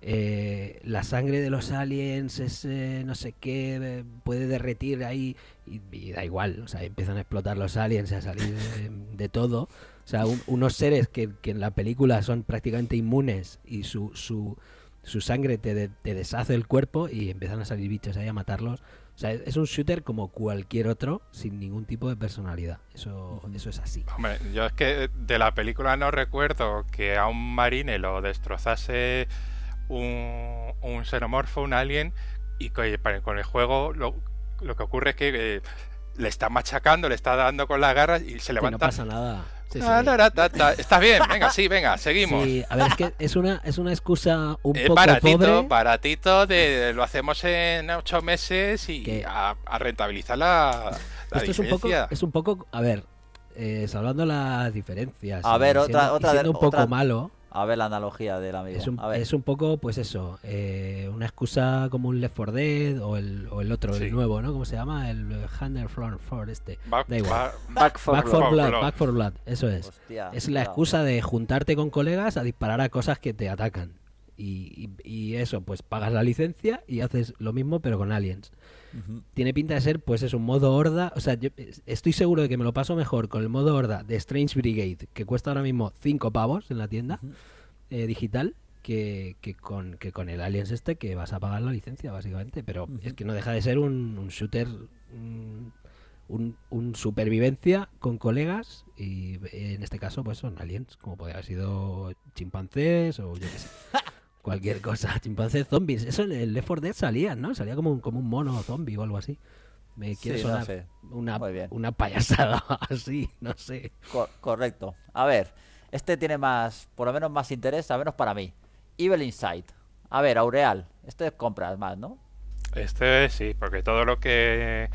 eh, la sangre de los aliens es eh, no sé qué, eh, puede derretir ahí y, da igual, o sea, empiezan a explotar los aliens, a salir de, todo. O sea, unos seres que, que, en la película son prácticamente inmunes y su, su, su sangre te, te, deshace el cuerpo y empiezan a salir bichos ahí a matarlos. O sea, es un shooter como cualquier otro, sin ningún tipo de personalidad. Eso, eso es así. Hombre, yo es que de la película no recuerdo que a un marine lo destrozase un, un xenomorfo, un alien, y con, el juego lo, que ocurre es que eh, le está machacando, le está dando con las garras y se levanta. no pasa nada. Ah, está bien, venga, sí, venga, seguimos. a ver, es que es una, es una excusa un eh, poco baratito, pobre. de, lo hacemos en ocho meses y a, rentabilizar la, Esto es un, poco, es un poco, a ver, eh, salvando las diferencias. A ver, eh, otra, otra, un poco malo. A ver la analogía de la Es un, poco, pues eso, eh, una excusa como un Left 4 Dead o el, o el otro, el nuevo, ¿no? ¿Cómo se llama? El eh, Hunter for, este. Back, da blood. Back for Blood, eso es. es la excusa de juntarte con colegas a disparar a cosas que te atacan. y, eso, pues pagas la licencia y haces lo mismo pero con aliens. Tiene pinta de ser, pues es un modo horda. O sea, estoy seguro de que me lo paso mejor con el modo horda de Strange Brigade, que cuesta ahora mismo 5 pavos en la tienda eh, digital, que, con, que con el Aliens este, que vas a pagar la licencia, básicamente. Pero es que no deja de ser un, shooter. Mm, un, un, supervivencia con colegas y en este caso pues son aliens, como podría haber sido chimpancés o yo qué sé. cualquier cosa. Chimpancés zombies. Eso en el Left 4 Dead salía, ¿no? Salía como un, como un mono zombie o algo así. Me quiere una, payasada así, no sé. correcto. A ver, este tiene más, por lo menos más interés, al menos para mí. Evil Insight. A ver, Aureal, este compras más, ¿no? Este sí, porque todo lo que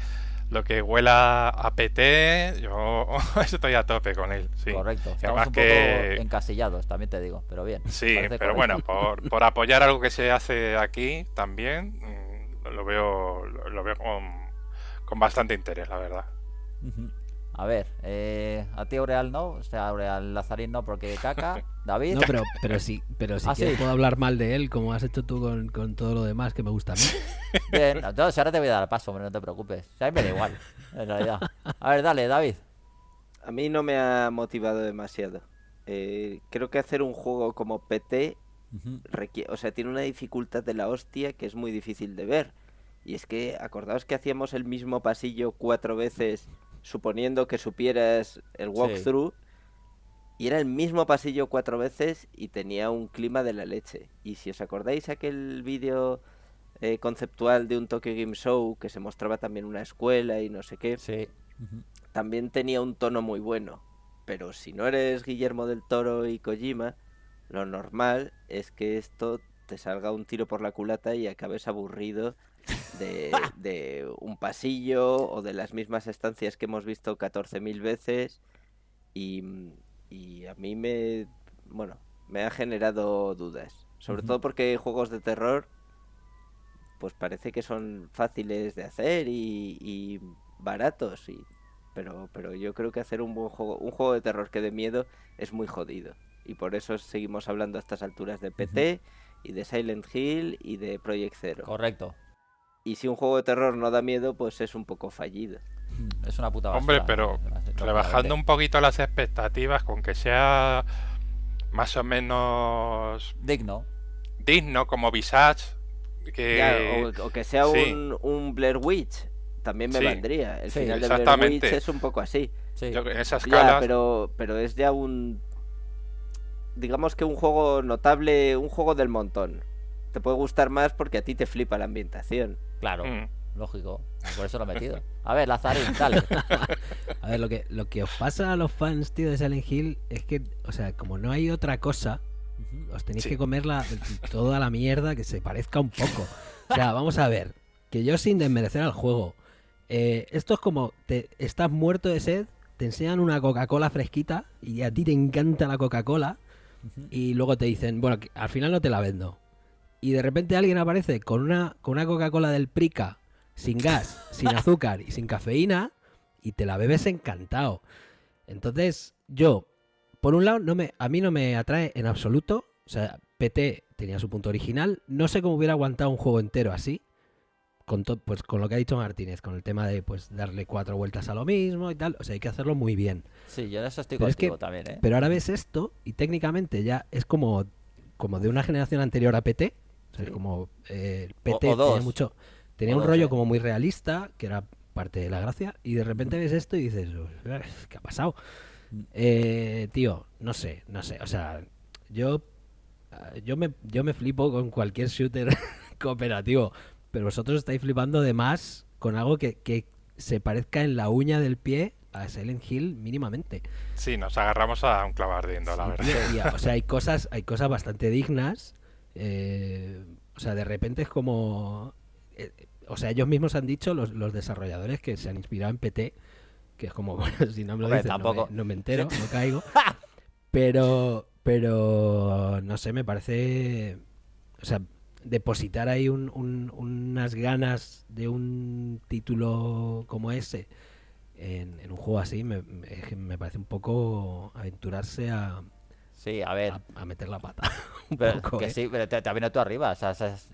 lo que huela a PT, yo estoy a tope con él. Correcto, estamos que... encasillados, también te digo, pero bien. Sí, pero bueno, por, apoyar algo que se hace aquí también, mm, lo veo, lo veo con, bastante interés, la verdad. A ver, eh, a ti Aureal no, o sea, Aureal Lazarín no porque caca, David. No, pero, sí, pero si ah, puedo hablar mal de él, como has hecho tú con, con todo lo demás que me gusta a mí. Bien, entonces ahora te voy a dar paso, pero no te preocupes. a mí me da igual, en realidad. A ver, dale, David. A mí no me ha motivado demasiado. Eh, creo que hacer un juego como PT, o sea, tiene una dificultad de la hostia que es muy difícil de ver. Y es que, acordaos que hacíamos el mismo pasillo cuatro veces suponiendo que supieras el walkthrough. Y era el mismo pasillo cuatro veces y tenía un clima de la leche. Y si os acordáis aquel vídeo eh, conceptual de un Tokyo Game Show que se mostraba también una escuela y no sé qué, también tenía un tono muy bueno. Pero si no eres Guillermo del Toro y Kojima, lo normal es que esto te salga un tiro por la culata y acabes aburrido de, un pasillo o de las mismas estancias que hemos visto 14.000 veces y, a mí me, bueno, me ha generado dudas. Sobre todo porque juegos de terror pues parece que son fáciles de hacer y, baratos y pero, pero yo creo que hacer un buen juego, un juego de terror que dé miedo es muy jodido. Y por eso seguimos hablando a estas alturas de PT y de Silent Hill y de Project Zero. Correcto. Y si un juego de terror no da miedo, pues es un poco fallido. Mm. Es una puta Hombre, pero rebajando un poquito las expectativas, con que sea más o menos. Digno. Digno, como Visage. Que... o, que sea un, Blair Witch. También me vendría. El final de Blair Witch es un poco así. Yo, en pero, pero es ya un. Digamos que un juego notable, un juego del montón. Te puede gustar más porque a ti te flipa la ambientación. Claro, mm. lógico. Por eso lo he metido. A ver, Lazarín, dale. a ver, lo que, lo que os pasa a los fans, tío, de Silent Hill es que, o sea, como no hay otra cosa, os tenéis que comer toda la mierda que se parezca un poco. O sea, vamos a ver. Que yo sin desmerecer al juego. Eh, esto es como, te, estás muerto de sed, te enseñan una Coca-Cola fresquita y a ti te encanta la Coca-Cola y luego te dicen, bueno, al final no te la vendo y de repente alguien aparece con una, con una Coca-Cola del Prica, sin gas, sin azúcar y sin cafeína, y te la bebes encantado. Entonces, yo, por un lado, no me, a mí no me atrae en absoluto. O sea, PT tenía su punto original. No sé cómo hubiera aguantado un juego entero así. Con pues con lo que ha dicho Martínez, con el tema de pues darle cuatro vueltas a lo mismo y tal. O sea, hay que hacerlo muy bien. Sí, yo de eso estoy contigo también, ¿eh? Pero ahora ves esto y técnicamente ya es como, como de una generación anterior a PT o como eh, PT tenía mucho. Tenía un rollo como muy realista, que era parte de la gracia, y de repente ves esto y dices, eh, ¿qué ha pasado? Eh, tío, no sé, no sé. O sea, yo, yo, me, yo me flipo con cualquier shooter cooperativo, pero vosotros estáis flipando de más con algo que, se parezca en la uña del pie a Silent Hill mínimamente. Sí, nos agarramos a un clavardiendo, la verdad. o sea, hay cosas, hay cosas bastante dignas eh, o sea, de repente es como... Eh, o sea, ellos mismos han dicho, los, desarrolladores, que se han inspirado en PT, que es como, bueno, si no me lo No, me, entero, no caigo. pero, pero, no sé, me parece... O sea, depositar ahí unas ganas de un título como ese en, un juego así me, parece un poco aventurarse a, a, ver. a meter la pata. Que ¿eh? sí, pero te, te tú arriba.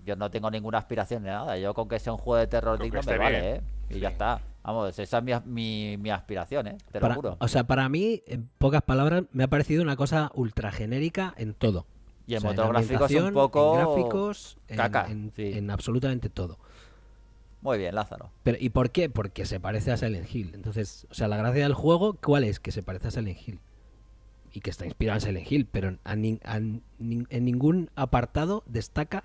yo no tengo ninguna aspiración de nada. Yo con que sea un juego de terror digno me vale, ¿eh? Y ya está. Vamos, esa es mi, aspiración, ¿eh? Te lo juro. O sea, para mí, en pocas palabras, me ha parecido una cosa ultra genérica en todo. Y en gráfico poco. En gráficos, en, absolutamente todo. Muy bien, Lázaro. ¿Y por qué? Porque se parece a Silent Hill. Entonces, o sea, la gracia del juego, ¿cuál es? Que se parece a Silent Hill y que está inspirado en Silent Hill, pero en ningún apartado destaca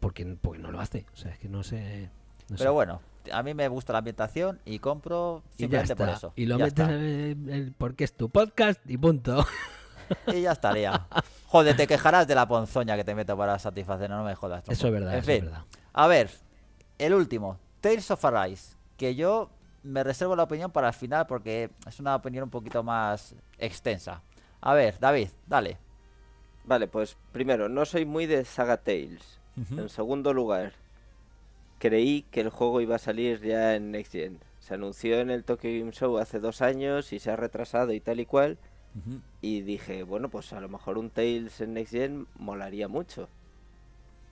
porque, porque, no lo hace. O sea, es que no sé. pero bueno, a mí me gusta la ambientación y compro simplemente y por eso. Y lo metes en el, porque es tu podcast y punto. Y ya estaría. Joder, te quejarás de la ponzoña que te meto para satisfacer, no, me jodas. Eso es verdad. es verdad. a ver, el último, Tales of Arise, que yo me reservo la opinión para el final porque es una opinión un poquito más extensa. A ver, David, dale. Vale, pues primero, no soy muy de Saga Tales. En segundo lugar, creí que el juego iba a salir ya en Next Gen. Se anunció en el Tokyo Game Show hace dos años y se ha retrasado y tal y cual. Y dije, bueno, pues a lo mejor un Tales en Next Gen molaría mucho.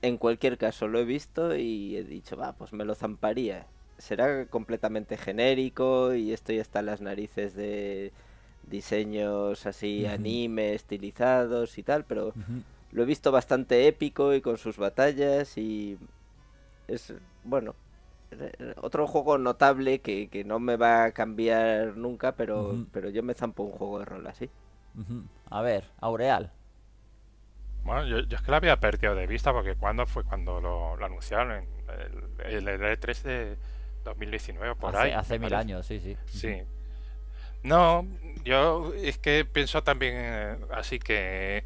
En cualquier caso, lo he visto y he dicho, va, pues me lo zamparía. Será completamente genérico y esto está en las narices de diseños así, anime, estilizados y tal, pero lo he visto bastante épico y con sus batallas y es, bueno, eh, otro juego notable que, no me va a cambiar nunca, pero, pero yo me zampo un juego de rol así. A ver, Aureal. Bueno, yo, es que la había perdido de vista porque cuando fue cuando lo, anunciaron en el, el, E3 de 2019 por ahí. Hace mil años, sí, sí. Sí, no, yo es que pienso también eh, así que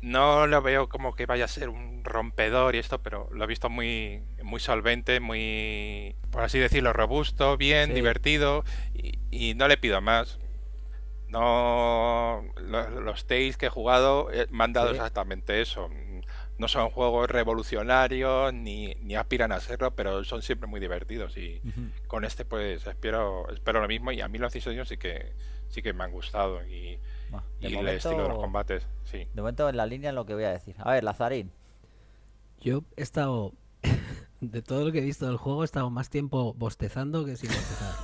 no lo veo como que vaya a ser un rompedor y esto, pero lo he visto muy, muy solvente, muy, por así decirlo, robusto, bien, divertido y, no le pido más. No, los, Tales que he jugado eh, me han dado exactamente eso no son juegos revolucionarios ni, aspiran a serlo, pero son siempre muy divertidos y con este pues espero espero lo mismo y a mí los episodios sí que sí que me han gustado y, el estilo de los combates, De momento en la línea lo que voy a decir. A ver, Lazarín. Yo he estado de todo lo que he visto del juego he estado más tiempo bostezando que sin bostezar.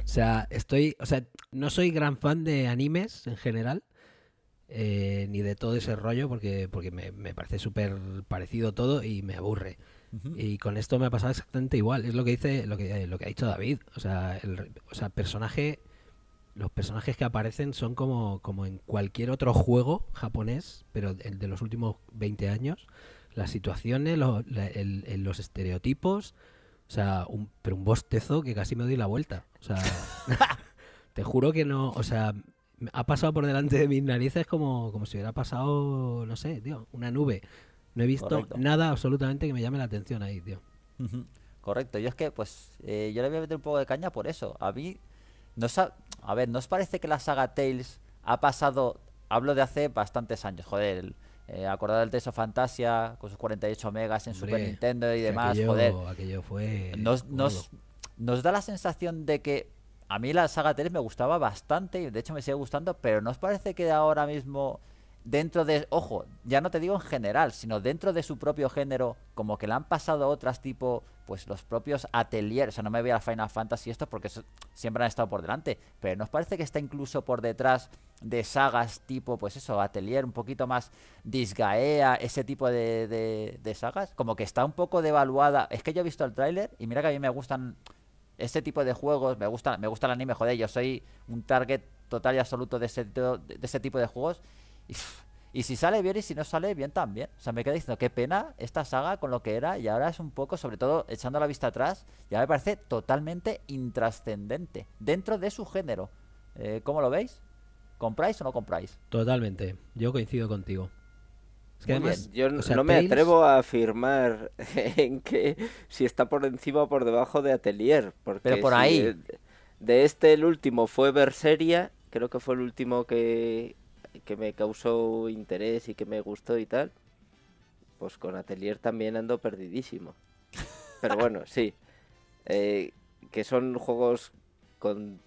o sea, estoy, o sea, no soy gran fan de animes en general. Eh, ni de todo ese rollo porque, porque me, parece súper parecido todo y me aburre. Y con esto me ha pasado exactamente igual. Es lo que dice, lo que, eh, lo que ha dicho David. O sea, el, o sea, personaje. Los personajes que aparecen son como, como en cualquier otro juego japonés, pero el de los últimos 20 años. Las situaciones, los, los estereotipos. O sea, un, pero un bostezo que casi me doy la vuelta. O sea, te juro que no. O sea, ha pasado por delante de mis narices como, como si hubiera pasado, no sé, tío, una nube. No he visto nada absolutamente que me llame la atención ahí, tío. Correcto, yo es que, pues, eh, yo le voy a meter un poco de caña por eso. A mí, no a ver, ¿no os parece que la saga Tales ha pasado, hablo de hace bastantes años, joder, el, eh, acordar del Tales Fantasia con sus 48 megas en Super Nintendo y demás, joder. Aquello fue... Nos, nos, nos da la sensación de que a mí la saga 3 me gustaba bastante y de hecho me sigue gustando, pero nos parece que ahora mismo dentro de, ojo, ya no te digo en general, sino dentro de su propio género, como que le han pasado otras tipo, pues los propios ateliers, o sea, no me voy a Final Fantasy esto porque siempre han estado por delante, pero nos parece que está incluso por detrás de sagas tipo, pues eso, atelier, un poquito más Disgaea, ese tipo de, de sagas, como que está un poco devaluada, es que yo he visto el tráiler y mira que a mí me gustan este tipo de juegos, me gusta, me gusta el anime, joder, yo soy un target total y absoluto de ese, tipo de juegos. Y, si sale bien y si no sale bien también. O sea, me queda diciendo, qué pena esta saga con lo que era y ahora es un poco, sobre todo echando la vista atrás, ya me parece totalmente intrascendente dentro de su género. Eh, ¿Cómo lo veis? ¿Compráis o no compráis? Totalmente, yo coincido contigo yo no me atrevo a afirmar en que si está por encima o por debajo de Atelier. Porque por ahí. de, este, el último fue Berseria. Creo que fue el último que, me causó interés y que me gustó y tal. Pues con Atelier también ando perdidísimo. Pero bueno, sí. Eh, que son juegos con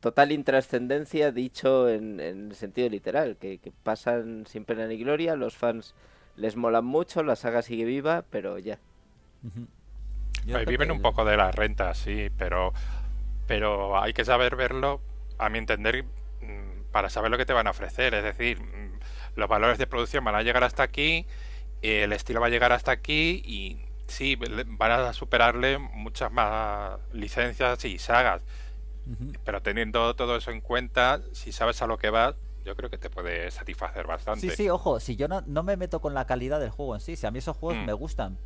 total intrascendencia dicho en, sentido literal, que, pasan sin pena ni gloria, los fans les molan mucho, la saga sigue viva, pero ya. viven un poco de las rentas, sí, pero, pero hay que saber verlo, a mi entender, mm, para saber lo que te van a ofrecer. Es decir, mm, los valores de producción van a llegar hasta aquí, el estilo va a llegar hasta aquí y sí, van a superarle muchas más licencias y sagas pero teniendo todo eso en cuenta, si sabes a lo que vas, yo creo que te puede satisfacer bastante. Sí, sí, ojo, si yo no, no me meto con la calidad del juego en sí, si a mí esos juegos mm. me gustan.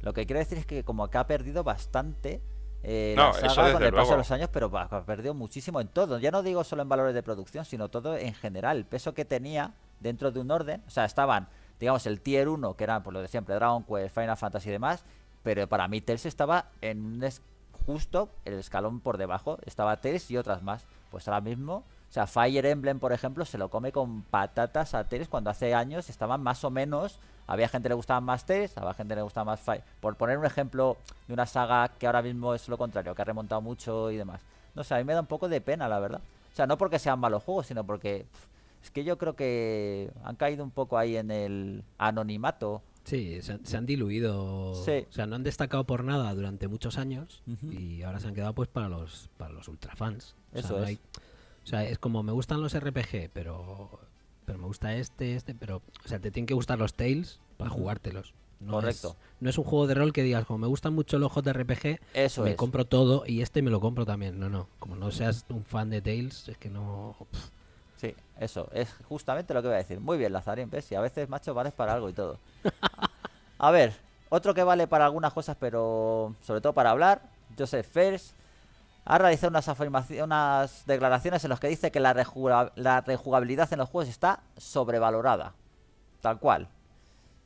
lo que quiero decir es que como que ha perdido bastante eh, no, la saga con el paso de los años, pero ha perdido muchísimo en todo. Ya no digo solo en valores de producción, sino todo en general. El peso que tenía dentro de un orden, o sea, estaban, digamos, el tier 1, que eran, por pues, lo de siempre, Dragon Quest, Final Fantasy y demás, pero para mí Terce estaba en un justo el escalón por debajo. Estaba Teres y otras más. Pues ahora mismo, o sea, Fire Emblem, por ejemplo, se lo come con patatas a Teres cuando hace años estaban más o menos. Había gente que le gustaba más Teres, había gente le gustaba más Fire. Por poner un ejemplo de una saga que ahora mismo es lo contrario, que ha remontado mucho y demás. No sé, a mí me da un poco de pena, la verdad. O sea, no porque sean malos juegos, sino porque. es que yo creo que han caído un poco ahí en el anonimato Sí, se, han diluido, o sea, no han destacado por nada durante muchos años y ahora se han quedado pues para los para los ultrafans. Eso es. o sea, es como me gustan los RPG, pero pero me gusta este, este, pero o sea, te tienen que gustar los Tales para jugártelos. No Correcto. no es un juego de rol que digas, como me gustan mucho los JRPG, Eso me compro todo y este me lo compro también. No, no. Como no seas un fan de Tales, es que no. Sí, eso, es justamente lo que voy a decir. Muy bien, Lazarín, ¿ves? Y a veces, macho, vales para algo y todo. A ver, otro que vale para algunas cosas, pero sobre todo para hablar, Joseph Fers ha realizado unas, afirmaciones unas declaraciones en las que dice que la, la, rejugabilidad en los juegos está sobrevalorada. Tal cual.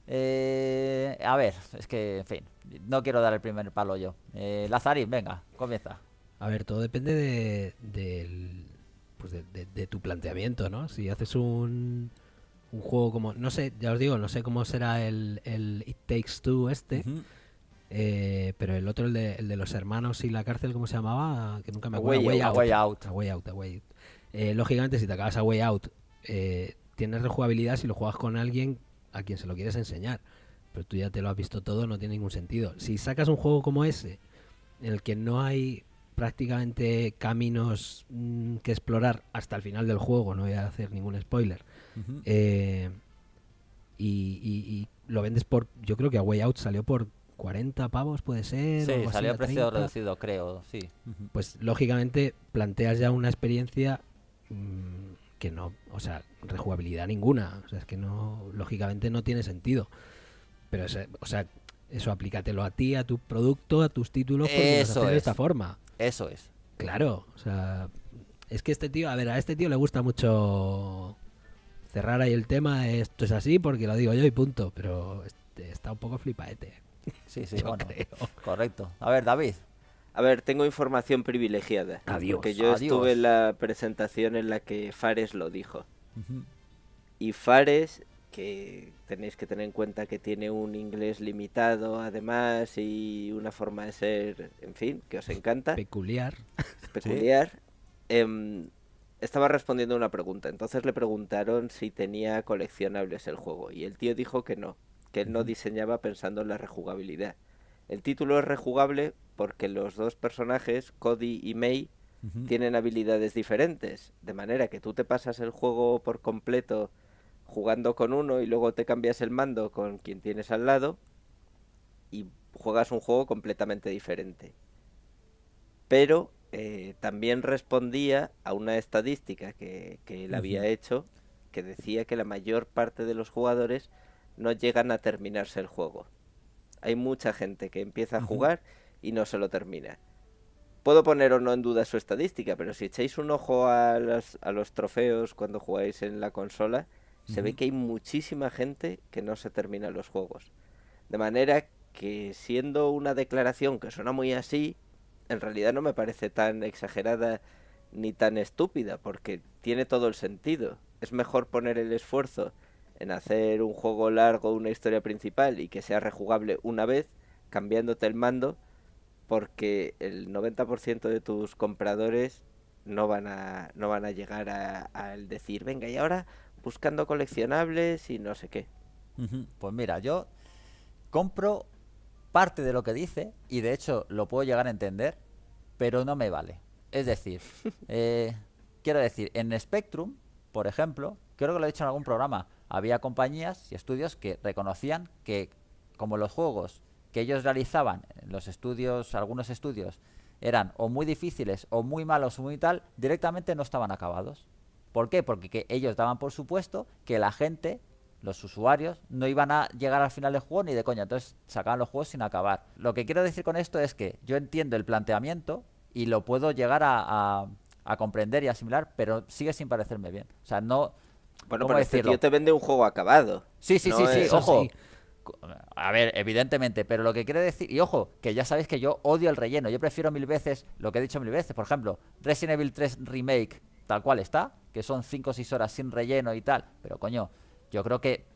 Eh, a ver, es que, en fin, no quiero dar el primer palo yo. Eh, Lazarín, venga, comienza. A ver, todo depende de, pues, de, tu planteamiento, ¿no? Si haces un, juego como. No sé, ya os digo, no sé cómo será el, It Takes Two este. Eh, pero el otro, el de, el de, los hermanos y la cárcel, ¿cómo se llamaba? Que nunca me acuerdo. Way, out, A way out, way out. Eh, lógicamente, si te acabas a Way Out, eh, tienes rejugabilidad si lo juegas con alguien a quien se lo quieres enseñar. Pero tú ya te lo has visto todo, no tiene ningún sentido. Si sacas un juego como ese, en el que no hay prácticamente caminos mm, que explorar hasta el final del juego, no voy a hacer ningún spoiler. Eh, y, lo vendes por, yo creo que a Way Out salió por 40 pavos, puede ser. Sí, salió a precio reducido, creo, sí. Pues lógicamente planteas ya una experiencia mm, que no, o sea, rejugabilidad ninguna, o sea, es que no, lógicamente no tiene sentido. Pero, o sea, eso aplícatelo a ti, a tu producto, a tus títulos, porque eso de esta forma. Eso es. Claro, o sea, es que este tío, a ver, a este tío le gusta mucho cerrar ahí el tema, esto es así porque lo digo yo y punto, pero este está un poco flipaete. Sí, sí, correcto. A ver, David. A ver, tengo información privilegiada. Adiós. Porque yo estuve en la presentación en la que Fares lo dijo. Y Fares que tenéis que tener en cuenta que tiene un inglés limitado además y una forma de ser, en fin, que os encanta. Peculiar. Peculiar. Em, estaba respondiendo una pregunta, entonces le preguntaron si tenía coleccionables el juego y el tío dijo que no, que él no diseñaba pensando en la rejugabilidad. El título es rejugable porque los dos personajes, Cody y May, tienen habilidades diferentes, de manera que tú te pasas el juego por completo jugando con uno y luego te cambias el mando con quien tienes al lado y juegas un juego completamente diferente. Pero eh, también respondía a una estadística que, él había hecho que decía que la mayor parte de los jugadores no llegan a terminarse el juego. Hay mucha gente que empieza a jugar y no se lo termina. Puedo poner o no en duda su estadística, pero si echáis un ojo a los, a los trofeos cuando jugáis en la consola, se ve que hay muchísima gente que no se termina los juegos. De manera que siendo una declaración que suena muy así, en realidad no me parece tan exagerada ni tan estúpida, porque tiene todo el sentido. Es mejor poner el esfuerzo en hacer un juego largo, una historia principal y que sea rejugable una vez, cambiándote el mando, porque el 90% de tus compradores no van a, no van a llegar al decir, venga, y ahora buscando coleccionables y no sé qué. Pues mira, yo compro parte de lo que dice y de hecho lo puedo llegar a entender, pero no me vale. Es decir, eh, quiero decir, en Spectrum, por ejemplo, creo que lo he dicho en algún programa, había compañías y estudios que reconocían que como los juegos que ellos realizaban, los estudios, algunos estudios, eran o muy difíciles o muy malos o muy tal, directamente no estaban acabados. ¿Por qué? Porque ellos daban por supuesto que la gente, los usuarios, no iban a llegar al final del juego ni de coña. Entonces sacaban los juegos sin acabar. Lo que quiero decir con esto es que yo entiendo el planteamiento y lo puedo llegar a, comprender y asimilar, pero sigue sin parecerme bien. O sea, no... Bueno, pero este tío te vende un juego acabado. Sí, sí, sí, sí, ojo. A ver, evidentemente, pero lo que quiero decir, y ojo, que ya sabéis que yo odio el relleno, yo prefiero mil veces lo que he dicho mil veces, por ejemplo, Resident Evil 3 Remake, tal cual está, que son 5 o 6 horas sin relleno y tal. Pero coño, yo creo que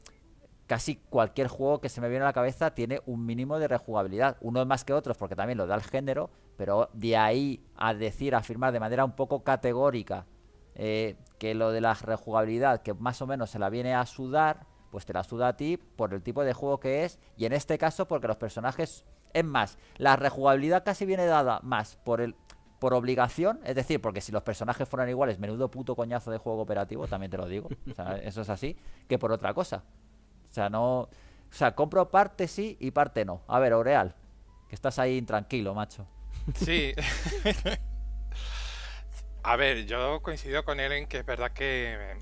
casi cualquier juego que se me viene a la cabeza tiene un mínimo de rejugabilidad. Uno más que otros, porque también lo da el género, pero de ahí a decir, a afirmar de manera un poco categórica eh, que lo de la rejugabilidad, que más o menos se la viene a sudar, pues te la suda a ti por el tipo de juego que es, y en este caso porque los personajes, es más, la rejugabilidad casi viene dada más por el por obligación, es decir, porque si los personajes fueran iguales, menudo puto coñazo de juego operativo, también te lo digo, o sea, eso es así, que por otra cosa. O sea, no, o sea, compro parte sí y parte no. A ver, Oreal, que estás ahí intranquilo, macho. Sí. A ver, yo coincido con él en que es verdad que eh,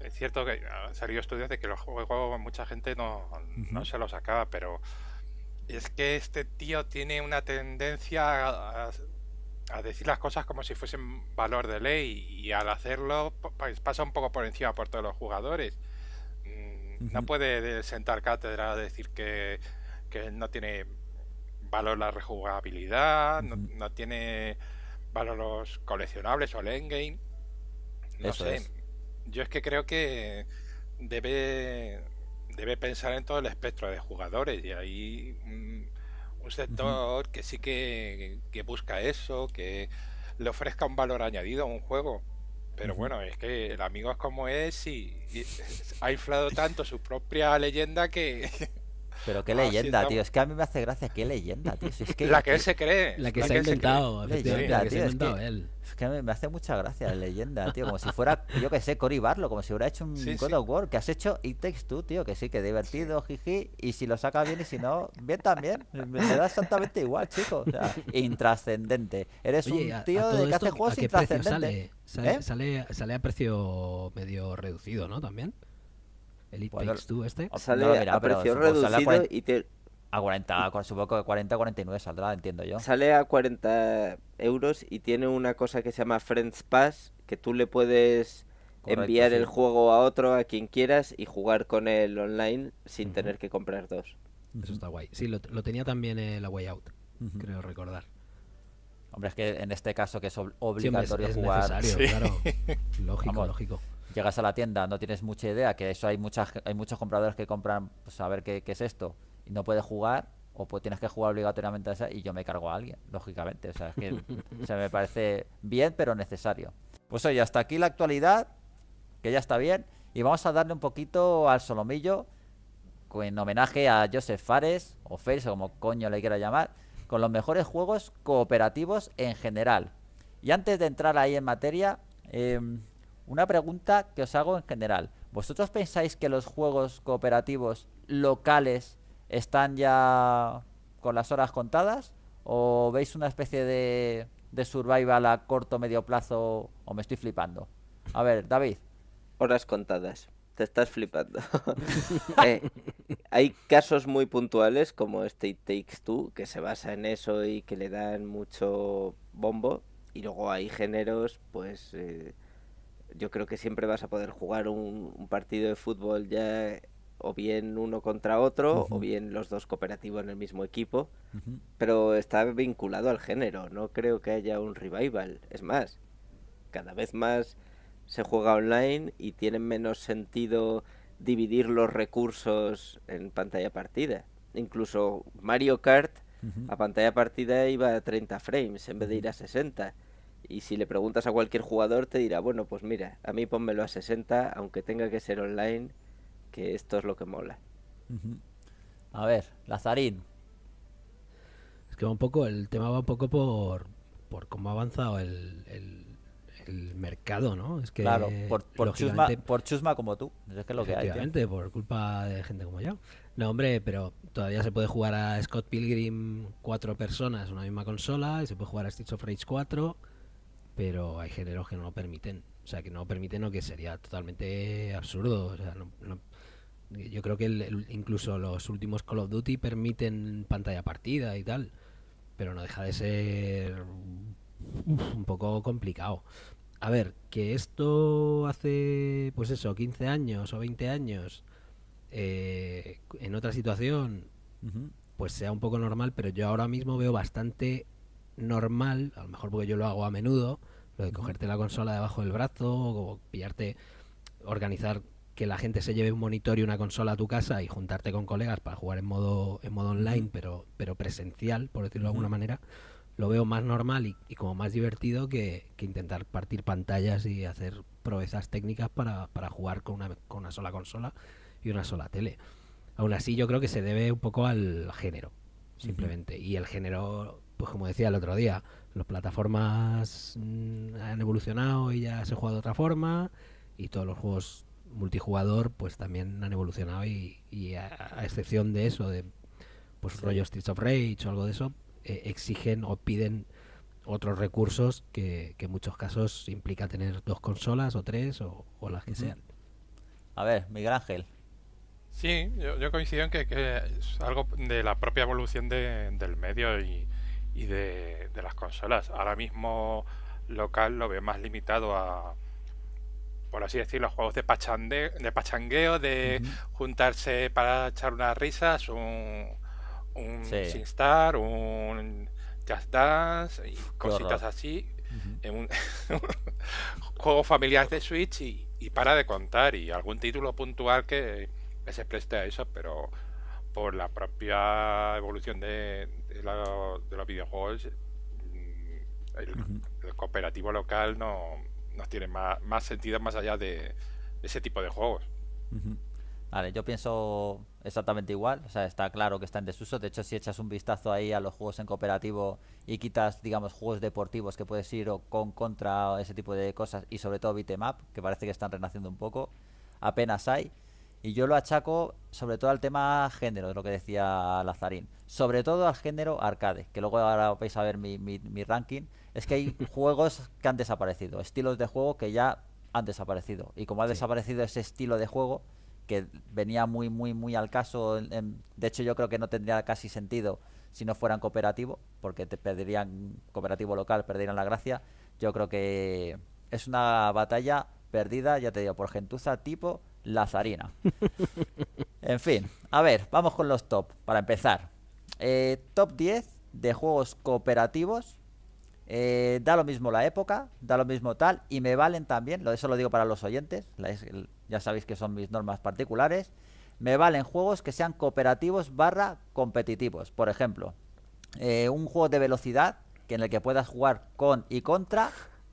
es cierto que han salido estudios de que los juegos mucha gente no, se los acaba, pero es que este tío tiene una tendencia a a decir las cosas como si fuesen valor de ley y al hacerlo pues pasa un poco por encima por todos los jugadores. Mm, no puede sentar cátedra a decir que, que, no tiene valor la rejugabilidad, no, tiene valor los coleccionables o el endgame. No sé. Yo es que creo que debe, debe pensar en todo el espectro de jugadores y ahí mm, un sector que sí que, busca eso, que le ofrezca un valor añadido a un juego. Pero bueno, es que el amigo es como es y ha inflado tanto su propia leyenda que, pero qué ah, leyenda, tío. Es que a mí me hace gracia qué leyenda, tío. la que él se cree. La que, se, ha inventado. Leyenda, tío, es, que, me hace mucha gracia la leyenda, tío. Como si fuera, yo que sé, Cory como si hubiera hecho un sí, of War. Que has hecho It Takes Two, tío. Que sí, que divertido, jiji. Y si lo saca bien y si no, bien también. Me da exactamente igual, chico. intrascendente. Eres un tío que hace juegos intrascendentes. ¿eh? sale, sale a precio medio reducido, ¿no? También. Elite este. Sale a precio reducido a 40, y te... A 40, supongo que 40 49 saldrá, entiendo yo. Sale a 40 euros y tiene una cosa que se llama Friends Pass, que tú le puedes enviar el juego a otro, a quien quieras, y jugar con él online sin tener que comprar dos. Eso está guay. Sí, lo, tenía también eh, la Way Out, creo recordar. Hombre, es que en este caso que es obligatorio jugar. claro. Lógico, lógico llegas a la tienda, no tienes mucha idea, que eso hay, muchas, hay muchos compradores que compran, pues a ver qué, es esto, y no puedes jugar, o pues tienes que jugar obligatoriamente a esa, y yo me cargo a alguien, lógicamente. O sea, es que me parece bien, pero necesario. Pues oye, hasta aquí la actualidad, que ya está bien, y vamos a darle un poquito al solomillo, en homenaje a Joseph Fares, o Fares, o como coño le quiera llamar, con los mejores juegos cooperativos en general. Y antes de entrar ahí en materia, eh, una pregunta que os hago en general. ¿Vosotros pensáis que los juegos cooperativos locales están ya con las horas contadas? ¿O veis una especie de, de survival a corto, medio plazo? ¿O me estoy flipando? A ver, David. Horas contadas. Te estás flipando. Eh, hay casos muy puntuales como State Takes Two, que se basa en eso y que le dan mucho bombo. Y luego hay géneros, pues... Eh, yo creo que siempre vas a poder jugar un, partido de fútbol ya o bien uno contra otro o bien los dos cooperativos en el mismo equipo, pero está vinculado al género, no creo que haya un revival. Es más, cada vez más se juega online y tiene menos sentido dividir los recursos en pantalla partida. Incluso Mario Kart a pantalla partida iba a 30 frames en vez de ir a 60. Y si le preguntas a cualquier jugador te dirá, bueno, pues mira, a mí ponmelo a 60, aunque tenga que ser online, que esto es lo que mola. A ver, Lazarín. Es que va un poco, el tema va un poco por, por cómo ha avanzado el, el, mercado, ¿no? Es que claro, por, chusma, por chusma como tú. Es lo que por culpa de gente como yo. No, hombre, pero todavía se puede jugar a Scott Pilgrim cuatro personas una misma consola, y se puede jugar a Stitch of Rage 4 pero hay géneros que no lo permiten. O sea, que no lo permiten o que sería totalmente absurdo. O sea, no, yo creo que incluso los últimos Call of Duty permiten pantalla partida y tal, pero no deja de ser un poco complicado. A ver, que esto hace, pues eso, 15 años o 20 años, eh, en otra situación, pues sea un poco normal, pero yo ahora mismo veo bastante normal, a lo mejor porque yo lo hago a menudo, lo de cogerte la consola debajo del brazo o pillarte, organizar que la gente se lleve un monitor y una consola a tu casa y juntarte con colegas para jugar en modo en modo online, pero pero presencial, por decirlo de alguna manera, lo veo más normal y, como más divertido que, intentar partir pantallas y hacer proezas técnicas para, jugar con una, sola consola y una sola tele. Aún así, yo creo que se debe un poco al género, simplemente. Y el género pues como decía el otro día, las plataformas mm, han evolucionado y ya se juega de otra forma y todos los juegos multijugador pues también han evolucionado y, a, excepción de eso, de pues rollo Streets of Rage o algo de eso, e, exigen o piden otros recursos que, en muchos casos implica tener dos consolas o tres o, las que sean. A ver, Miguel Ángel. Sí, yo, coincido en que, es algo de la propia evolución del medio y, y de, las consolas. Ahora mismo local lo ve más limitado a, por así decirlo, juegos de, pachande, de pachangueo, de juntarse para echar unas risas, un, un un Just Dance y cositas así. Juegos familiares juego familiar de Switch y, para de contar y algún título puntual que se preste a eso, pero por la propia evolución de, de los videojuegos, mm, el, cooperativo local no nos tiene más, sentido más allá de, ese tipo de juegos. Vale, yo pienso exactamente igual, o sea, está claro que está en desuso, de hecho si echas un vistazo ahí a los juegos en cooperativo y quitas, digamos, juegos deportivos que puedes ir o con, contra, o ese tipo de cosas, y sobre todo bitmap em que parece que están renaciendo un poco, apenas hay, y yo lo achaco sobre todo al tema género, de lo que decía Lazarín. Sobre todo al género arcade, que luego ahora vais a ver mi, mi, ranking. Es que hay juegos que han desaparecido, estilos de juego que ya han desaparecido. Y como ha desaparecido ese estilo de juego, que venía muy, muy, muy al caso. de hecho, yo creo que no tendría casi sentido si no fueran cooperativo, porque te perderían cooperativo local, perderían la gracia. Yo creo que es una batalla perdida, ya te digo, por gentuza, tipo Lazarina. en fin, a ver, vamos con los top, para empezar. Eh, top 10 de juegos cooperativos. Eh, da lo mismo la época, da lo mismo tal, y me valen también, eso lo digo para los oyentes, ya sabéis que son mis normas particulares, me valen juegos que sean cooperativos barra competitivos. Por ejemplo, eh, un juego de velocidad que en el que puedas jugar con y contra,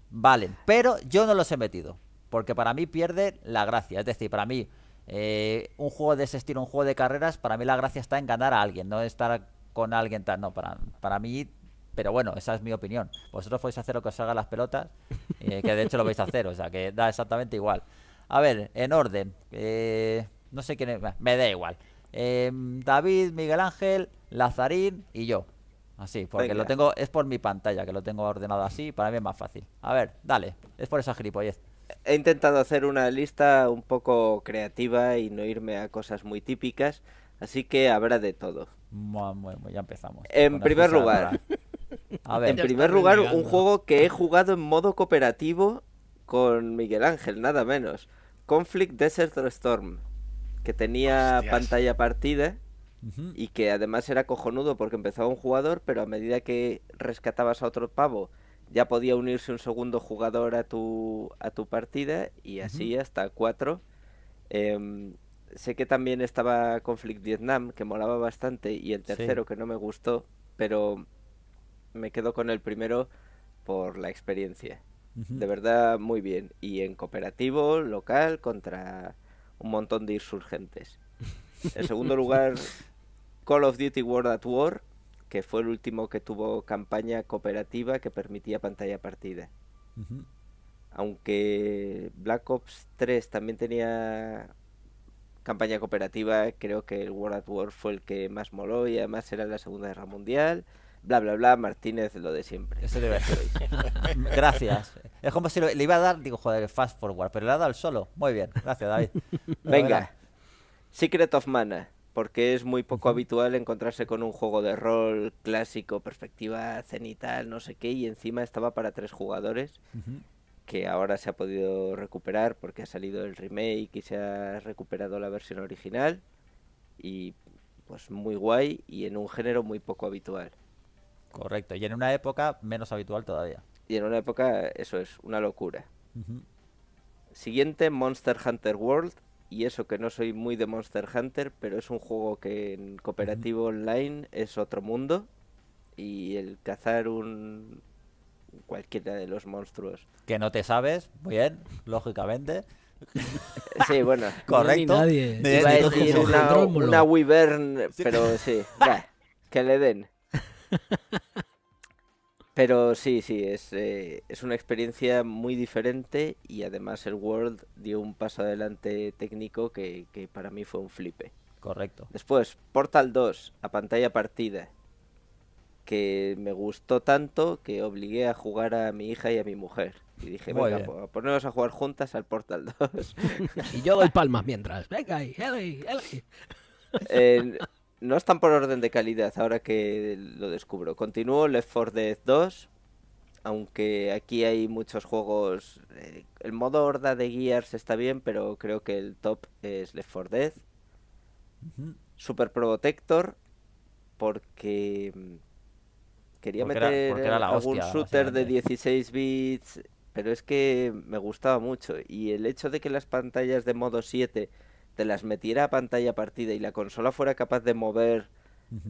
valen, pero yo no los he metido. Porque para mí pierde la gracia. Es decir, para mí, eh, un juego de ese estilo, un juego de carreras, para mí la gracia está en ganar a alguien, no estar con alguien tal. No, para, para mí pero bueno, esa es mi opinión. Vosotros podéis hacer lo que os haga las pelotas, eh, que de hecho lo vais a hacer, o sea, que da exactamente igual. A ver, en orden. Eh, no sé quién es, me da igual. Em, David, Miguel Ángel, Lazarín y yo. Así, porque lo tengo, es por mi pantalla, que lo tengo ordenado así, para mí es más fácil. A ver, dale, es por esa gilipollez he intentado hacer una lista un poco creativa y no irme a cosas muy típicas, así que habrá de todo. Bueno, ya empezamos. En primer lugar, en primer lugar, un juego que he jugado en modo cooperativo con Miguel Ángel, nada menos. Conflict Desert Storm, que tenía pantalla partida y que además era cojonudo porque empezaba un jugador, pero a medida que rescatabas a otro pavo ya podía unirse un segundo jugador a tu, a tu partida y así hasta cuatro. Em, sé que también estaba Conflict Vietnam, que molaba bastante, y el tercero que no me gustó, pero me quedo con el primero por la experiencia. De verdad, muy bien. Y en cooperativo, local, contra un montón de insurgentes. En segundo lugar, Call of Duty World at War, que fue el último que tuvo campaña cooperativa que permitía pantalla partida. Aunque Black Ops 3 también tenía campaña cooperativa, creo que el World at War fue el que más moló y además era la Segunda Guerra Mundial. Bla bla bla, Martínez, lo de siempre. Eso gracias. Es como si le iba a dar, digo, joder, fast forward, pero le ha dado al solo. Muy bien, gracias, David. Venga, Secret of Mana porque es muy poco habitual encontrarse con un juego de rol clásico, perspectiva cenital, no sé qué, y encima estaba para tres jugadores, que ahora se ha podido recuperar porque ha salido el remake y se ha recuperado la versión original, y pues muy guay y en un género muy poco habitual. Correcto, y en una época menos habitual todavía. Y en una época, eso es, una locura. Siguiente, Monster Hunter World, y eso que no soy muy de Monster Hunter, pero es un juego que en cooperativo online es otro mundo y el cazar un cualquiera de los monstruos. Que no te sabes, bien, lógicamente. Sí, bueno. Correcto. nadie. una, Wyvern, pero sí. ya. que le den. Pero sí, sí, es, eh, es una experiencia muy diferente y además el World dio un paso adelante técnico que, para mí fue un flipe. Correcto. Después, Portal 2 a pantalla partida, que me gustó tanto que obligué a jugar a mi hija y a mi mujer. Y dije, venga, pues a jugar juntas al Portal 2. y yo doy palmas mientras. Venga, Eli, Eli. no están por orden de calidad ahora que lo descubro. Continúo Left 4 Dead 2, aunque aquí hay muchos juegos. Eh, el modo horda de Gears está bien, pero creo que el top es Left 4 Dead. Super Protector, porque mm, quería meter algún shooter de 16 bits, pero es que me gustaba mucho. Y el hecho de que las pantallas de modo 7 te las metiera a pantalla partida y la consola fuera capaz de mover,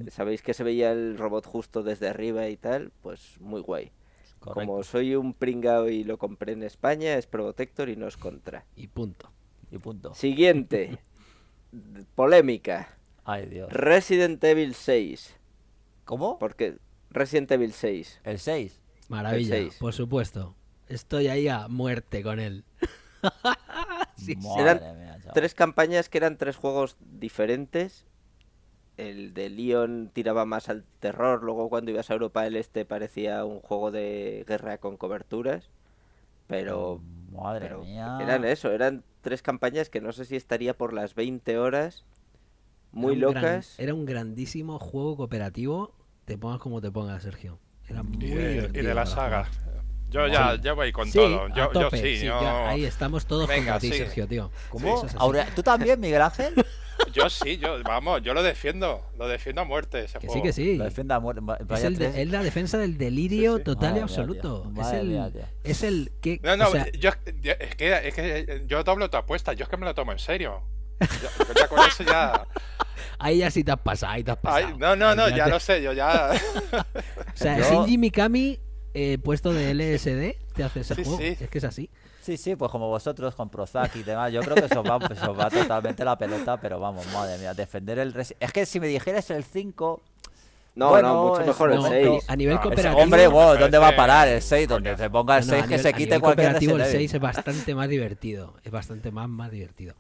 sabéis que se veía el robot justo desde arriba y tal, pues muy guay. Como soy un pringao y lo compré en España, es Protector y no es contra. Y punto. Y punto. Siguiente. Polémica. Ay, Dios. Resident Evil 6. ¿Cómo? Porque Resident Evil 6. El 6. Maravilla, por supuesto. Estoy ahí a muerte con él. Madre tres campañas que eran tres juegos diferentes. El de Leon tiraba más al terror, luego cuando ibas a Europa del Este parecía un juego de guerra con coberturas. Pero. Madre mía. Eran eso, eran tres campañas que no sé si estaría por las 20 horas. Muy locas. era un grandísimo juego cooperativo, te pongas como te pongas, Sergio. Era muy y de, la saga. Yo ya, voy con todo. Yo, sí. yo... ahí estamos todos Venga, ti, Sergio, tío. ¿Cómo? ¿Tú también, Miguel Ángel? Yo sí, yo, vamos, yo lo defiendo. Lo defiendo a muerte. que sí, que sí. Es, la defensa del delirio total y absoluto. es, el, es el que. No, no, yo, es, que, es que eh, yo doblo tu apuesta. Yo es que me lo tomo en serio. con eso ya. Ahí ya sí te has pasado, ahí te has pasado. no, no, no, ya, lo sé, yo ya. o sea, Shinji Mikami eh, puesto de LSD te hace ese juego. Es que es así. Sí, sí, pues como vosotros con Prozac y demás, yo creo que eso va, eso va totalmente la pelota, pero vamos, madre mía, defender el res Es que si me dijeras el 5, no, no, mucho mejor el 6. a nivel ah, cooperativo. hombre, wow, ¿dónde va a parar el 6? Donde se ponga el 6 que se quite cualquier cooperativo, El 6 es bastante más divertido. Es bastante más, más divertido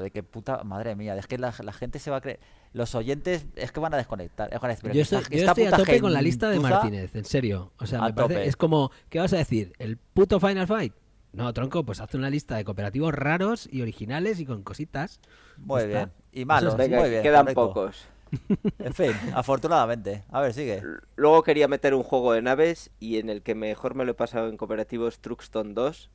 de que puta madre mía. Es que la, gente se va a creer. Los oyentes es que van a desconectar. yo con la lista de Martínez, en serio. O sea, es como, ¿qué vas a decir? ¿El puto Final Fight? No, tronco, pues hace una lista de cooperativos raros y originales y con cositas. Muy bien. Y malos. quedan pocos. En fin, afortunadamente. A ver, sigue. Luego quería meter un juego de naves y en el que mejor me lo he pasado en cooperativos Truxton 2,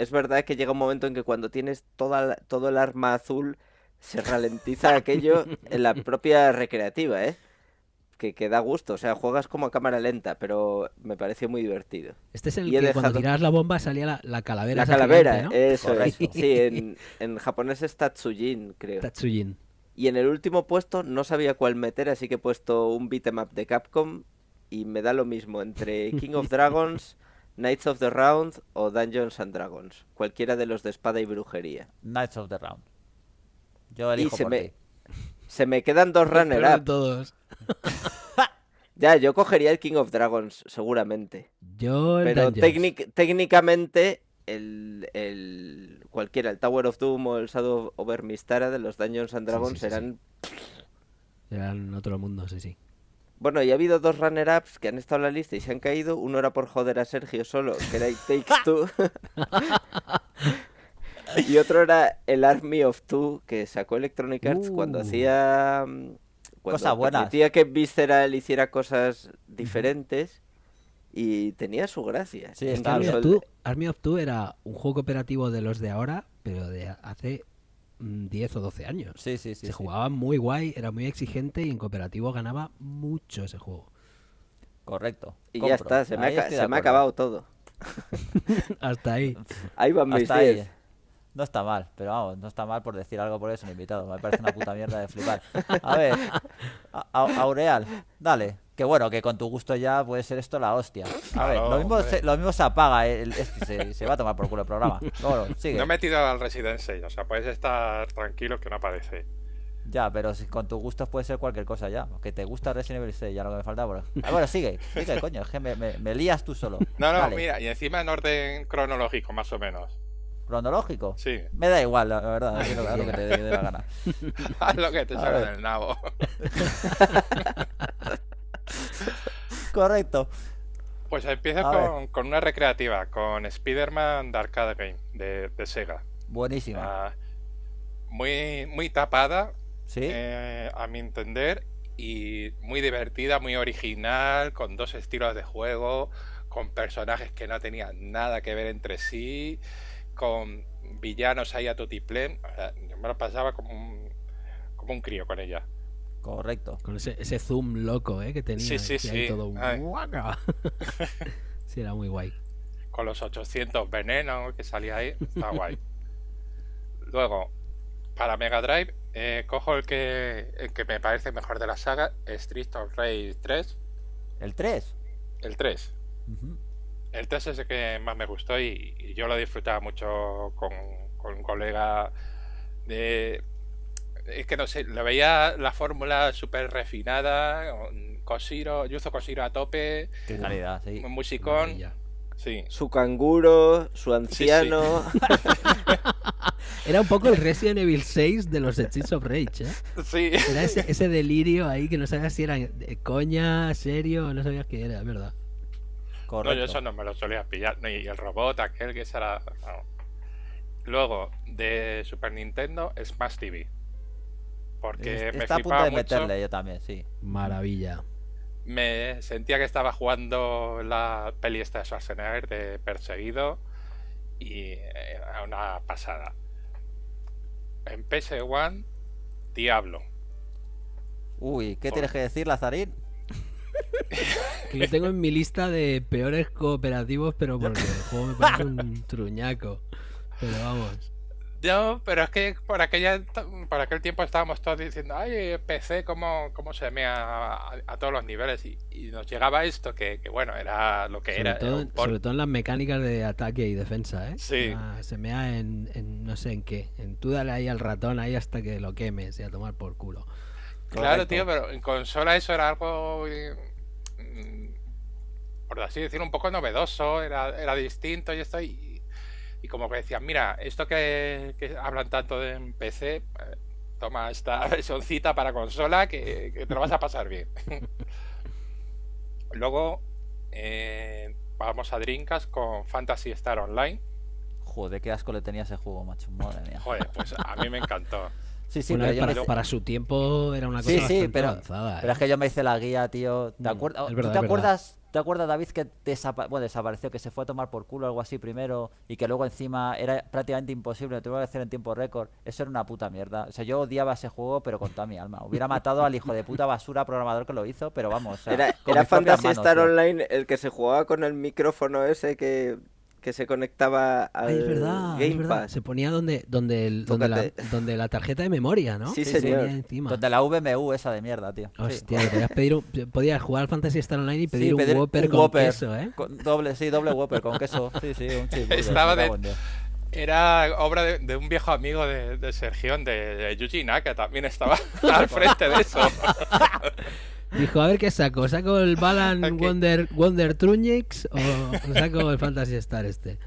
es verdad que llega un momento en que cuando tienes toda, todo el arma azul, se ralentiza aquello en la propia recreativa, ¿eh? Que, que, da gusto, o sea, juegas como a cámara lenta, pero me pareció muy divertido. Este es el que cuando tirabas la bomba salía la, calavera. La calavera, eso, Sí, en, en, japonés es Tatsujin, creo. Tatsujin. Y en el último puesto no sabía cuál meter, así que he puesto un beatmap de Capcom y me da lo mismo entre King of Dragons, Knights of the Round o Dungeons and Dragons. Cualquiera de los de espada y brujería. Knights of the Round. Yo elijo y se me, Se me quedan dos runner-up. todos. ya, yo cogería el King of Dragons, seguramente. Yo el Pero técnicamente el, cualquiera, el Tower of Doom o el Shadow of Mistara de los Dungeons and Dragons serán... serán otro mundo, sí, sí. Bueno, y ha habido dos runner-ups que han estado en la lista y se han caído. Uno era por joder a Sergio solo, que era It Takes Two. y otro era el Army of Two, que sacó Electronic Arts cuando uh. hacía... Mm, Cosa buena. buenas. que Visceral hiciera cosas diferentes y tenía su gracia. Sí, Army, Army of Two era un juego operativo de los de ahora, pero de hace 10 o 12 años. Sí, sí, sí. Se jugaba muy guay, era muy exigente y en cooperativo ganaba mucho ese juego. Correcto. Y ya está, se, me ha, acabado todo. Hasta ahí. Ahí van mis No está mal, pero vamos, no está mal por decir algo por eso, invitado. Me parece una puta mierda de flipar. A ver, Aureal, dale. Que bueno, que con tu gusto ya puede ser esto la hostia. A ver, lo, mismo se, apaga, eh, este se, va a tomar por culo el programa. Bueno, sigue. No he metido al Resident 6, o sea, puedes estar tranquilo que no aparece. Ya, pero si con tu gusto puede ser cualquier cosa ya. Que te gusta Resident Evil 6, ya lo que me falta. Bueno, pues. ah, bueno sigue, sigue, coño, es que me, lías tú solo. No, no, mira, y encima en orden cronológico, más o menos. ¿Cronológico? Sí. Me da igual, la verdad, a lo, que te dé la gana. Haz lo que te salga del nabo. Correcto. Pues empieza con, una recreativa, con Spider-Man Arcade Game, de, Sega. Buenísima. Ah, muy, muy tapada, ¿Sí? Eh, a mi entender, y muy divertida, muy original, con dos estilos de juego, con personajes que no tenían nada que ver entre sí, con villanos ahí a tutiplén. Eh, me lo pasaba como como un crío con ella. Correcto. Con ese, zoom loco ¿eh? que tenía. Sí, sí, sí. sí, era muy guay. Con los 800 veneno que salía ahí, está guay. Luego, para Mega Drive, eh, cojo el que, que me parece mejor de la saga, Street of Rage 3. ¿El 3? El 3. El 3 es el que más me gustó y, yo lo disfrutaba mucho con un colega de, es que no sé, lo veía la fórmula súper refinada, Cosiro, uso Cosiro a tope. Qué calidad, sí. Musicón. Sí. Su canguro, su anciano. Era un poco el Resident Evil 6 de los Streets of Rage, ¿eh? Sí. Era ese, delirio ahí que no sabías si era coña, serio, no sabías qué era, verdad. Correcto. No, yo eso no me lo solía pillar. y el robot aquel que será. Luego, de Super Nintendo, Smash TV. Porque Está me a punto de meterle yo también, sí. Maravilla. Me sentía que estaba jugando la peli esta de Schwarzenegger de Perseguido y era una pasada. En PS1, Diablo. Uy, ¿qué tienes que decir, Lazarín? que lo tengo en mi lista de peores cooperativos, pero porque el juego me parece un truñaco. Pero vamos. No, pero es que por, aquella, por aquel tiempo estábamos todos diciendo, ay, eh, PC, ¿cómo, cómo se mea a, todos los niveles? Y, nos llegaba esto, que, bueno, era lo que era. sobre todo en las mecánicas de ataque y defensa, ¿eh? Sí. Ah, se mea en, no sé en qué. En tú dale ahí al ratón ahí hasta que lo quemes y a tomar por culo. Claro, tío, pero en consola eso era algo, mm, por así decir, un poco novedoso, era, era distinto y esto y como que decían, mira, esto que, hablan tanto de PC, eh, toma esta versioncita para consola que, te lo vas a pasar bien. Luego eh, vamos a drinkas con Fantasy Star Online. Joder, qué asco le tenía ese juego, macho. Madre mía. Joder, pues a mí me encantó. Sí, sí, pero eh, para, su tiempo era una cosa sí, sí, pero, avanzada, pero es que yo me hice la guía, tío. Mm, ¿Tú te acuerdas? ¿Te acuerdas, David, que desapareció, que se fue a tomar por culo algo así primero y que luego encima era prácticamente imposible, lo tuvo que hacer en tiempo récord? Eso era una puta mierda. O sea, yo odiaba ese juego, pero con toda mi alma. Hubiera matado al hijo de puta basura programador que lo hizo, pero vamos. era, era Fantasy Star Online el que se jugaba con el micrófono ese que que se conectaba ah, al es Game Pass. Se ponía donde, donde, donde, la, tarjeta de memoria, ¿no? Sí, señor. encima. Donde la VMU esa de mierda, tío. Hostia, podías, pedir jugar al Fantasy Star Online y pedir, un, Whopper con queso, ¿eh? doble, sí, doble Whopper con queso. Sí, sí, un chip. Estaba de... era obra de, un viejo amigo de, de Sergio, de, de Yuji Naka, también estaba al frente de eso. Dijo, a ver qué saco. ¿Saco el Balan Wonder, Wonder o saco el Fantasy Star este?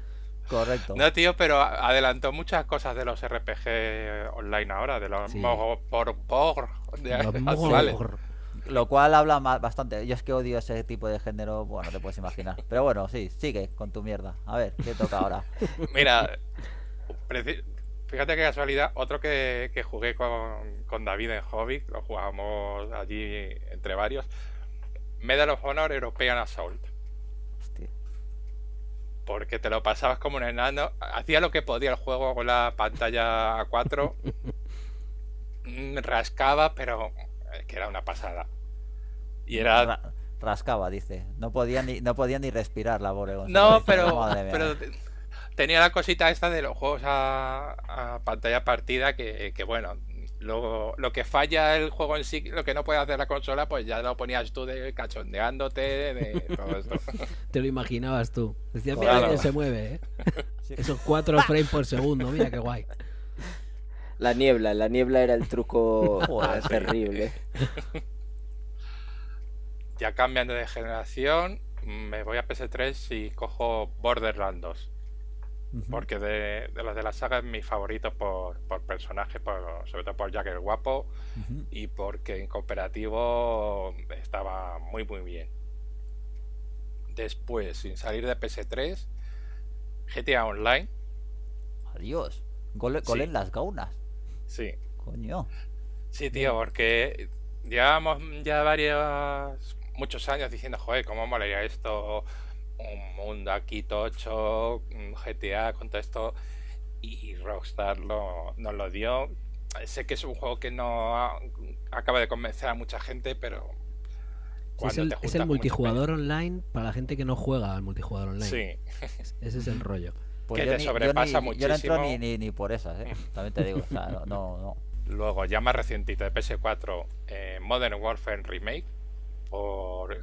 Correcto. No, tío, pero adelantó muchas cosas de los RPG online ahora, de los sí. por por de los Lo cual habla bastante. Yo es que odio ese tipo de género, bueno, te puedes imaginar. Pero bueno, sí, sigue con tu mierda. A ver, ¿qué toca ahora? Mira, Fíjate qué casualidad, otro que, jugué con, David en Hobbit, lo jugábamos allí entre varios, Medal of Honor European Assault. Porque te lo pasabas como un enano, hacía lo que podía el juego con la pantalla a 4, mm, rascaba, pero es que era una pasada. Y era... rascaba, dice. No podía ni, no ni respirar la bodega. No, pero tenía la cosita esta de los juegos a, pantalla partida que, bueno, lo, lo, que falla el juego en sí, lo que no puede hacer la consola, pues ya lo ponías tú de cachondeándote, Te lo imaginabas tú. Decía, mira que se mueve, ¿eh? Esos cuatro frames por segundo, mira qué guay. La niebla, la niebla era el truco terrible. Ya cambiando de generación, me voy a PS3 y cojo Borderlands 2 porque de, de, los de la saga es mi favorito por, por personaje, sobre todo por Jack el Guapo, y porque en cooperativo estaba muy, muy bien. Después, sin salir de PS3, GTA Online. Adiós. Gol, en las gaunas. Sí. Coño. Sí, tío, porque llevamos ya varios, muchos años diciendo, joder, cómo molaría esto, un mundo aquí tocho, GTA con todo esto, y Rockstar lo, nos lo dio. Sé que es un juego que no acaba de convencer a mucha gente, pero... es, el, multijugador online para la gente que no juega al multijugador online. Sí. Ese es el rollo. Pues que sobrepasa muchísimo. Yo entro ni, por esas, ¿eh? También te digo, no, Luego, ya más recientito de PS4, eh, Modern Warfare Remake por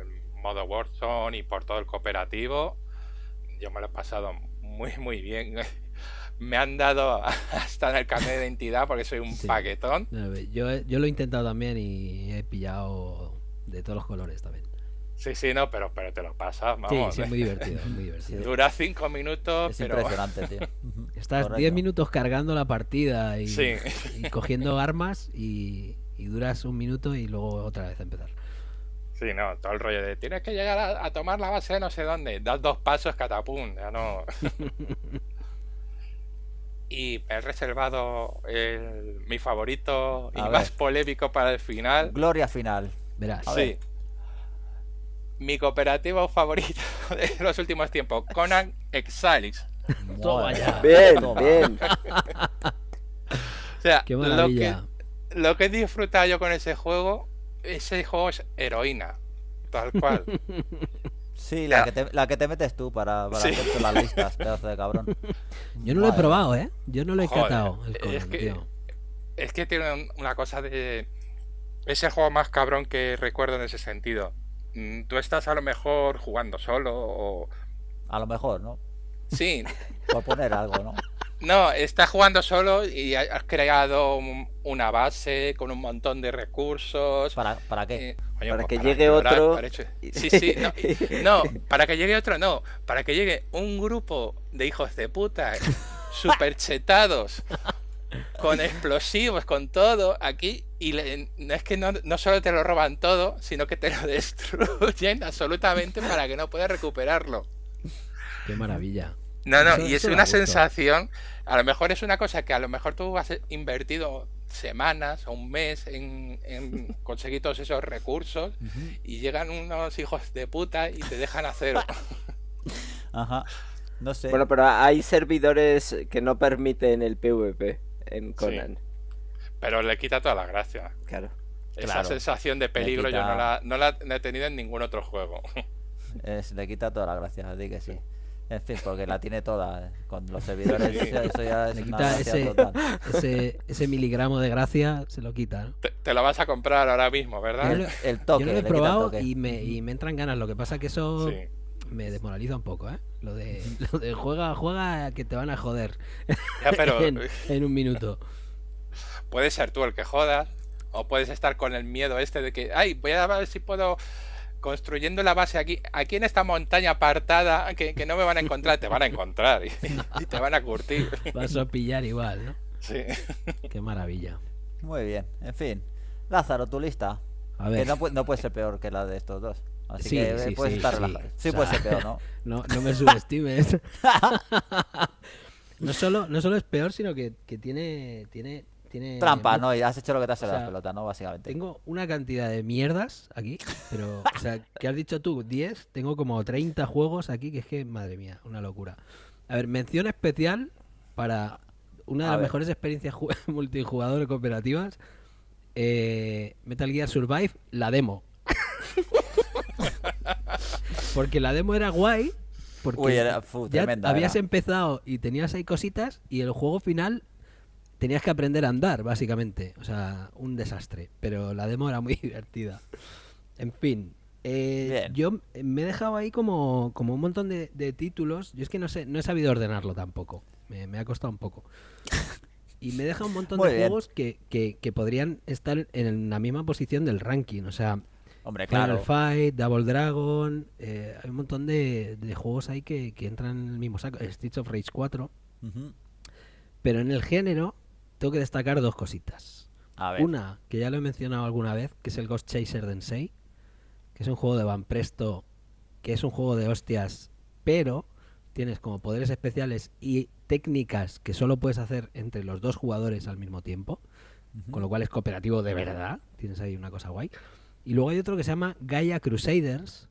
modo Warzone y por todo el cooperativo. Yo me lo he pasado muy, muy bien. me han dado hasta en el carnet de identidad porque soy un paquetón. Yo, yo, lo he intentado también y he pillado de todos los colores también. Sí, sí, no, pero, pero te lo pasas, vamos. muy divertido, Dura cinco minutos, impresionante, Estás diez minutos cargando la partida y, cogiendo armas y, y duras un minuto y luego otra vez empezar. Sí, no, todo el rollo de tienes que llegar a, tomar la base de no sé dónde, das dos pasos, catapum, ya no. y he reservado mi favorito y más polémico para el final. Gloria final, verás. Sí. Mi cooperativo favorito de los últimos tiempos, Conan Exiles. Bien, bien. o sea, lo que, lo que he disfrutado yo con ese juego ese juego es heroína, tal cual. Sí, la, que te, metes tú para, para hacerte las listas, pedazo de cabrón. Yo no lo he probado, ¿eh? Yo no lo he catado. es, que, es que tiene una cosa de. ese juego más cabrón que recuerdo en ese sentido. Mm, tú estás a lo mejor jugando solo o. A lo mejor, ¿no? Sí. Por poner algo, ¿no? No, estás jugando solo y has creado una base con un montón de recursos. ¿Para, para qué? Eh, para pues que llegue otro. sí, sí, no, para que llegue otro, no. Para que llegue un grupo de hijos de puta super chetados, con explosivos, con todo, aquí. Y no es que no, no solo te lo roban todo, sino que te lo destruyen absolutamente para que no puedas recuperarlo. Qué maravilla. No, no, y es una sensación, a lo mejor es una cosa que a lo mejor tú has invertido semanas o un mes en, conseguir todos esos recursos y llegan unos hijos de puta y te dejan a cero. Ajá. No sé. Bueno, pero hay servidores que no permiten el PvP en Conan. Pero le quita toda la gracia. Claro. Esa sensación de peligro yo no la, he tenido en ningún otro juego. le quita toda la gracia, así que sí. En fin, porque la tiene toda. Eh, con los servidores eso ya es una ese, ese, miligramo de gracia se lo quita. Te, lo vas a comprar ahora mismo, ¿verdad? Yo, el toque. lo he probado y me, y me, entran ganas. Lo que pasa que eso me desmoraliza un poco, ¿eh? Lo de, juega, juega que te van a joder. Ya, pero... en un minuto. Puedes ser tú el que jodas. O puedes estar con el miedo este de que, ay, voy a ver si puedo construyendo la base aquí, aquí en esta montaña apartada, que, no me van a encontrar, te van a encontrar y, te van a curtir. Vas a pillar igual, ¿no? Sí. Qué maravilla. Muy bien, en fin. Lázaro, tu lista. A ver. Que no, puede ser peor que la de estos dos. Así sí, que sí, eh, sí, Sí, puede ser peor, ¿no? No, me subestimes. no, solo, no solo es peor, sino que, que tiene, tiene tiene Trampa, ¿no? Y has hecho lo que te hace la pelota, ¿no? Básicamente. Tengo una cantidad de mierdas aquí, pero, o sea, ¿qué has dicho tú? 10, tengo como 30 juegos aquí, que es que, madre mía, una locura. A ver, mención especial para una de las mejores experiencias multijugador cooperativas, eh, Metal Gear Survive, la demo. porque la demo era guay, porque Uy, era, habías empezado y tenías ahí cositas y el juego final tenías que aprender a andar, básicamente. O sea, un desastre. Pero la demo era muy divertida. En fin. Eh, yo me he dejado ahí como, como un montón de, títulos. Yo es que no sé, no he sabido ordenarlo tampoco. Me, ha costado un poco. Y me deja un montón de juegos que, podrían estar en la misma posición del ranking. O sea, Hombre, claro. Fight, Double Dragon. Eh, hay un montón de, juegos ahí que, entran en el mismo saco. Streets of Rage 4. Pero en el género, tengo que destacar dos cositas. Una, que ya lo he mencionado alguna vez, que es el Ghost Chaser Densei, que es un juego de Van Presto, que es un juego de hostias, pero tienes como poderes especiales y técnicas que solo puedes hacer entre los dos jugadores al mismo tiempo, con lo cual es cooperativo de verdad, tienes ahí una cosa guay. Y luego hay otro que se llama Gaia Crusaders,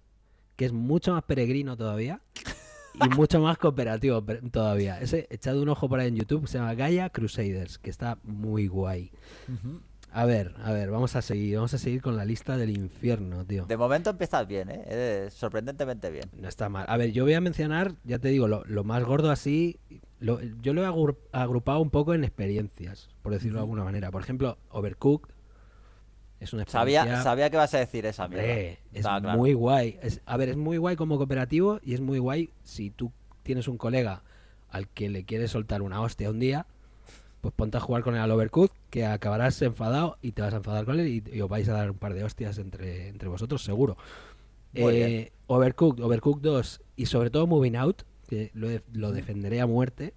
que es mucho más peregrino todavía, y mucho más cooperativo todavía. Ese, echad un ojo por ahí en YouTube, se llama Gaia Crusaders, que está muy guay. A ver, a ver, vamos a seguir, vamos a seguir con la lista del infierno, tío. De momento empiezas bien, ¿eh? eh sorprendentemente bien. No está mal. A ver, yo voy a mencionar, ya te digo, lo, lo más gordo así, yo lo he agrupado un poco en experiencias, por decirlo de alguna manera. Por ejemplo, Overcooked, es una experiencia... sabía, sabía que vas a decir esa mierda. es muy guay. a ver, es muy guay como cooperativo y es muy guay si tú tienes un colega al que le quieres soltar una hostia un día, pues ponte a jugar con él al Overcooked, que acabarás enfadado y te vas a enfadar con él y, os vais a dar un par de hostias entre, entre vosotros, seguro. Eh, Overcooked, Overcooked 2 y sobre todo Moving Out, que lo, defenderé a muerte.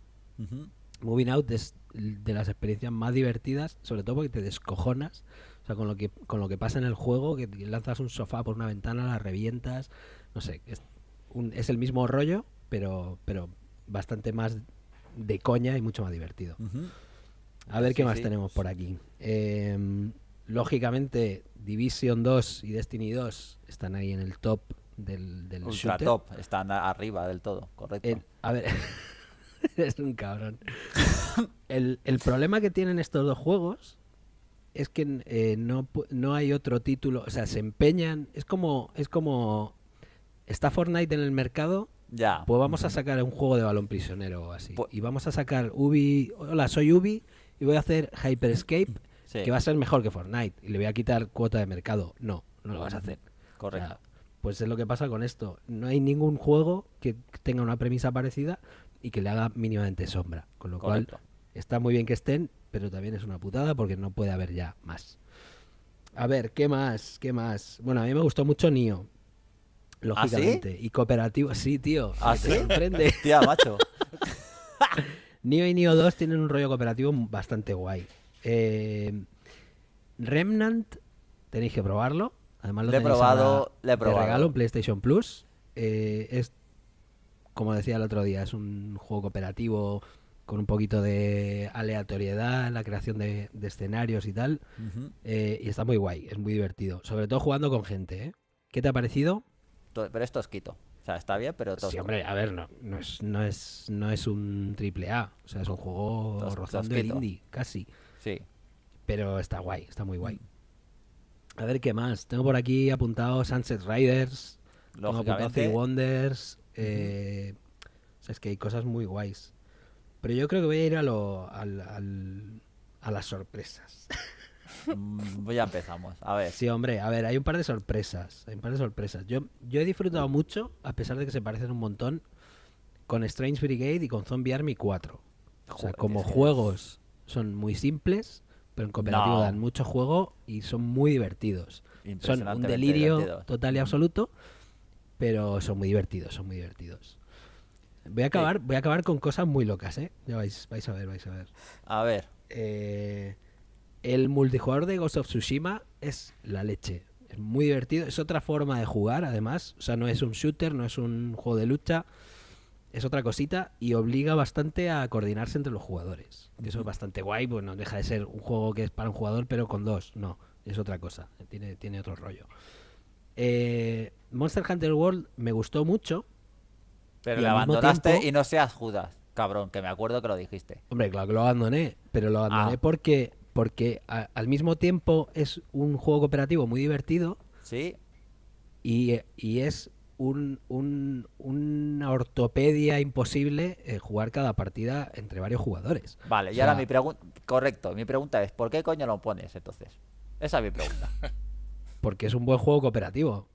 Moving Out es de las experiencias más divertidas, sobre todo porque te descojonas o sea, con lo que, con lo que pasa en el juego, que lanzas un sofá por una ventana, la revientas, no sé, es, es el mismo rollo, pero, pero bastante más de coña y mucho más divertido. A ver qué más tenemos por aquí. Em, lógicamente, Division 2 y Destiny 2 están ahí en el top del, del shooter. top, están arriba del todo, correcto. Eh, a ver, es un cabrón. el, el problema que tienen estos dos juegos es que eh, no, no, hay otro título, o sea, se empeñan, es como, es como, está Fortnite en el mercado, ya. pues vamos a sacar un juego de balón prisionero o así, pues y vamos a sacar Ubi, hola, soy Ubi, y voy a hacer Hyperscape, que va a ser mejor que Fortnite, y le voy a quitar cuota de mercado, no, no lo vas a hacer. Correcto. pues es lo que pasa con esto, no hay ningún juego que tenga una premisa parecida y que le haga mínimamente sombra, con lo cual está muy bien que estén, pero también es una putada porque no puede haber ya más. A ver, ¿qué más? ¿Qué más? Bueno, a mí me gustó mucho Nio. ¿Ah, lógicamente. Y cooperativo, sí, tío. ¿Así? ¿Ah, sorprende. Tía, macho. Nio y Nio 2 tienen un rollo cooperativo bastante guay. Eh, Remnant, tenéis que probarlo. Además, lo le he probado, le he probado. De regalo en PlayStation Plus. Eh, es, como decía el otro día, es un juego cooperativo con un poquito de aleatoriedad en la creación de, escenarios y tal. Eh, y está muy guay, es muy divertido. Sobre todo jugando con gente, ¿eh? ¿Qué te ha parecido? Pero esto es quito, O sea, está bien, pero todo. Sí, hombre, a ver, no, es, no, es, no es un triple A. O sea, es un juego rozando el indie, casi. Sí. Pero está guay, está muy guay. Mm. A ver qué más. Tengo por aquí apuntado Sunset Riders, tengo apuntado Wonders. Eh, o sea, es que hay cosas muy guays. Pero yo creo que voy a ir a, lo, a las sorpresas. Mm, ya empezamos, a ver. Sí, hombre, a ver, hay un par de sorpresas. Hay par de sorpresas. Yo, he disfrutado mucho, a pesar de que se parecen un montón, con Strange Brigade y con Zombie Army 4. o sea, como juegos son muy simples, pero en cooperativo dan mucho juego y son muy divertidos. Son un delirio total y absoluto, pero son muy divertidos, son muy divertidos. Voy a acabar, voy a acabar con cosas muy locas, ¿eh? Ya vais, vais a ver, vais a ver. A ver. Eh, el multijugador de Ghost of Tsushima es la leche. Es muy divertido. Es otra forma de jugar, además. O sea, no es un shooter, no es un juego de lucha. Es otra cosita y obliga bastante a coordinarse entre los jugadores. Y eso es bastante guay, bueno, pues no deja de ser un juego que es para un jugador, pero con dos. No, es otra cosa. Tiene, tiene otro rollo. Eh, Monster Hunter World me gustó mucho pero lo abandonaste y no seas Judas, cabrón, que me acuerdo que lo dijiste. Hombre, claro que lo abandoné, pero lo abandoné ah. porque, porque al mismo tiempo es un juego cooperativo muy divertido. Sí. Y, es un, una ortopedia imposible eh, jugar cada partida entre varios jugadores. Vale, y ahora mi pregunta. Correcto, mi pregunta es: ¿por qué coño lo pones entonces? Esa es mi pregunta. porque es un buen juego cooperativo.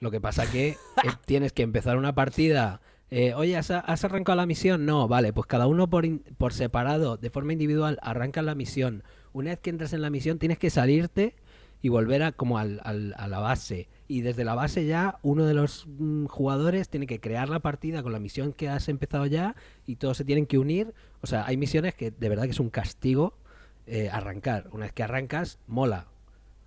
Lo que pasa que eh, tienes que empezar una partida. Eh, Oye, ¿has, arrancado la misión? No, vale, pues cada uno por, por separado, de forma individual, arranca la misión. Una vez que entras en la misión, tienes que salirte y volver a, como al, a la base. Y desde la base ya uno de los mm, jugadores tiene que crear la partida con la misión que has empezado ya y todos se tienen que unir. O sea, hay misiones que de verdad que es un castigo eh, arrancar. Una vez que arrancas, mola.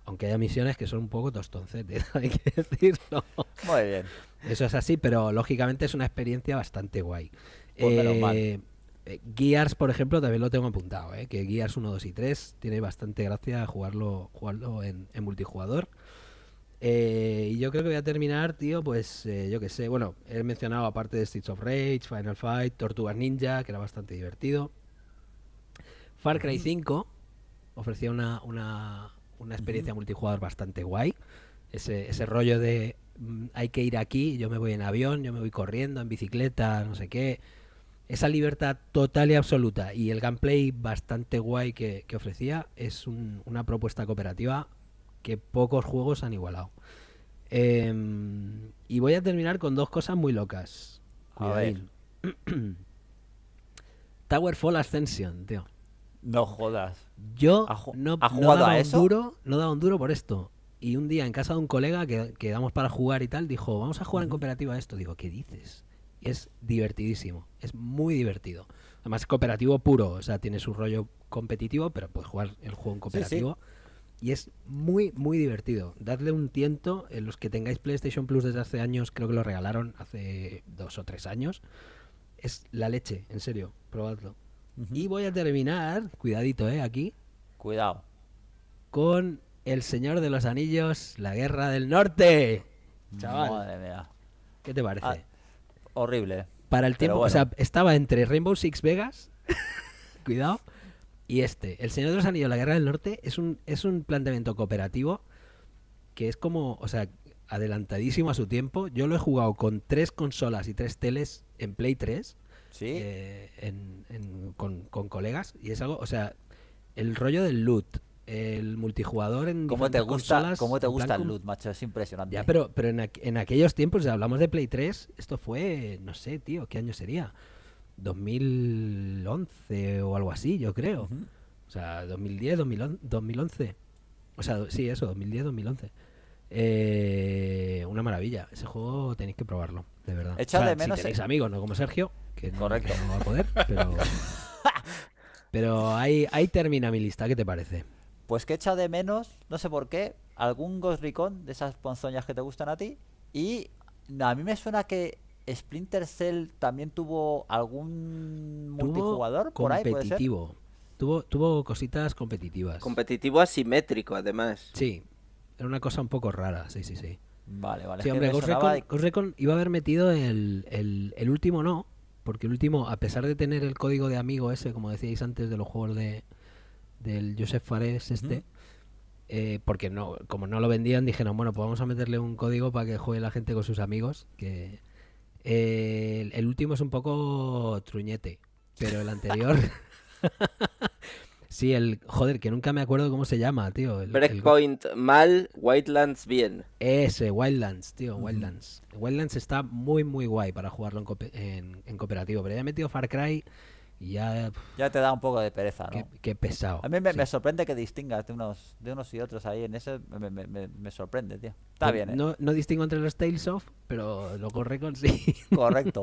Aunque haya misiones que son un poco tostoncetes, hay que decirlo. Muy bien. Eso es así, pero lógicamente es una experiencia bastante guay. Pues eh, eh, Gears, por ejemplo, también lo tengo apuntado, ¿eh? que Gears 1, 2 y 3 tiene bastante gracia jugarlo, jugarlo en, multijugador. Eh, y yo creo que voy a terminar, tío, pues eh, yo qué sé, bueno, he mencionado aparte de Streets of Rage, Final Fight, Tortugas Ninja, que era bastante divertido. Far Cry 5 mm. ofrecía una, una experiencia multijugador bastante guay. Ese, rollo de mm, hay que ir aquí, yo me voy en avión, yo me voy corriendo, en bicicleta, no sé qué. Esa libertad total y absoluta y el gameplay bastante guay que, ofrecía es una propuesta cooperativa que pocos juegos han igualado. Em, y voy a terminar con dos cosas muy locas. A ver. Towerfall Ascension, tío. No jodas. Yo no, ha jugado daba a Un duro, no un duro por esto. Y un día en casa de un colega que damos para jugar y tal, dijo, vamos a jugar en cooperativa esto. Digo, ¿qué dices? es divertidísimo, es muy divertido. Además es cooperativo puro, o sea, tiene su rollo competitivo, pero puedes jugar el juego en cooperativo. y es muy, muy divertido. Dadle un tiento. los que tengáis PlayStation Plus desde hace años, creo que lo regalaron hace dos o tres años. Es la leche, en serio, probadlo. Y voy a terminar, cuidadito, ¿eh? Aquí. Cuidado. Con El Señor de los Anillos, la Guerra del Norte. Chaval. Madre mía. ¿Qué te parece? Ah, horrible. Eh. Para el tiempo, o sea, estaba entre Rainbow Six Vegas, cuidado, y este. El Señor de los Anillos, la Guerra del Norte, es un, es un planteamiento cooperativo que es como, o sea, adelantadísimo a su tiempo. Yo lo he jugado con tres consolas y tres teles en Play 3. ¿Sí? Eh, con, colegas. Y es algo, o sea, el rollo del loot, el multijugador en. ¿Cómo te gusta, ¿cómo te gusta el loot, macho? Es impresionante. Ya, pero, pero en, aquellos tiempos, o hablamos de Play 3, esto fue, no sé, tío, ¿qué año sería? 2011 o algo así, yo creo. O sea, 2010, 2011. O sea, sí, eso, 2010, 2011. Eh, una maravilla. Ese juego tenéis que probarlo, de verdad. echad de menos. Si amigos, ¿no? Como Sergio. Correcto. poder, pero... ahí, ahí termina mi lista, ¿qué te parece? Pues que echa de menos, no sé por qué, algún Ghost Recon de esas ponzoñas que te gustan a ti. Y a mí me suena que Splinter Cell también tuvo algún multijugador Competitivo Tuvo, tuvo cositas competitivas. Competitivo asimétrico, además. Sí, era una cosa un poco rara, sí, sí, sí. Vale, vale. hombre, Ghost Recon, iba a haber metido el último, no, porque el último, a pesar de tener el código de amigo ese, como decíais antes, de los juegos de del Joseph Fares este, eh, porque no, como no lo vendían, dijeron, bueno, pues vamos a meterle un código para que juegue la gente con sus amigos, que eh, el último es un poco truñete, pero el anterior Sí, el. Joder, que nunca me acuerdo cómo se llama, tío. Breakpoint mal, Wildlands bien. Ese, Wildlands, tío, Wildlands. Wildlands está muy, muy guay para jugarlo en, cooperativo. Pero ya he metido Far Cry y ya. Ya te da un poco de pereza, ¿no? Qué, pesado. A mí me, sorprende que distingas de unos, de unos y otros ahí. En ese me, sorprende, tío. Está bien, ¿eh? No, no distingo entre los Tales of, pero lo corre con sí. Correcto.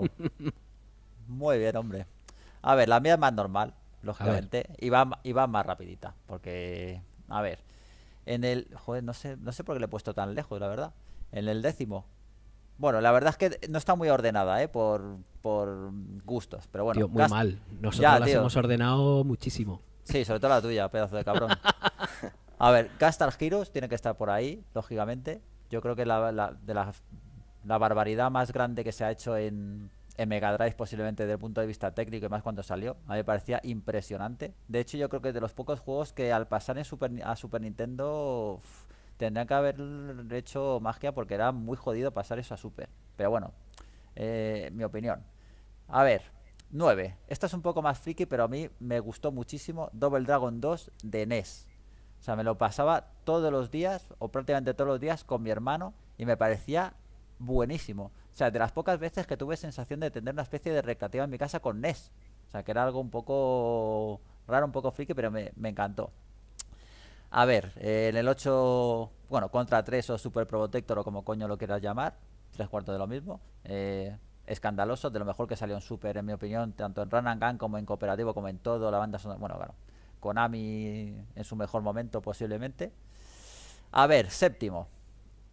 muy bien, hombre. A ver, la mía es más normal lógicamente. Y va, y va, más rapidita, porque, a ver, en el... Joder, no sé, no sé por qué le he puesto tan lejos, la verdad. En el décimo. Bueno, la verdad es que no está muy ordenada, ¿eh? Por, por gustos, pero bueno. muy mal. Nosotros las hemos ordenado muchísimo. Sí, sobre todo la tuya, pedazo de cabrón. a ver, Gastar Heroes tiene que estar por ahí, lógicamente. Yo creo que la, de la barbaridad más grande que se ha hecho en, en Mega Drive posiblemente desde el punto de vista técnico y más cuando salió. A mí me parecía impresionante. De hecho, yo creo que de los pocos juegos que al pasar en Super, a Super Nintendo tendrían que haber hecho magia porque era muy jodido pasar eso a Super. Pero bueno, eh, mi opinión. A ver, 9. Esta es un poco más friki, pero a mí me gustó muchísimo Double Dragon 2 de NES. O sea, me lo pasaba todos los días, o prácticamente todos los días, con mi hermano y me parecía buenísimo. O sea, de las pocas veces que tuve sensación de tener una especie de recreativa en mi casa con NES. O sea, que era algo un poco raro, un poco friki, pero me, encantó. A ver, eh, en el 8, bueno, contra 3 o Super Protector o como coño lo quieras llamar, tres cuartos de lo mismo. Eh, escandaloso, de lo mejor que salió en Super, en mi opinión, tanto en Run and Gun como en Cooperativo, como en todo, la banda son... bueno, claro, Konami en su mejor momento posiblemente. A ver, séptimo,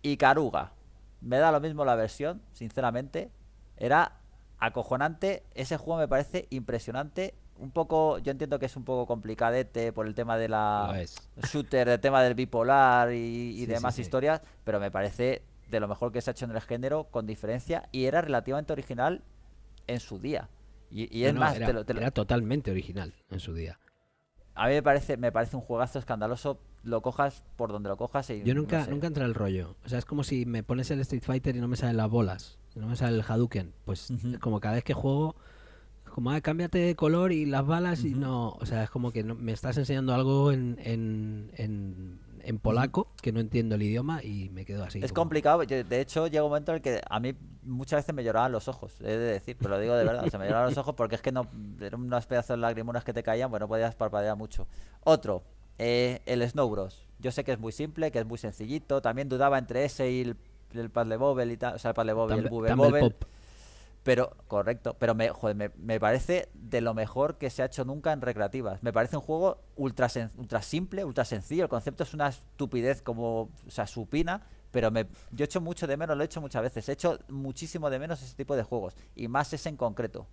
Ikaruga me da lo mismo la versión, sinceramente. Era acojonante. Ese juego me parece impresionante. Un poco, yo entiendo que es un poco complicadete por el tema de la shooter, el tema del bipolar y, demás historias, pero me parece de lo mejor que se ha hecho en el género, con diferencia, y era relativamente original en su día. Y, es más, era, totalmente original en su día. A mí me parece, me parece un juegazo escandaloso lo cojas por donde lo cojas. Y, Yo nunca, no al nunca entra el rollo. O sea, es como si me pones el Street Fighter y no me salen las bolas, no me sale el Hadouken. Pues como cada vez que juego, como ah, cámbiate de color y las balas y no. O sea, es como que me estás enseñando algo en, polaco, que no entiendo el idioma y me quedo así. Es complicado. de hecho, llega un momento en el que a mí muchas veces me lloraban los ojos, he de decir, pero lo digo de verdad. se me lloraban los ojos porque es que no eran unas pedazos de lagrimonas que te caían, bueno, pues no podías parpadear mucho. Otro. Eh, el Snow Bros. Yo sé que es muy simple, que es muy sencillito. También dudaba entre ese y el, Padle Bobble y tal. O sea, el Padle Bobble y el Bubble Bobble. Pero, correcto, pero me, me, parece de lo mejor que se ha hecho nunca en recreativas. Me parece un juego ultra, simple, ultra sencillo. El concepto es una estupidez como, o sea, supina, pero me, yo he hecho mucho de menos, lo he hecho muchas veces. He hecho muchísimo de menos ese tipo de juegos, y más ese en concreto.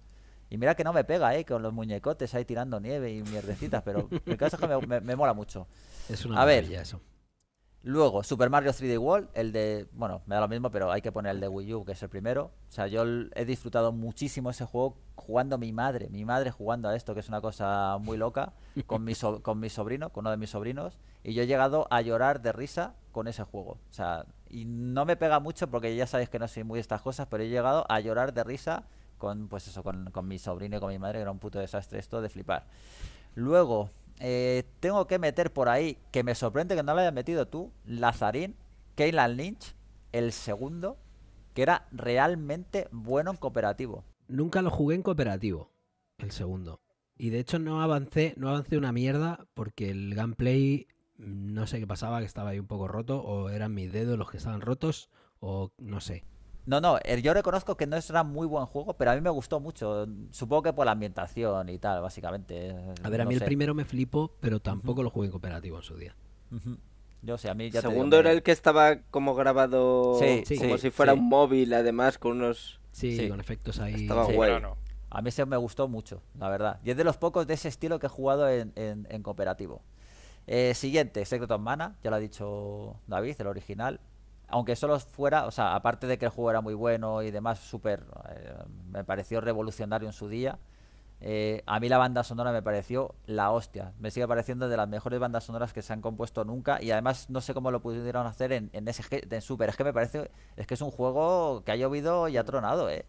Y mira que no me pega, ¿eh? Con los muñecotes ahí tirando nieve y mierdecitas, pero el caso es que me, mola mucho. Es una a ver, eso. Luego, Super Mario 3D World, el de. Bueno, me da lo mismo, pero hay que poner el de Wii U, que es el primero. O sea, yo he disfrutado muchísimo ese juego jugando mi madre, mi madre jugando a esto, que es una cosa muy loca, con mi, con mi sobrino, con uno de mis sobrinos. Y yo he llegado a llorar de risa con ese juego. O sea, y no me pega mucho porque ya sabéis que no soy muy de estas cosas, pero he llegado a llorar de risa con, pues eso, con, mi sobrino y con mi madre, era un puto desastre esto de flipar. Luego, eh, tengo que meter por ahí, que me sorprende que no lo hayas metido tú, Lazarín, Keylan Lynch, el segundo, que era realmente bueno en cooperativo. Nunca lo jugué en cooperativo, el segundo. Y de hecho no avancé, no avancé una mierda porque el gameplay mm, no sé qué pasaba, que estaba ahí un poco roto, o eran mis dedos los que estaban rotos, o no sé. No, no, eh, yo reconozco que no es un muy buen juego, pero a mí me gustó mucho. Mm, supongo que por la ambientación y tal, básicamente. A ver, a mí el primero me flipó, pero tampoco lo jugué en cooperativo en su día. Yo sé, a mí ya Segundo era el que estaba como grabado como si fuera un móvil, además, con unos. Sí, con efectos ahí. Estaba Bueno. A mí se me gustó mucho, la verdad. Y es de los pocos de ese estilo que he jugado en, cooperativo. Eh, siguiente, Secret of Mana, ya lo ha dicho David, el original aunque solo fuera, o sea, aparte de que el juego era muy bueno y demás, súper, eh, me pareció revolucionario en su día. Eh, a mí la banda sonora me pareció la hostia. Me sigue pareciendo de las mejores bandas sonoras que se han compuesto nunca. Y además no sé cómo lo pudieron hacer en, ese en Super. Es que me parece. Es que es un juego que ha llovido y ha tronado, eh.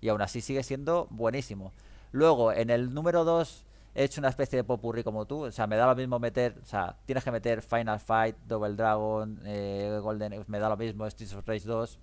Y aún así sigue siendo buenísimo. Luego, en el número 2 he hecho una especie de popurrí como tú. O sea, me da lo mismo meter, o sea, tienes que meter Final Fight, Double Dragon, eh, Golden, me da lo mismo, Streets of Rage 2.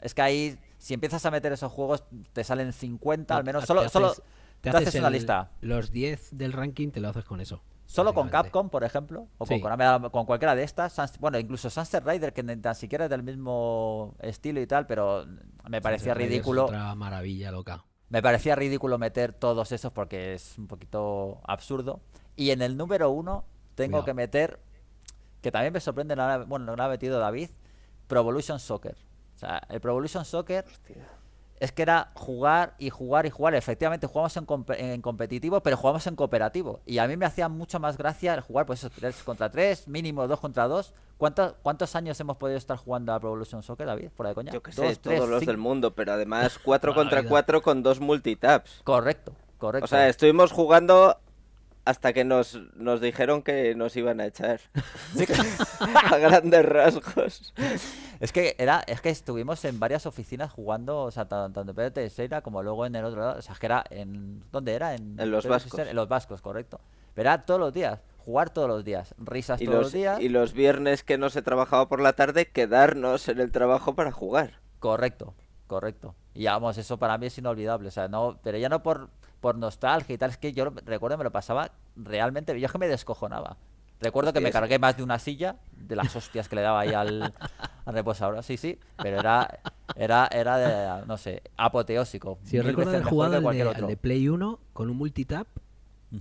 Es que ahí, si empiezas a meter esos juegos, te salen 50, al menos. Solo, solo te haces, una lista. Los 10 del ranking te lo haces con eso. Solo con Capcom, por ejemplo, o con, cualquiera de estas. bueno, incluso Sunset Rider, que ni tan siquiera es del mismo estilo y tal, pero me parecía ridículo. otra maravilla loca. Me parecía ridículo meter todos esos porque es un poquito absurdo. Y en el número uno tengo que meter, que también me sorprende, bueno, lo ha metido David, Pro Evolution Soccer. O sea, el Pro Evolution Soccer es que era jugar y jugar y jugar. Efectivamente, jugamos en, competitivo, pero jugamos en cooperativo. Y a mí me hacía mucho más gracia jugar, pues eso, 3 contra 3, mínimo 2 contra 2. ¿Cuántos, ¿Cuántos años hemos podido estar jugando a Pro Evolution Soccer, David? Por de coña. Yo que sé, todos los del mundo, pero además 4 contra 4 con dos multitaps. Correcto, correcto. O sea, estuvimos jugando hasta que nos, nos dijeron que nos iban a echar. a grandes rasgos. Es que era, es que estuvimos en varias oficinas jugando, o sea, tanto en Pedro Seira como luego en el otro lado. O sea, que era en. ¿Dónde era? En, los vascos. en los vascos, correcto. Pero era todos los días jugar todos los días, risas todos los, días. Y los viernes que no se trabajaba por la tarde, quedarnos en el trabajo para jugar. Correcto, correcto. Y vamos, eso para mí es inolvidable. O sea, no, pero ya no por por nostalgia y tal. Es que yo recuerdo me lo pasaba realmente. Yo es que me descojonaba. Recuerdo que me cargué más de una silla de las hostias que le daba ahí al, reposador. Sí, sí, pero era, era, era de, no sé, apoteósico. Si recuerdo haber jugado de, Play 1 con un multitap,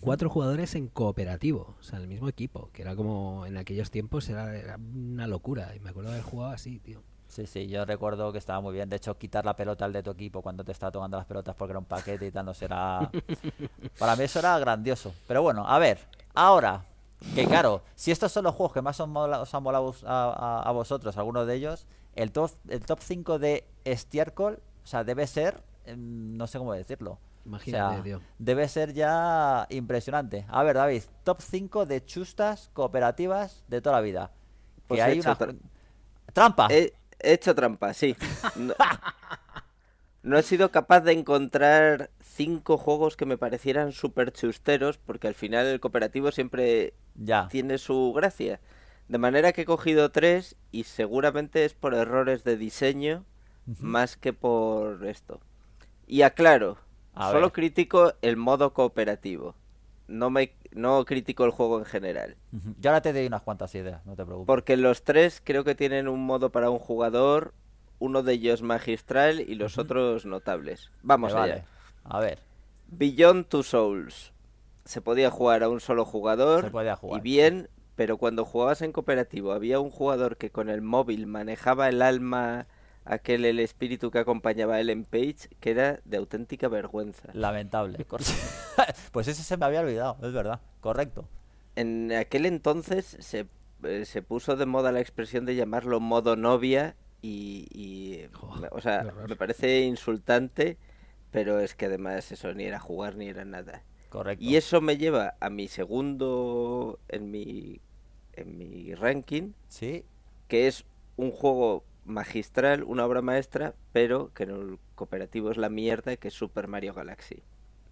cuatro jugadores en cooperativo, o sea, el mismo equipo, que era como en aquellos tiempos era, era una locura. Y me acuerdo de haber jugado así, tío. Sí, sí, yo recuerdo que estaba muy bien. De hecho, quitar la pelota al de tu equipo cuando te estaba tomando las pelotas porque era un paquete y tal, no será. Para mí eso era grandioso. Pero bueno, a ver, ahora, que claro, si estos son los juegos que más os, han molado a, vosotros, algunos de ellos, el top, el top 5 de estiércol, o sea, debe ser, em, no sé cómo decirlo. Imagínate, Debe ser ya impresionante. A ver, David, top 5 de chustas cooperativas de toda la vida. Pues que hay una. Trampa. Eh, he hecho trampa, sí. No, he sido capaz de encontrar cinco juegos que me parecieran súper chusteros, porque al final el cooperativo siempre tiene su gracia. De manera que he cogido tres y seguramente es por errores de diseño más que por esto. Y aclaro, solo critico el modo cooperativo no me no critico el juego en general. Yo ahora te doy unas cuantas ideas, no te preocupes. Porque los tres creo que tienen un modo para un jugador, uno de ellos magistral y los otros notables. Vamos allá. A ver. Beyond Two Souls. Se podía jugar a un solo jugador. Se podía jugar. Y bien, pero cuando jugabas en cooperativo había un jugador que con el móvil manejaba el alma aquel el espíritu que acompañaba a Ellen Page, que era de auténtica vergüenza. Lamentable. pues ese se me había olvidado, es verdad, correcto. En aquel entonces se, eh, puso de moda la expresión de llamarlo modo novia y, o sea, me parece insultante, pero es que además eso ni era jugar ni era nada. Correcto. Y eso me lleva a mi segundo en mi en mi ranking, sí, que es un juego magistral, una obra maestra, pero que en el cooperativo es la mierda que es Super Mario Galaxy.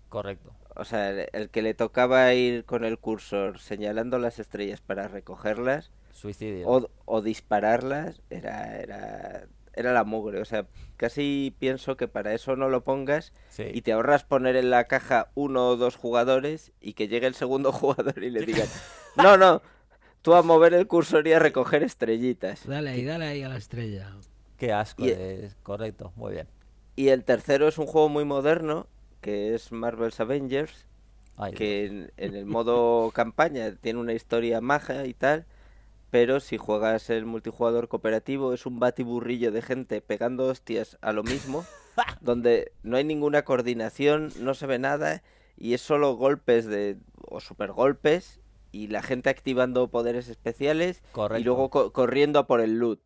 Correcto. O sea, el, que le tocaba ir con el cursor señalando las estrellas para recogerlas Suicidio. O, dispararlas era, era, era la mugre. O sea, casi pienso que para eso no lo pongas y te ahorras poner en la caja uno o dos jugadores y que llegue el segundo jugador y le digas, no, no tú a mover el cursor y a recoger estrellitas. Dale ahí, dale ahí a la estrella. Qué asco, es correcto, muy bien. Y el tercero es un juego muy moderno, que es Marvel's Avengers, que en, el modo campaña tiene una historia maja y tal, pero si juegas el multijugador cooperativo es un batiburrillo de gente pegando hostias a lo mismo, donde no hay ninguna coordinación, no se ve nada y es solo golpes de o super golpes y la gente activando poderes especiales y luego corriendo a por el loot.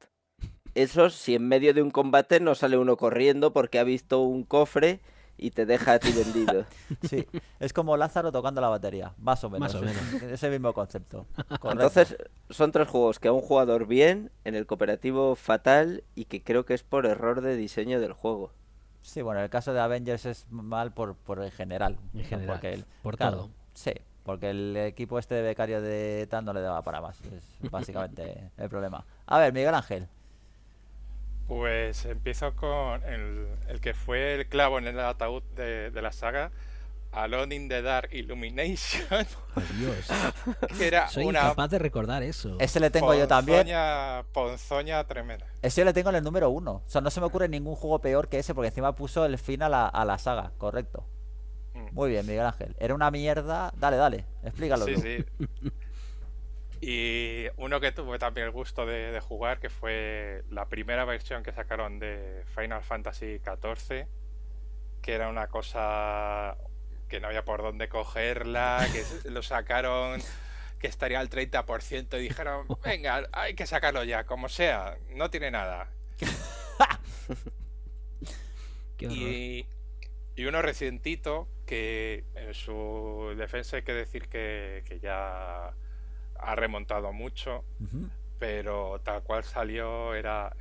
Eso si en medio de un combate no sale uno corriendo porque ha visto un cofre y te deja a ti vendido. Sí, es como Lázaro tocando la batería, más o menos. Más Ese mismo concepto. Entonces, son tres juegos que a un jugador bien, en el cooperativo fatal y que creo que es por error de diseño del juego. Sí, bueno, el caso de Avengers es mal por, el general. el, por todo. Sí, porque el equipo este de becario de TAN no le daba para más. Es básicamente el problema. A ver, Miguel Ángel. Pues empiezo con el, que fue el clavo en el ataúd de, la saga. Alone in the Dark Illumination. Dios. era Soy una... de recordar eso. Ese le tengo yo también. Ponzoña tremenda. Ese le tengo en el número uno. O sea, no se me ocurre ningún juego peor que ese, porque encima puso el fin a la, a la saga, correcto. Muy bien, Miguel Ángel. Era una mierda. Dale, dale, explícalo. Sí, sí. Y uno que tuve también el gusto de, jugar, que fue la primera versión que sacaron de Final Fantasy XIV, que era una cosa que no había por dónde cogerla, que lo sacaron que estaría al 30% y dijeron, venga, hay que sacarlo ya, como sea, no tiene nada. y y uno recientito que en su defensa hay que decir que, ya ha remontado mucho, pero tal cual salió era,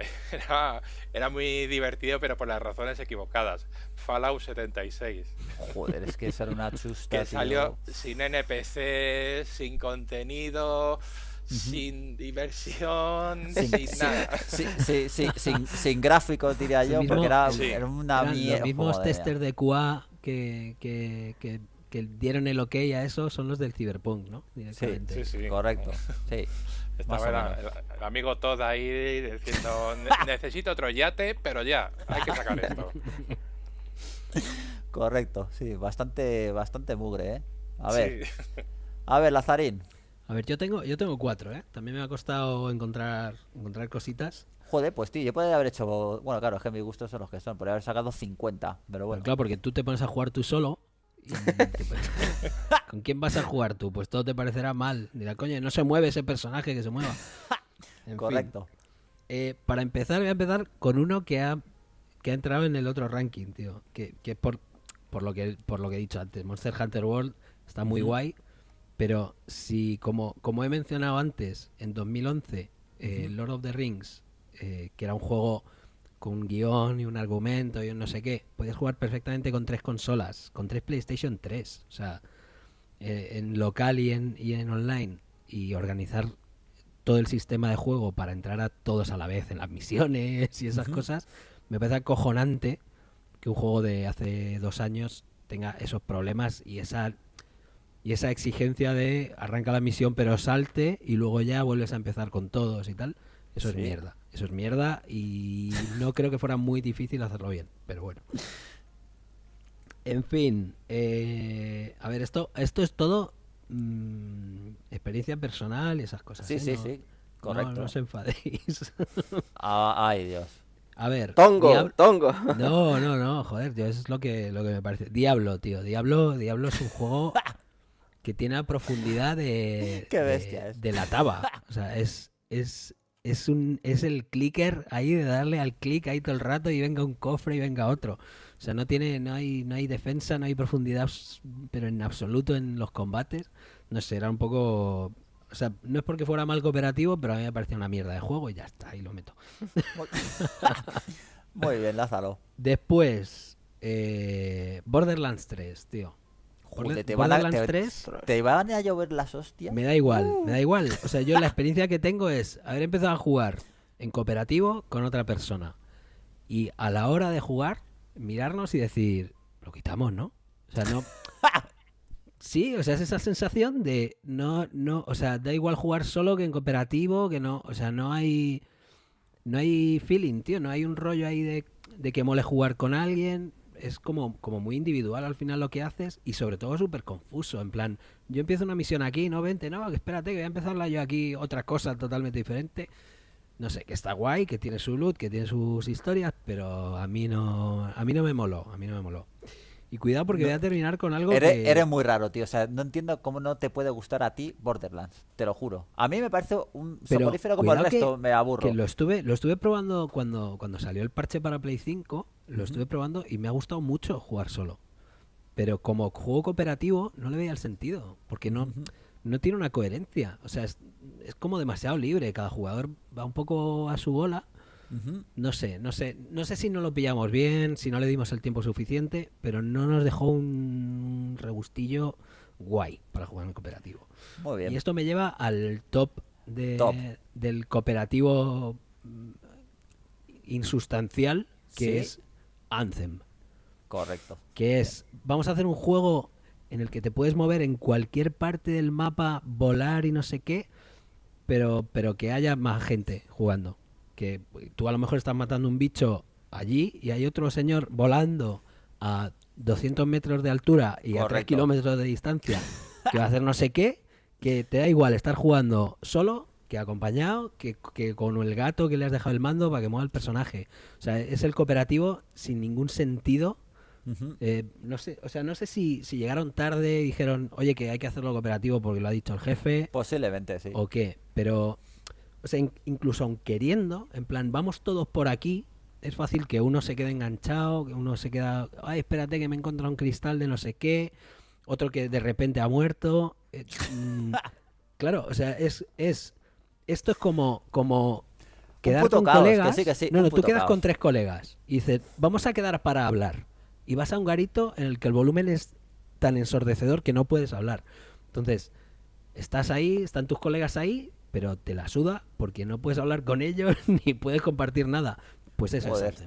era, muy divertido, pero por las razones equivocadas. Fallout 76. Joder, es que esa era una chusta. que salió sin NPC, sin contenido sin diversión, sin, nada. Sin, gráficos, diría yo, porque era, una mierda. Los mismos testers de QA que, que, que, dieron el ok a eso son los del Cyberpunk, ¿no? Directamente. Sí, sí, correcto. Sí. Estaba el, amigo Todd ahí diciendo: Necesito otro yate, pero ya, hay que sacar esto. Correcto, sí, bastante, bastante mugre, ¿eh? A ver. A ver, Lazarín, a ver, yo tengo, yo tengo cuatro, ¿eh? También me ha costado encontrar, encontrar cositas. Joder, pues tío, yo podría haber hecho. Bueno, claro, es que mis gustos son los que son. Podría haber sacado 50, pero bueno. claro, porque tú te pones a jugar tú solo. ¿Con quién vas a jugar tú? Pues todo te parecerá mal. Dirá, coño, no se mueve ese personaje que se mueva. Correcto. Eh, para empezar, voy a empezar con uno que ha, que ha entrado en el otro ranking, tío. Que, que por, por, lo que, por lo que he dicho antes, Monster Hunter World está muy guay. Pero si, como, como he mencionado antes, en 2011, eh, Lord of the Rings, eh, que era un juego con un guión y un argumento y un no sé qué, podías jugar perfectamente con tres consolas, con tres PlayStation 3, o sea, eh, en local y en, y en online, y organizar todo el sistema de juego para entrar a todos a la vez en las misiones y esas cosas, me parece acojonante que un juego de hace dos años tenga esos problemas y esa y esa exigencia de arranca la misión pero salte y luego ya vuelves a empezar con todos y tal, eso es mierda. Eso es mierda y no creo que fuera muy difícil hacerlo bien, pero bueno. En fin, eh, a ver, esto, esto es todo mm, experiencia personal y esas cosas. Sí, ¿eh? sí, sí, correcto. No, os enfadéis. Ah, ay, Dios. A ver. Tongo, tongo. No, no, no, joder, tío, eso es lo que, lo que me parece. Diablo, tío. Diablo, Diablo es un juego ah, que tiene la profundidad de, Qué bestia de, la taba. O sea, es, es, es, un, es el clicker ahí de darle al click ahí todo el rato y venga un cofre y venga otro. O sea, no, tiene, no, hay, no hay defensa, no hay profundidad, pero en absoluto en los combates. No sé, era un poco o sea, no es porque fuera mal cooperativo, pero a mí me parecía una mierda de juego y ya está, ahí lo meto. Muy bien, Lázaro. Después, eh, Borderlands 3, tío te, iban a, llover las hostias. Me da igual, me da uh. igual. O sea, yo la experiencia que tengo es haber empezado a jugar en cooperativo con otra persona. Y a la hora de jugar, mirarnos y decir, lo quitamos, ¿no? O sea, no. Sí, o sea, es esa sensación de no, no, o sea, da igual jugar solo que en cooperativo, que no, o sea, no hay. No hay feeling, tío, no hay un rollo ahí de, de que mole jugar con alguien es como, como muy individual al final lo que haces y sobre todo súper confuso. En plan, yo empiezo una misión aquí, no vente, no, espérate, que voy a empezarla yo aquí otra cosa totalmente diferente. No sé, que está guay, que tiene su loot, que tiene sus historias, pero a mí no, a mí no me moló, a mí no me moló. Y cuidado porque voy a terminar con algo eres, que... Eres muy raro, tío. O sea, no entiendo cómo no te puede gustar a ti Borderlands. Te lo juro. A mí me parece un Pero como el resto. me aburro. lo, estuve, lo estuve probando cuando, cuando salió el parche para Play 5. Lo estuve probando y me ha gustado mucho jugar solo. Pero como juego cooperativo no le veía el sentido. Porque no, no tiene una coherencia. O sea, es como demasiado libre. Cada jugador va un poco a su bola no sé, no sé, no sé si no lo pillamos bien, si no le dimos el tiempo suficiente, pero no nos dejó un regustillo guay para jugar en cooperativo. Muy bien. Y esto me lleva al top, del cooperativo mm, insustancial que es Anthem. Correcto. Que es, vamos a hacer un juego en el que te puedes mover en cualquier parte del mapa, volar y no sé qué, pero, pero que haya más gente jugando que tú a lo mejor estás matando un bicho allí y hay otro señor volando a 200 metros de altura y a 3 kilómetros de distancia que va a hacer no sé qué, que te da igual estar jugando solo que acompañado, que, con el gato que le has dejado el mando para que mueva el personaje. O sea, es el cooperativo sin ningún sentido. Eh, no sé, o sea, no sé si, si llegaron tarde y dijeron, oye, que hay que hacerlo cooperativo porque lo ha dicho el jefe. Posiblemente, sí. O qué, pero o sea, incluso aun queriendo, en plan, vamos todos por aquí, es fácil que uno se quede enganchado, que uno se queda, ay, espérate que me he encontrado un cristal de no sé qué, otro que de repente ha muerto. Eh, mm, claro, o sea, es, es, esto es como, como quedar con colegas. no, no, tú quedas con tres colegas y dices, vamos a quedar para hablar. Y vas a un garito en el que el volumen es tan ensordecedor que no puedes hablar. Entonces, estás ahí, están tus colegas ahí, pero te la suda porque no puedes hablar con ellos ni puedes compartir nada. Pues eso es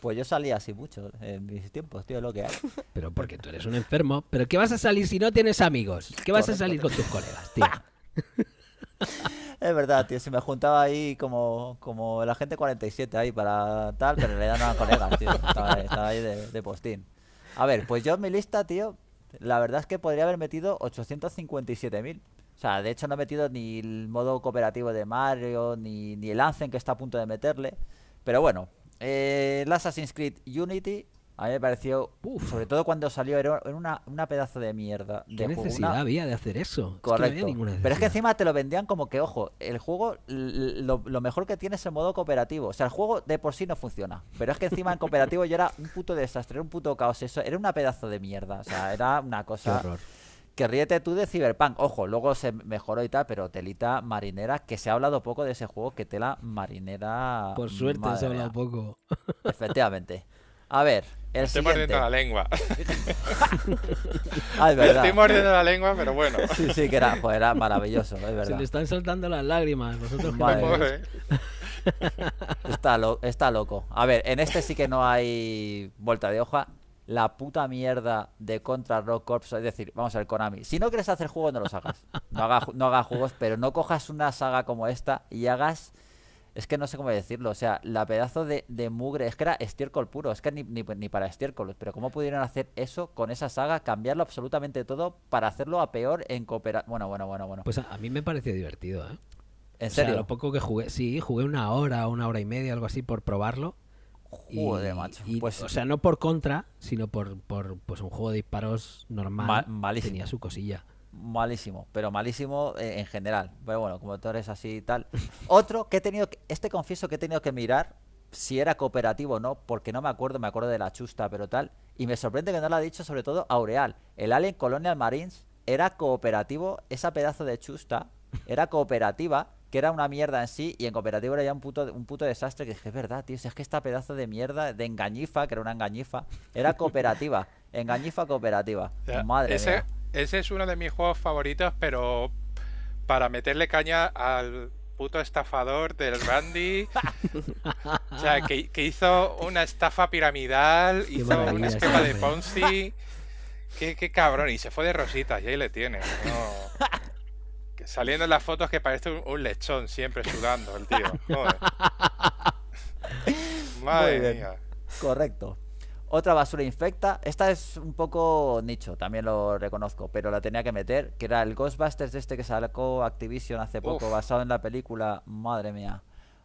Pues yo salía así mucho en mis tiempos, tío, lo que hay. Pero porque tú eres un enfermo. ¿Pero qué vas a salir si no tienes amigos? ¿Qué vas a salir con tus colegas, tío? Es verdad, tío, se me juntaba ahí como, como la gente 47 ahí para tal, pero en realidad no eran colegas, tío. Estaba, ahí de, de postín. A ver, pues yo en mi lista, tío, la verdad es que podría haber metido 857.000. O sea, de hecho no he metido ni el modo cooperativo de Mario, ni, ni el lancen que está a punto de meterle. Pero bueno, eh, el Assassin's Creed Unity a mí me pareció, sobre todo cuando salió, era una, una pedazo de mierda. De ¿Qué necesidad había de hacer eso? Correcto. Pero es que encima te lo vendían como que, ojo, el juego, lo, lo, mejor que tiene es el modo cooperativo. O sea, el juego de por sí no funciona. Pero es que encima en cooperativo ya era un puto desastre, era un puto caos. Eso era una pedazo de mierda. O sea, era una cosa. Qué que ríete tú de Cyberpunk. Ojo, luego se mejoró y tal, pero telita marinera, que se ha hablado poco de ese juego, que tela marinera. Por suerte se ha hablado poco. Efectivamente. A ver, el Estoy mordiendo la lengua. Ah, Estoy mordiendo la lengua, pero bueno. Sí, sí, que era, pues, era maravilloso, es verdad. Se le están soltando las lágrimas. Vosotros Madre. Está, está loco. A ver, en este sí que no hay vuelta de hoja la puta mierda de Contra Rock Corps. Es decir, vamos a ver, Konami, si no quieres hacer juegos, no los hagas. No hagas no haga juegos, pero no cojas una saga como esta y hagas. Es que no sé cómo decirlo, o sea, la pedazo de, mugre. Es que era estiércol puro, es que ni, ni, para estiércol. Pero ¿cómo pudieron hacer eso con esa saga? Cambiarlo absolutamente todo para hacerlo a peor en cooperar. Bueno, bueno, bueno, bueno. Pues a, mí me pareció divertido, ¿eh? ¿En serio? lo poco que jugué, sí, jugué una hora, una hora y media, algo así, por probarlo juego de macho. Pues o sea, no por contra, sino por, pues un juego de disparos normal. Tenía su cosilla. Malísimo, pero malísimo eh, en general. Pero bueno, como tú eres así y tal. Otro que he tenido, que, este confieso que he tenido que mirar si era cooperativo o no, porque no me acuerdo, me acuerdo de la chusta, pero tal. Y me sorprende que no lo ha dicho, sobre todo Aureal. El Alien Colonial Marines era cooperativo, esa pedazo de chusta era cooperativa que era una mierda en sí y en Cooperativa era ya un puto, un desastre que es verdad, tío, es que esta pedazo de mierda de engañifa, que era una engañifa, era cooperativa, engañifa cooperativa. Madre ese, Ese es uno de mis juegos favoritos, pero para meterle caña al puto estafador del Randy. o sea, que, hizo una estafa piramidal, hizo un esquema de Ponzi. Qué, cabrón, y se fue de rositas, y ahí le tiene. No. saliendo en las fotos que parece un, lechón siempre sudando el tío. Madre mía. Correcto. Otra basura infecta. Esta es un poco nicho, también lo reconozco, pero la tenía que meter, que era el Ghostbusters de este que sacó Activision hace poco, basado en la película. Madre mía.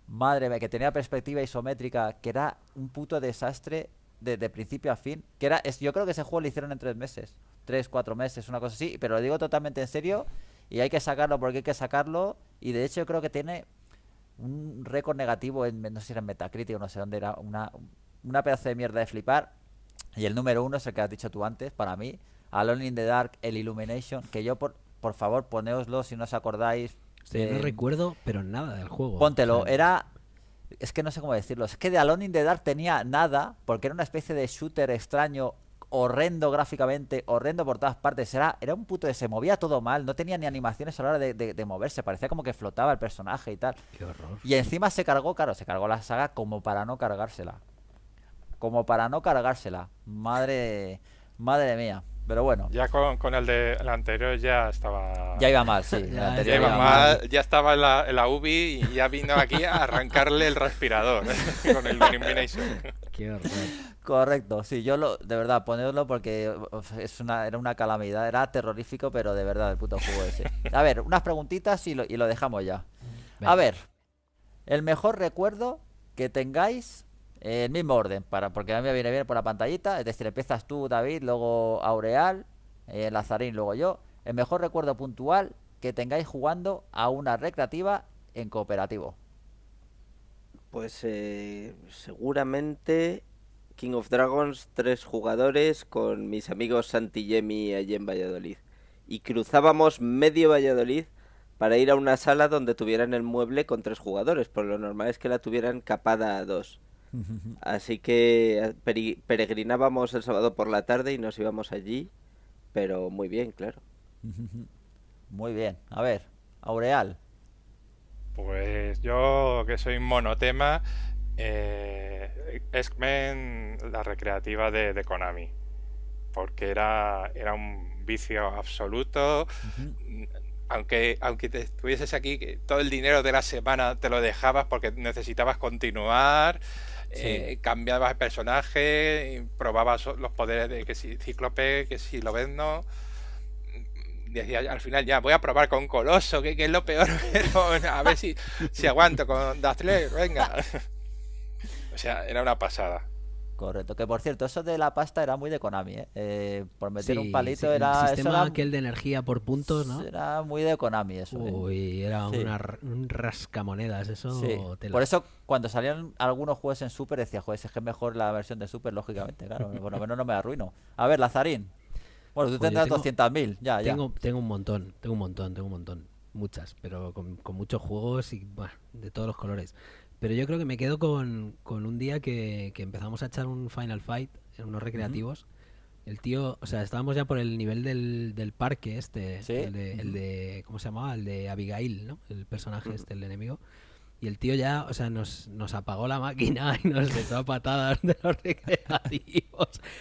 Madre mía, que tenía perspectiva isométrica, que era un puto desastre desde de principio a fin. Que era, yo creo que ese juego lo hicieron en tres meses. Tres, cuatro meses, una cosa así. Pero lo digo totalmente en serio y hay que sacarlo porque hay que sacarlo. Y de hecho, yo creo que tiene un récord negativo en, no sé si era en Metacritic o no sé dónde era, una, una pedazo de mierda de flipar. Y el número uno es el que has dicho tú antes, para mí, Alone in the Dark, El Illumination, que yo, por, favor, ponéoslo si no os acordáis. no recuerdo, pero nada del juego. Póntelo, era... Es que no sé cómo decirlo. Es que de Alone in the Dark tenía nada, porque era una especie de shooter extraño horrendo gráficamente, horrendo por todas partes. Era, era un puto se movía todo mal, no tenía ni animaciones a la hora de, moverse, parecía como que flotaba el personaje y tal. Qué horror. Y encima se cargó, claro, se cargó la saga como para no cargársela. Como para no cargársela. Madre. Madre mía. Pero bueno. Ya con, el de anterior ya estaba. Ya iba mal, sí. ya, iba mal, ya estaba en la, UBI y ya vino aquí a arrancarle el respirador con el Qué horror. Correcto, sí, yo lo, de verdad, ponedlo porque es una, era una calamidad, era terrorífico, pero de verdad, el puto juego ese. A ver, unas preguntitas y lo, dejamos ya. A ver, el mejor recuerdo que tengáis el mismo orden, para, porque a mí me viene bien por la pantallita. Es decir, empiezas tú, David, luego Aureal, eh, Lazarín, luego yo. El mejor recuerdo puntual que tengáis jugando a una recreativa en cooperativo. Pues eh, seguramente King of Dragons, tres jugadores con mis amigos Santi y Yemi allí en Valladolid. Y cruzábamos medio Valladolid para ir a una sala donde tuvieran el mueble con tres jugadores, por lo normal es que la tuvieran capada a dos. Así que eh, peregrinábamos el sábado por la tarde y nos íbamos allí, pero muy bien, claro. Muy bien. A ver, Aureal. Pues yo, que soy monotema, eh, X-Men, la recreativa de, Konami. Porque era, era un vicio absoluto. Aunque, aunque te estuvieses aquí, todo el dinero de la semana te lo dejabas porque necesitabas continuar. Eh, cambiabas el personaje, probabas los poderes de que si Cíclope, que si lo ves no. Mm, decía al final, ya voy a probar con Coloso, que, es lo peor, pero a ver si, si aguanto con Dastler, venga. O sea, era una pasada. Correcto, que por cierto, eso de la pasta era muy de Konami, ¿eh? Eh, por meter un palito sí, era... El sistema era, aquel de energía por puntos, ¿no? Era muy de Konami eso. ¿eh? Uy, era una, un rascamonedas eso. Por eso cuando salían algunos juegos en Super decía, joder, es que mejor la versión de Super, lógicamente, claro, por lo menos no me arruino. A ver, Lazarín. Bueno, tú tendrás 200.000, ya, ya. Tengo, tengo un montón, tengo un montón, tengo un montón. Muchas, pero con, muchos juegos y bueno, de todos los colores. Pero yo creo que me quedo con, con un día que, empezamos a echar un Final Fight en unos recreativos. El tío, o sea, estábamos ya por el nivel del, del parque este, el, de, ¿cómo se llamaba? El de Abigail, ¿no? El personaje este, el enemigo. Y el tío ya, o sea, nos, apagó la máquina y nos echó a patadas de los recreativos.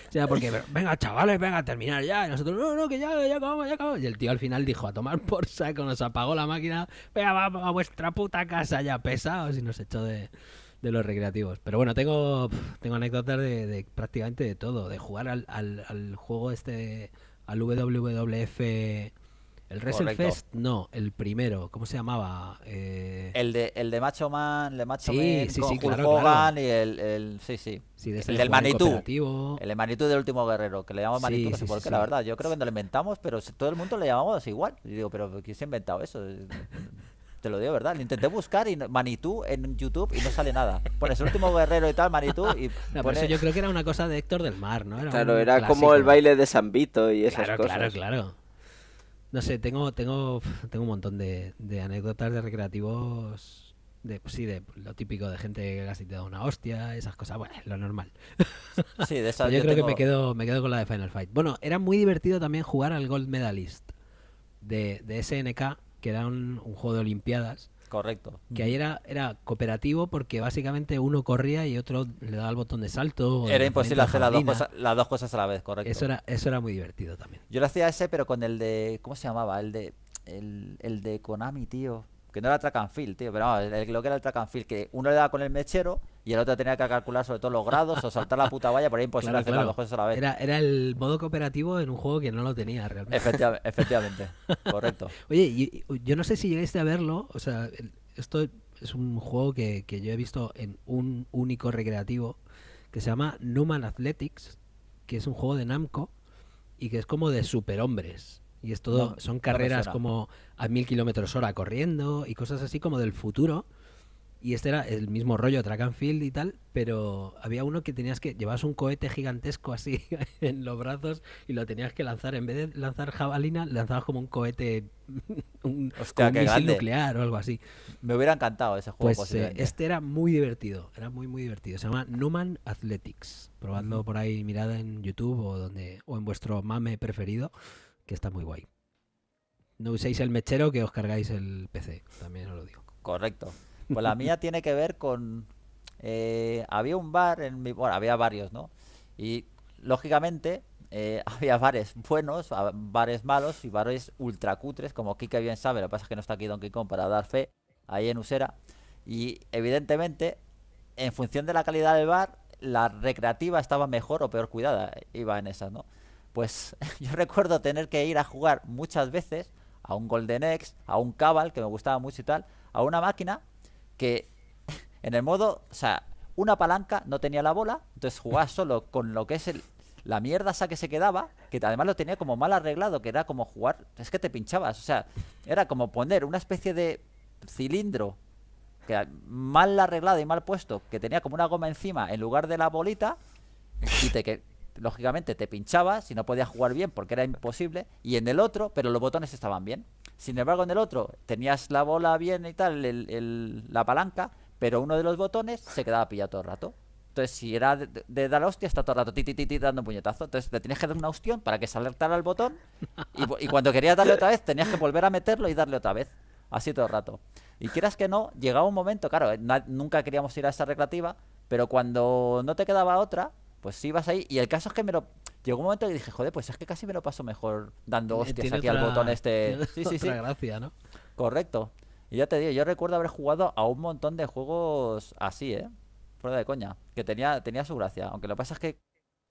O sea, porque, venga, chavales, venga, a terminar ya. Y nosotros, no, no, que ya, ya acabamos, ya acabamos. Y el tío al final dijo, a tomar por saco, nos apagó la máquina, venga, vamos a vuestra puta casa ya pesados. Y nos echó de, los recreativos. Pero bueno, tengo, tengo anécdotas de, prácticamente de todo, de jugar al, al, al juego este, al WWF el WrestleFest, Fest, no, el primero, ¿cómo se llamaba? Eh, el, de, el de Macho Man, el de Macho Man, con Hogan y el, sí, sí. el del Manitou. El de del último guerrero, que le llamamos manitú no la verdad. Yo creo que no lo inventamos, pero todo el mundo le llamamos igual. Y digo, pero ¿quién se ha inventado eso? Te lo digo, ¿verdad? intenté buscar y Manitou en YouTube y no sale nada. Pones el último guerrero y tal, manitú y. No, eso yo creo que era una cosa de Héctor del Mar, ¿no? claro, era como el baile de sambito y esas cosas. Claro, claro, claro. No sé, tengo, tengo, tengo un montón de, anécdotas de recreativos. De, pues sí, de lo típico de gente que casi te da una hostia, esas cosas, bueno, es lo normal. yo, creo que me quedo, me quedo con la de Final Fight. Bueno, era muy divertido también jugar al Gold Medalist de, de SNK, que era un juego de Olimpiadas, Correcto. Que ahí era, era cooperativo porque básicamente uno corría y otro le daba el botón de salto. Era imposible hacer las dos, cosas, a la vez, correcto. Eso era, eso era muy divertido también. Yo lo hacía ese, pero con el de. ¿Cómo se llamaba? El de. El, de Konami, tío. Que no era track and field, tío. Pero no, el, lo que era el track and que uno le daba con el mechero y el otro tenía que calcular sobre todo los grados o saltar la puta valla, por ahí imposible hacer las cosas a la vez. Era, era, el modo cooperativo en un juego que no lo tenía realmente. efectivamente, correcto. Oye, yo no sé si llegaste a verlo, o sea, esto es un juego que, que yo he visto en un único recreativo que se llama Numan Athletics, que es un juego de Namco y que es como de superhombres. Y es todo, son carreras como a mil kilómetros hora corriendo y cosas así como del futuro y este era el mismo rollo, track and field y tal, pero había uno que tenías que llevabas un cohete gigantesco así en los brazos y lo tenías que lanzar. En vez de lanzar jabalina, lanzabas como un cohete, un, un misil nuclear o algo así. Me hubiera encantado ese juego. Pues, eh, este era muy divertido, era muy muy divertido. Se llama Numan Athletics. probando por ahí, mirada en YouTube o donde o en vuestro mame preferido, que está muy guay. No uséis el mechero que os cargáis el PC, también os lo digo. Correcto. Pues la mía tiene que ver con... Eh, había un bar en mi... Bueno, había varios, ¿no? Y lógicamente eh, había bares buenos, bares malos y bares ultracutres, como Kike bien sabe, lo que pasa es que no está aquí Donkey Kong para dar fe, ahí en Usera. Y evidentemente, en función de la calidad del bar, la recreativa estaba mejor o peor cuidada, iba en esas, ¿no? Pues yo recuerdo tener que ir a jugar muchas veces a un Golden X, a un Cabal, que me gustaba mucho y tal, a una máquina que en el modo, o sea, una palanca no tenía la bola, entonces jugaba solo con lo que es el, la mierda esa que se quedaba, que además lo tenía como mal arreglado, que era como jugar, es que te pinchabas, o sea, era como poner una especie de cilindro que mal arreglado y mal puesto, que tenía como una goma encima en lugar de la bolita y te que lógicamente te pinchabas y no podías jugar bien porque era imposible y en el otro, pero los botones estaban bien. Sin embargo, en el otro tenías la bola bien y tal, el, la palanca, pero uno de los botones se quedaba pillado todo el rato. Entonces, si era de, dar dar hostia, está todo el rato ti, dando un puñetazo. Entonces, le tenías que dar una hostión para que se alertara el botón. Y, cuando querías darle otra vez, tenías que volver a meterlo y darle otra vez. Así todo el rato. Y quieras que no, llegaba un momento, claro, eh, nunca queríamos ir a esa recreativa, pero cuando no te quedaba otra, pues ibas ahí. Y el caso es que me lo, llegó un momento que dije, joder, pues es que casi me lo paso mejor dando eh, hostias aquí al botón este. Sí, sí, gracia, ¿no? Correcto. Y ya te digo, yo recuerdo haber jugado a un montón de juegos así, ¿eh? Fuera de coña. Que tenía, tenía su gracia. Aunque lo que pasa es que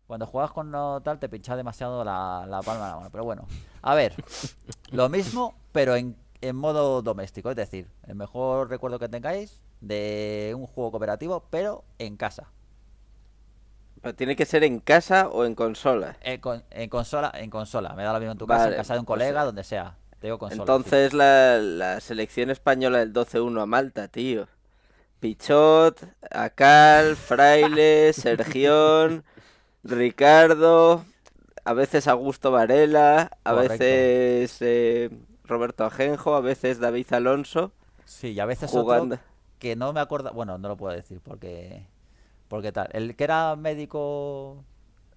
cuando jugabas con no tal te pinchaba demasiado la, palma de la mano. Pero bueno, a ver, lo mismo, pero en, en modo doméstico. Es decir, el mejor recuerdo que tengáis de un juego cooperativo, pero en casa. Pero tiene que ser en casa o en consola. En, consola, en consola. Me da la mismo en tu casa, en casa de un pues colega, donde sea. Tengo consola, entonces la, selección española del 12-1 a Malta, tío. Pichot, Acal, Fraile, Sergión, Ricardo, a veces Augusto Varela, a veces eh, Roberto Ajenjo, a veces David Alonso. Sí, y a veces otro que no me acuerdo, bueno, no lo puedo decir porque porque tal, el que era médico...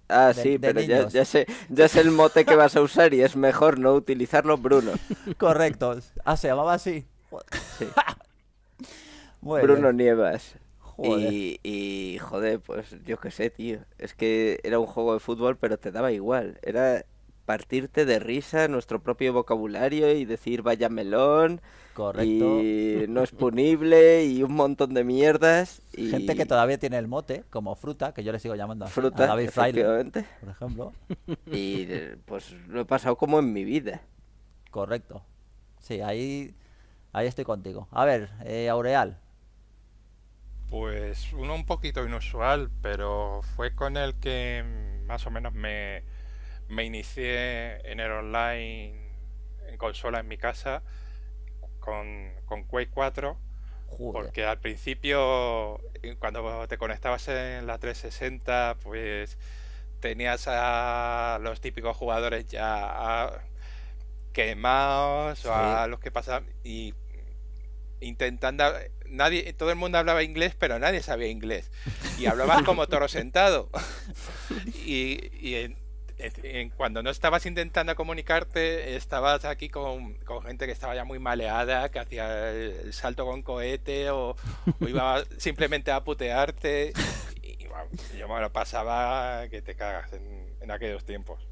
Ah, sí, pero ya, sé, ya el mote que vas a usar y es mejor no utilizarlo, Bruno. Correcto. Ah, se llamaba así. Bruno Nievas. Joder. Y, y, joder, pues yo qué sé, tío. Es que era un juego de fútbol, pero te daba igual. Era partirte de risa nuestro propio vocabulario y decir vaya melón Correcto. Y no es punible, y un montón de mierdas. Y... Gente que todavía tiene el mote, como fruta, que yo le sigo llamando fruta, David Fraile, por ejemplo. Y pues lo he pasado como en mi vida. Correcto. Sí, ahí, ahí estoy contigo. A ver, eh, Aureal. Pues uno un poquito inusual, pero fue con el que más o menos me, me inicié en el online en consola en mi casa con, con Quake 4. Porque al principio, cuando te conectabas en la 360, pues tenías a los típicos jugadores ya quemados o a los que pasaban y intentando nadie todo el mundo hablaba inglés pero nadie sabía inglés y hablabas como toro sentado y, y, cuando no estabas intentando comunicarte, estabas aquí con, gente que estaba ya muy maleada, que hacía el salto con cohete o, iba simplemente a putearte. Y, yo me lo pasaba que te cagas en aquellos tiempos.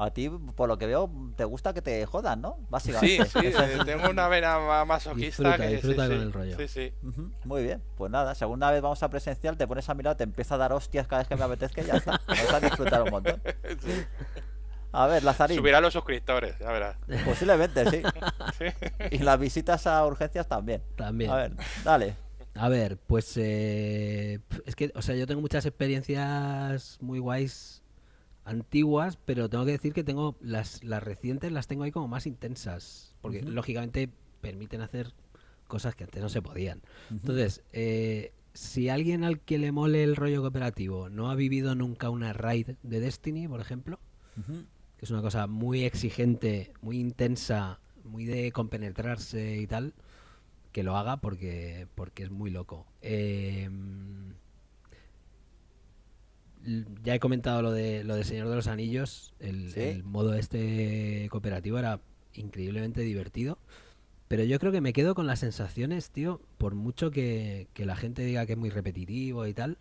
A ti, por lo que veo, te gusta que te jodan, ¿no? Básicamente. Sí, sí, eh, tengo una vena masoquista. que, disfruta con el rollo. Sí, sí. Muy bien, pues nada, segunda vez vamos a presencial, te pones a mirar, te empieza a dar hostias cada vez que me apetezca y ya está. Vamos a disfrutar un montón. A ver, Lazarín. Subirá los suscriptores, ya verás. Posiblemente, sí. Y las visitas a urgencias también. También. A ver, dale. A ver, pues eh, es que, o sea, yo tengo muchas experiencias muy guays antiguas, pero tengo que decir que tengo las, las recientes las tengo ahí como más intensas, porque lógicamente permiten hacer cosas que antes no se podían. Entonces, eh, si alguien al que le mole el rollo cooperativo no ha vivido nunca una raid de Destiny, por ejemplo, que es una cosa muy exigente, muy intensa, muy de compenetrarse y tal, que lo haga porque, porque es muy loco. Em, ya he comentado lo de lo de Señor de los Anillos, el, modo este cooperativo era increíblemente divertido. Pero yo creo que me quedo con las sensaciones, tío, por mucho que, la gente diga que es muy repetitivo y tal.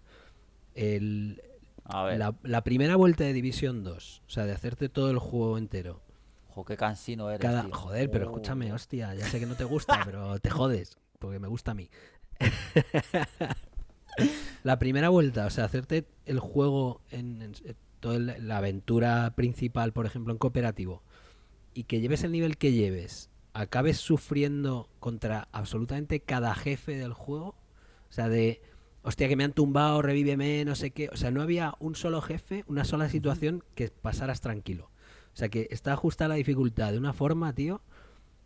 El, a ver. La, primera vuelta de División 2, o sea, de hacerte todo el juego entero. qué cansino eres. Joder, pero escúchame, oh. hostia, ya sé que no te gusta, pero te jodes, porque me gusta a mí. la primera vuelta, o sea, hacerte el juego en, eh, toda la aventura principal, por ejemplo, en cooperativo, y que lleves el nivel que lleves, acabes sufriendo contra absolutamente cada jefe del juego, o sea, de hostia, que me han tumbado, revíveme, no sé qué. O sea, no había un solo jefe, una sola situación que pasaras tranquilo. O sea, que está ajustada la dificultad de una forma, tío,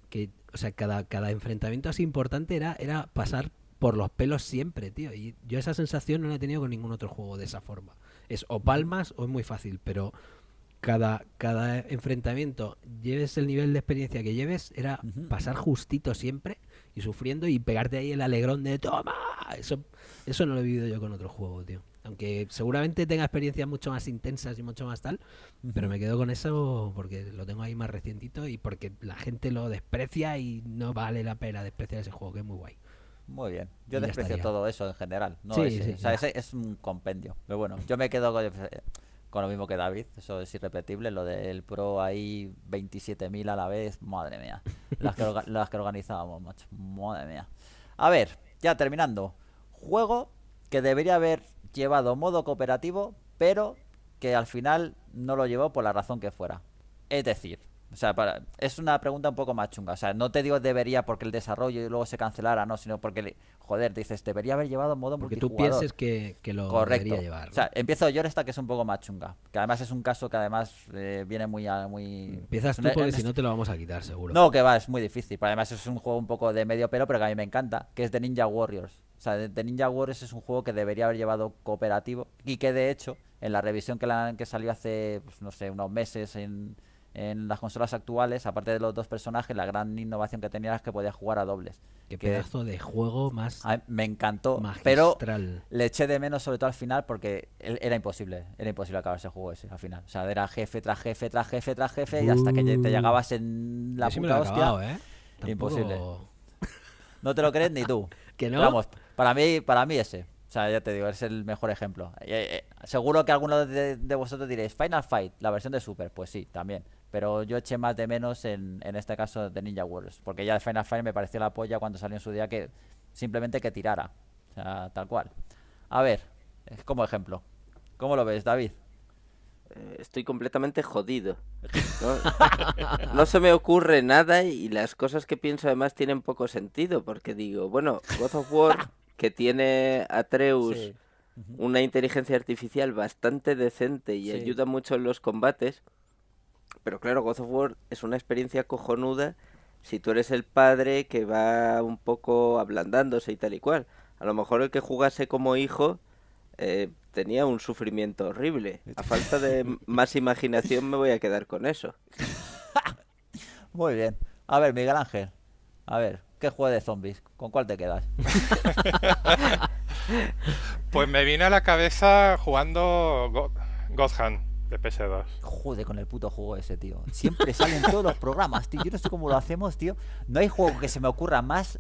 que, o sea, cada, cada enfrentamiento así importante era, era pasar por los pelos siempre, tío. Y yo esa sensación no la he tenido con ningún otro juego de esa forma. Es o palmas o es muy fácil, pero cada, cada enfrentamiento, lleves el nivel de experiencia que lleves, era pasar justito siempre y sufriendo y pegarte ahí el alegrón de toma. Eso, eso no lo he vivido yo con otro juego, tío. Aunque seguramente tenga experiencias mucho más intensas y mucho más tal, pero me quedo con eso porque lo tengo ahí más recientito y porque la gente lo desprecia y no vale la pena despreciar ese juego, que es muy guay. Muy bien. Yo desprecio todo eso en general. No sí, es un compendio. Pero bueno, yo me quedo con, lo mismo que David. Eso es irrepetible. Lo del pro ahí, 27.000 a la vez. Madre mía. Las que, las que organizábamos, macho. Madre mía. A ver, ya terminando. Juego que debería haber llevado modo cooperativo, pero que al final no lo llevó por la razón que fuera. Es decir, o sea, para, es una pregunta un poco más chunga. O sea, no te digo debería porque el desarrollo y luego se cancelara, no, sino porque, joder, dices, debería haber llevado modo porque multijugador. Porque tú pienses que, lo debería llevar. O sea, empiezo yo esta que es un poco más chunga. Que además es un caso que además eh, viene muy... muy... Empiezas tú porque si no te lo vamos a quitar, seguro. No, que va, es muy difícil. Pero además es un juego un poco de medio pelo, pero que a mí me encanta, que es de Ninja Warriors. O sea, The Ninja Warriors es un juego que debería haber llevado cooperativo y que de hecho, en la revisión que, la, que salió hace, pues, no sé, unos meses en en las consolas actuales, aparte de los dos personajes, la gran innovación que tenía era que podía jugar a dobles. Qué pedazo de juego más. me encantó, pero le eché de menos, sobre todo al final, porque era imposible. Era imposible acabar ese juego ese al final. O sea, era jefe tras jefe tras jefe tras jefe, y hasta que te uh. llegabas en la puta hostia. ¿eh? Imposible. No te lo crees ni tú. ¿Que no? Vamos, para mí, para mí ese. O sea, ya te digo, es el mejor ejemplo. Eh, eh, seguro que alguno de, vosotros diréis, Final Fight, la versión de Super. Pues sí, también. Pero yo eché más de menos en, este caso de Ninja Wars. Porque ya de Final Fight me pareció la polla cuando salió en su día que simplemente que tirara. O sea, tal cual. A ver, como ejemplo. ¿Cómo lo ves, David? Eh, estoy completamente jodido. ¿no? se me ocurre nada y las cosas que pienso además tienen poco sentido porque digo, bueno, God of War, que tiene Atreus una inteligencia artificial bastante decente y ayuda mucho en los combates, pero claro, God of War es una experiencia cojonuda si tú eres el padre que va un poco ablandándose y tal y cual. A lo mejor el que jugase como hijo eh, tenía un sufrimiento horrible. A falta de más imaginación me voy a quedar con eso. Muy bien. A ver, Miguel Ángel. A ver, ¿qué juego de zombies? ¿Con cuál te quedas? pues me vino a la cabeza jugando God Hand de PS2. Joder con el puto juego ese, tío. Siempre salen todos los programas, tío. Yo no sé cómo lo hacemos, tío. No hay juego que se me ocurra más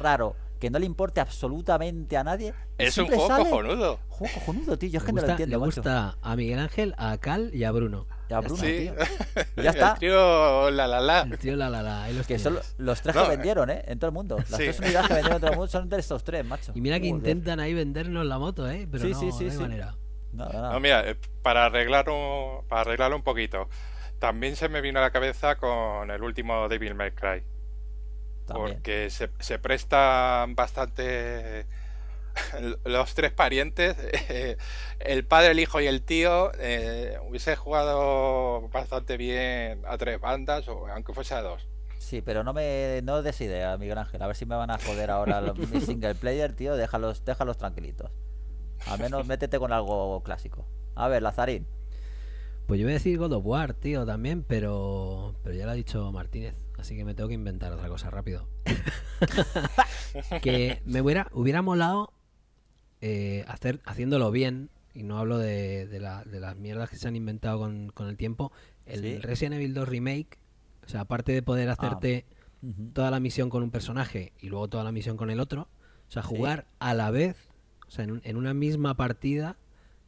raro que no le importe absolutamente a nadie. Es un juego cojonudo. Juego cojonudo, tío. Yo es que no lo entiendo. Le gusta a Miguel Ángel, a Cal y a Bruno. Y a Bruno, tío. Ya está. El tío la la la. tío la la la. Los que son los tres que eh. vendieron, ¿eh? En todo el mundo. Las tres unidades que vendieron en todo el mundo son de estos tres, macho. Y mira que intentan ahí vendernos la moto, ¿eh? Pero sí, no, sí, sí, no manera. No, mira, eh, para arreglar para arreglarlo un poquito. También se me vino a la cabeza con el último Devil May Cry. Porque se, prestan bastante los tres parientes, el padre, el hijo y el tío, eh, hubiese jugado bastante bien a tres bandas, o aunque fuese a dos. Sí, pero no me no des idea, Miguel Ángel. A ver si me van a joder ahora los, single player, tío. Déjalos, déjalos tranquilitos. Al menos métete con algo clásico. A ver, Lazarín. Pues yo voy a decir God of War, tío, también, pero, pero ya lo ha dicho Martínez, así que me tengo que inventar otra cosa rápido. que me hubiera, hubiera molado eh, hacer, haciéndolo bien, y no hablo de, las mierdas que se han inventado con, el tiempo, el Resident Evil 2 Remake, o sea, aparte de poder ah, hacerte toda la misión con un personaje y luego toda la misión con el otro, o sea, jugar a la vez o sea, en, una misma partida,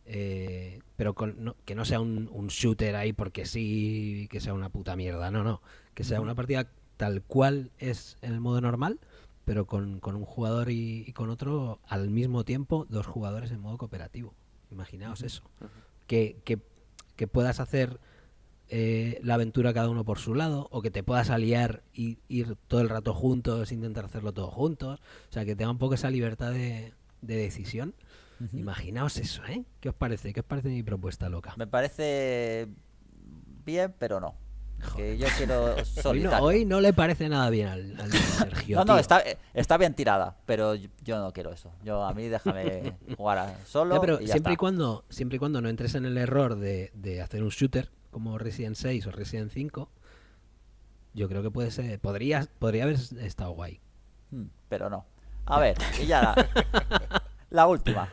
eh, pero que no sea un, shooter ahí porque sí, que sea una puta mierda. No, no. Que sea una partida tal cual es en el modo normal, pero con, un jugador y, con otro al mismo tiempo, dos jugadores en modo cooperativo. Imaginaos eso. que, que, puedas hacer eh, la aventura cada uno por su lado, o que te puedas aliar y ir todo el rato juntos, intentar hacerlo todos juntos. O sea, que tenga un poco esa libertad de, de decisión. Imaginaos eso, ¿eh? ¿Qué os parece? ¿Qué os parece mi propuesta loca? Me parece bien, pero no. yo quiero hoy no, hoy no, le parece nada bien al, Sergio. no, no, está, bien tirada, pero yo, no quiero eso. Yo a mí déjame jugar solo. pero siempre y cuando, siempre y cuando no entres en el error de, hacer un shooter como Resident 6 o Resident 5, yo creo que puede ser, podría, podría haber estado guay. Hmm, pero no. A ver, y ya la, última.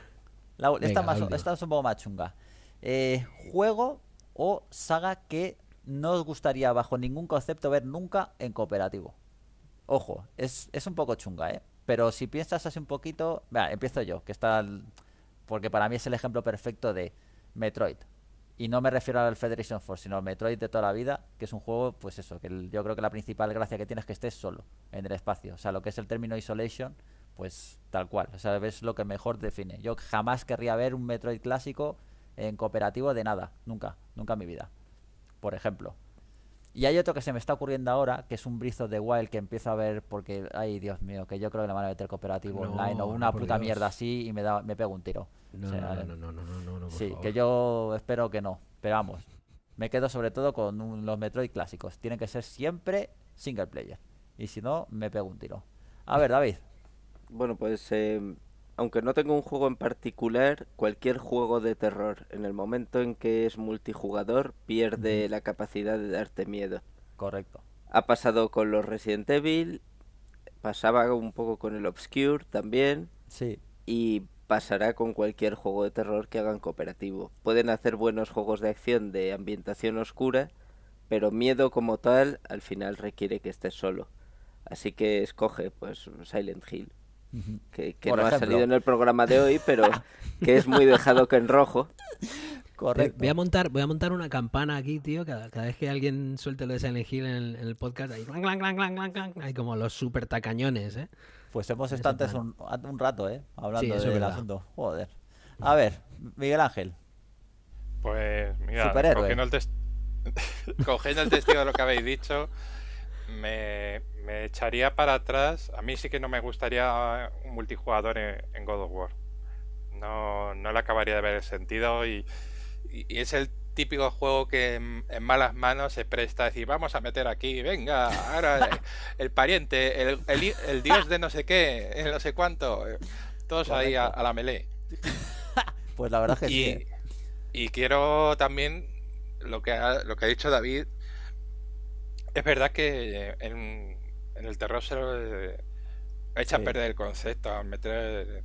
esta, es un poco más chunga. Eh, juego o saga que no os gustaría bajo ningún concepto ver nunca en cooperativo. Ojo, es, es un poco chunga, ¿eh? Pero si piensas así un poquito... empiezo yo, que está... porque para mí es el ejemplo perfecto de Metroid. Y no me refiero al Federation Force, sino al Metroid de toda la vida, que es un juego, pues eso, que yo creo que la principal gracia que tienes es que estés solo en el espacio. O sea, lo que es el término Isolation pues tal cual. O sea, es lo que mejor define. Yo jamás querría ver un Metroid clásico en cooperativo de nada. Nunca, nunca en mi vida. Por ejemplo. Y hay otro que se me está ocurriendo ahora, que es un Brizo de Wild que empiezo a ver porque, ay Dios mío, que yo creo que le van a meter cooperativo online o una puta mierda así y me, da, me pego un tiro. No, no, no, no, no, no, no, Sí, que yo espero que no, pero vamos. Me quedo sobre todo con los Metroid clásicos. Tienen que ser siempre single player. Y si no, me pego un tiro. A ver, David, bueno, pues em, aunque no tengo un juego en particular, cualquier juego de terror, en el momento en que es multijugador, pierde la capacidad de darte miedo. Correcto. Ha pasado con los Resident Evil, pasaba un poco con el Obscure también. Sí. Y pasará con cualquier juego de terror que hagan cooperativo. Pueden hacer buenos juegos de acción de ambientación oscura, pero miedo como tal al final requiere que estés solo. Así que escoge pues Silent Hill que, no ha salido en el programa de hoy, pero que es muy dejado que en rojo. Correcto. Voy a montar, voy a montar una campana aquí, tío. Cada, vez que alguien suelte lo de Silent en el, podcast, hay como los super tacañones, ¿eh? Pues hemos estado antes un, rato, ¿eh? Hablando sí, del asunto. Joder. A ver, Miguel Ángel. Pues, mira, cogiendo el, testigo de lo que habéis dicho, me, me echaría para atrás. A mí sí que no me gustaría un multijugador en, God of War. No, no le acabaría de ver el sentido y, es el típico juego que en, malas manos se presta a decir, vamos a meter aquí, venga, ahora el, pariente, el, dios de no sé qué, no sé cuánto, todos ahí a, la melee. Pues la verdad que y, sí. ¿eh? Y quiero también lo que ha, lo que ha dicho David, es verdad que en, en el terror se eh, echa a perder el concepto, a meter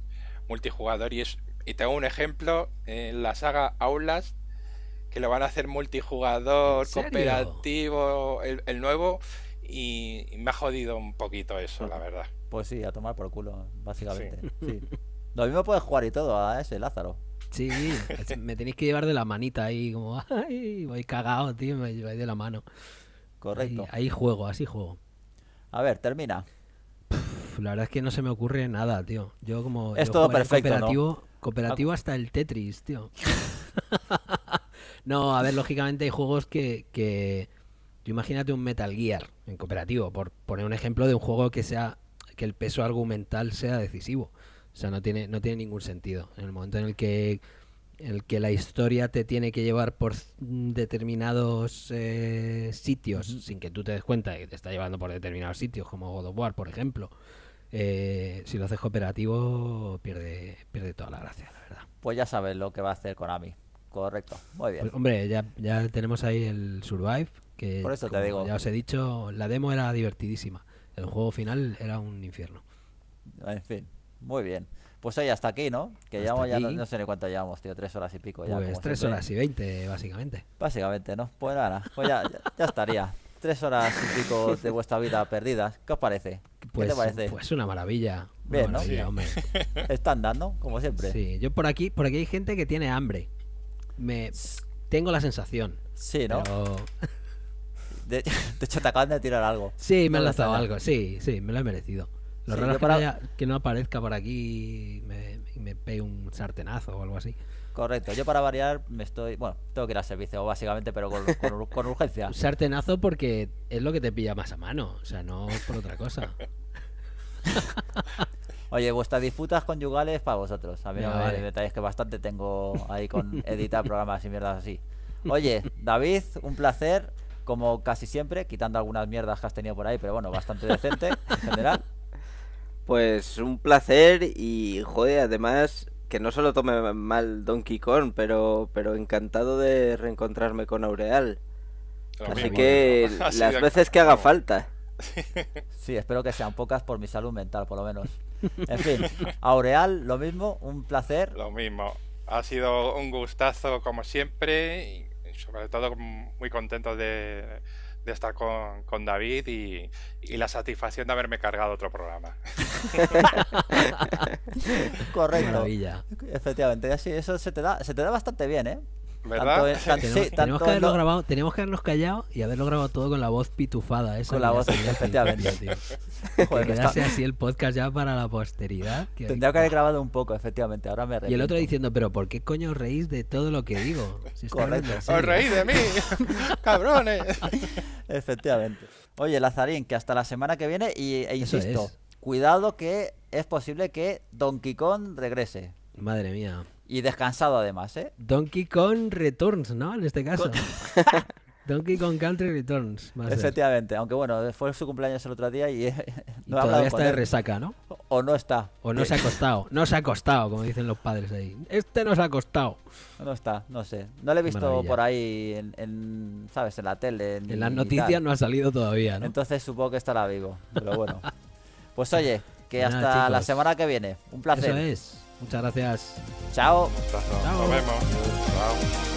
multijugador y es... Y tengo un ejemplo en la saga Aulas que lo van a hacer multijugador, cooperativo, el, nuevo, y, me ha jodido un poquito eso, la ah, verdad. Pues sí, a tomar por culo, básicamente. Sí. Lo mismo puedes jugar y todo a ese Lázaro. Sí, me tenéis que llevar de la manita ahí, como, ay, voy cagado, tío, me lleváis de la mano. Correcto. ahí juego, así juego. A ver, termina. la verdad es que no se me ocurre nada, tío. Yo como... Es todo perfecto, cooperativo, cooperativo hasta el Tetris, tío. no, a ver, lógicamente hay juegos que... que... imagínate un Metal Gear en cooperativo, por poner un ejemplo de un juego que sea que el peso argumental sea decisivo. O sea, no tiene, no tiene ningún sentido. En el momento en el que el que la historia te tiene que llevar por mm, determinados eh, sitios sin que tú te des cuenta que te está llevando por determinados sitios, como God of War, por ejemplo. Eh, si lo haces cooperativo, pierde, pierde toda la gracia, la verdad. Pues ya sabes lo que va a hacer Konami. Correcto, muy bien. Pues, hombre, ya, ya tenemos ahí el Survive, que por eso te digo. ya os he dicho, la demo era divertidísima. El juego final era un infierno. En fin, muy bien. Pues oye, hasta aquí, ¿no? Que ya, no, sé ni cuánto llevamos, tío, tres horas y pico. Ya, pues tres horas y veinte, básicamente. Básicamente, ¿no? Pues nada, pues ya, estaría. tres horas y pico de vuestra vida perdidas. ¿Qué os parece? Pues, ¿Qué te pues, parece? Pues una maravilla. Bien, Hombre. Están dando, como siempre. Sí, yo por aquí, por aquí hay gente que tiene hambre. Me tengo la sensación. Sí, ¿no? De, hecho, te acaban de tirar algo. Sí, me ha han lanzado algo, sí, sí, me lo he merecido. Lo raro es para... que, no aparezca por aquí y me, me pegue un sartenazo o algo así. Correcto, yo para variar me estoy. Bueno, tengo que ir al servicio, básicamente, pero con, urgencia. Un sartenazo porque es lo que te pilla más a mano, o sea, no por otra cosa. Oye, vuestras disputas conyugales para vosotros. A mí me que bastante tengo ahí con editar programas y mierdas así. Oye, David, un placer, como casi siempre, quitando algunas mierdas que has tenido por ahí, pero bueno, bastante decente en general. Pues un placer y, joder, además que no solo tome mal Donkey Kong, pero, pero encantado de reencontrarme con Aureal. Así que las veces que haga falta. Sí, espero que sean pocas por mi salud mental, por lo menos. En fin, Aureal, lo mismo, un placer. Lo mismo. Ha sido un gustazo como siempre, y sobre todo muy contento de de estar con, David y, la satisfacción de haberme cargado otro programa. Correcto. Efectivamente, así, eso se te, da, se te da bastante bien, ¿eh? tenemos, que habernos callado y haberlo grabado todo con la voz pitufada. con la voz, efectivamente. que así el podcast ya para la posteridad. Tendría que haber grabado un poco, efectivamente. Ahora me Y el otro diciendo, pero ¿por qué coño os reís de todo lo que digo? Os reís de mí, cabrones. efectivamente. Oye, Lazarín, que hasta la semana que viene y, e insisto, cuidado que es posible que Donkey Kong regrese. Madre mía. Y descansado además, ¿eh? Donkey Kong Returns, ¿no? En este caso. Donkey Kong Country Returns. Efectivamente, aunque bueno, fue su cumpleaños el otro día y, todavía está de resaca, ¿no? O no está. O no se ha acostado. No se ha acostado, como dicen los padres ahí. Este no se ha acostado. No está, no sé. No lo he visto por ahí, en, ¿sabes? En la tele. En, las noticias no ha salido todavía, ¿no? Entonces supongo que estará vivo, pero bueno. pues oye, que pues hasta la semana que viene. Un placer. Eso es. Muchas gracias. Chao. Chao. Nos vemos. Chao.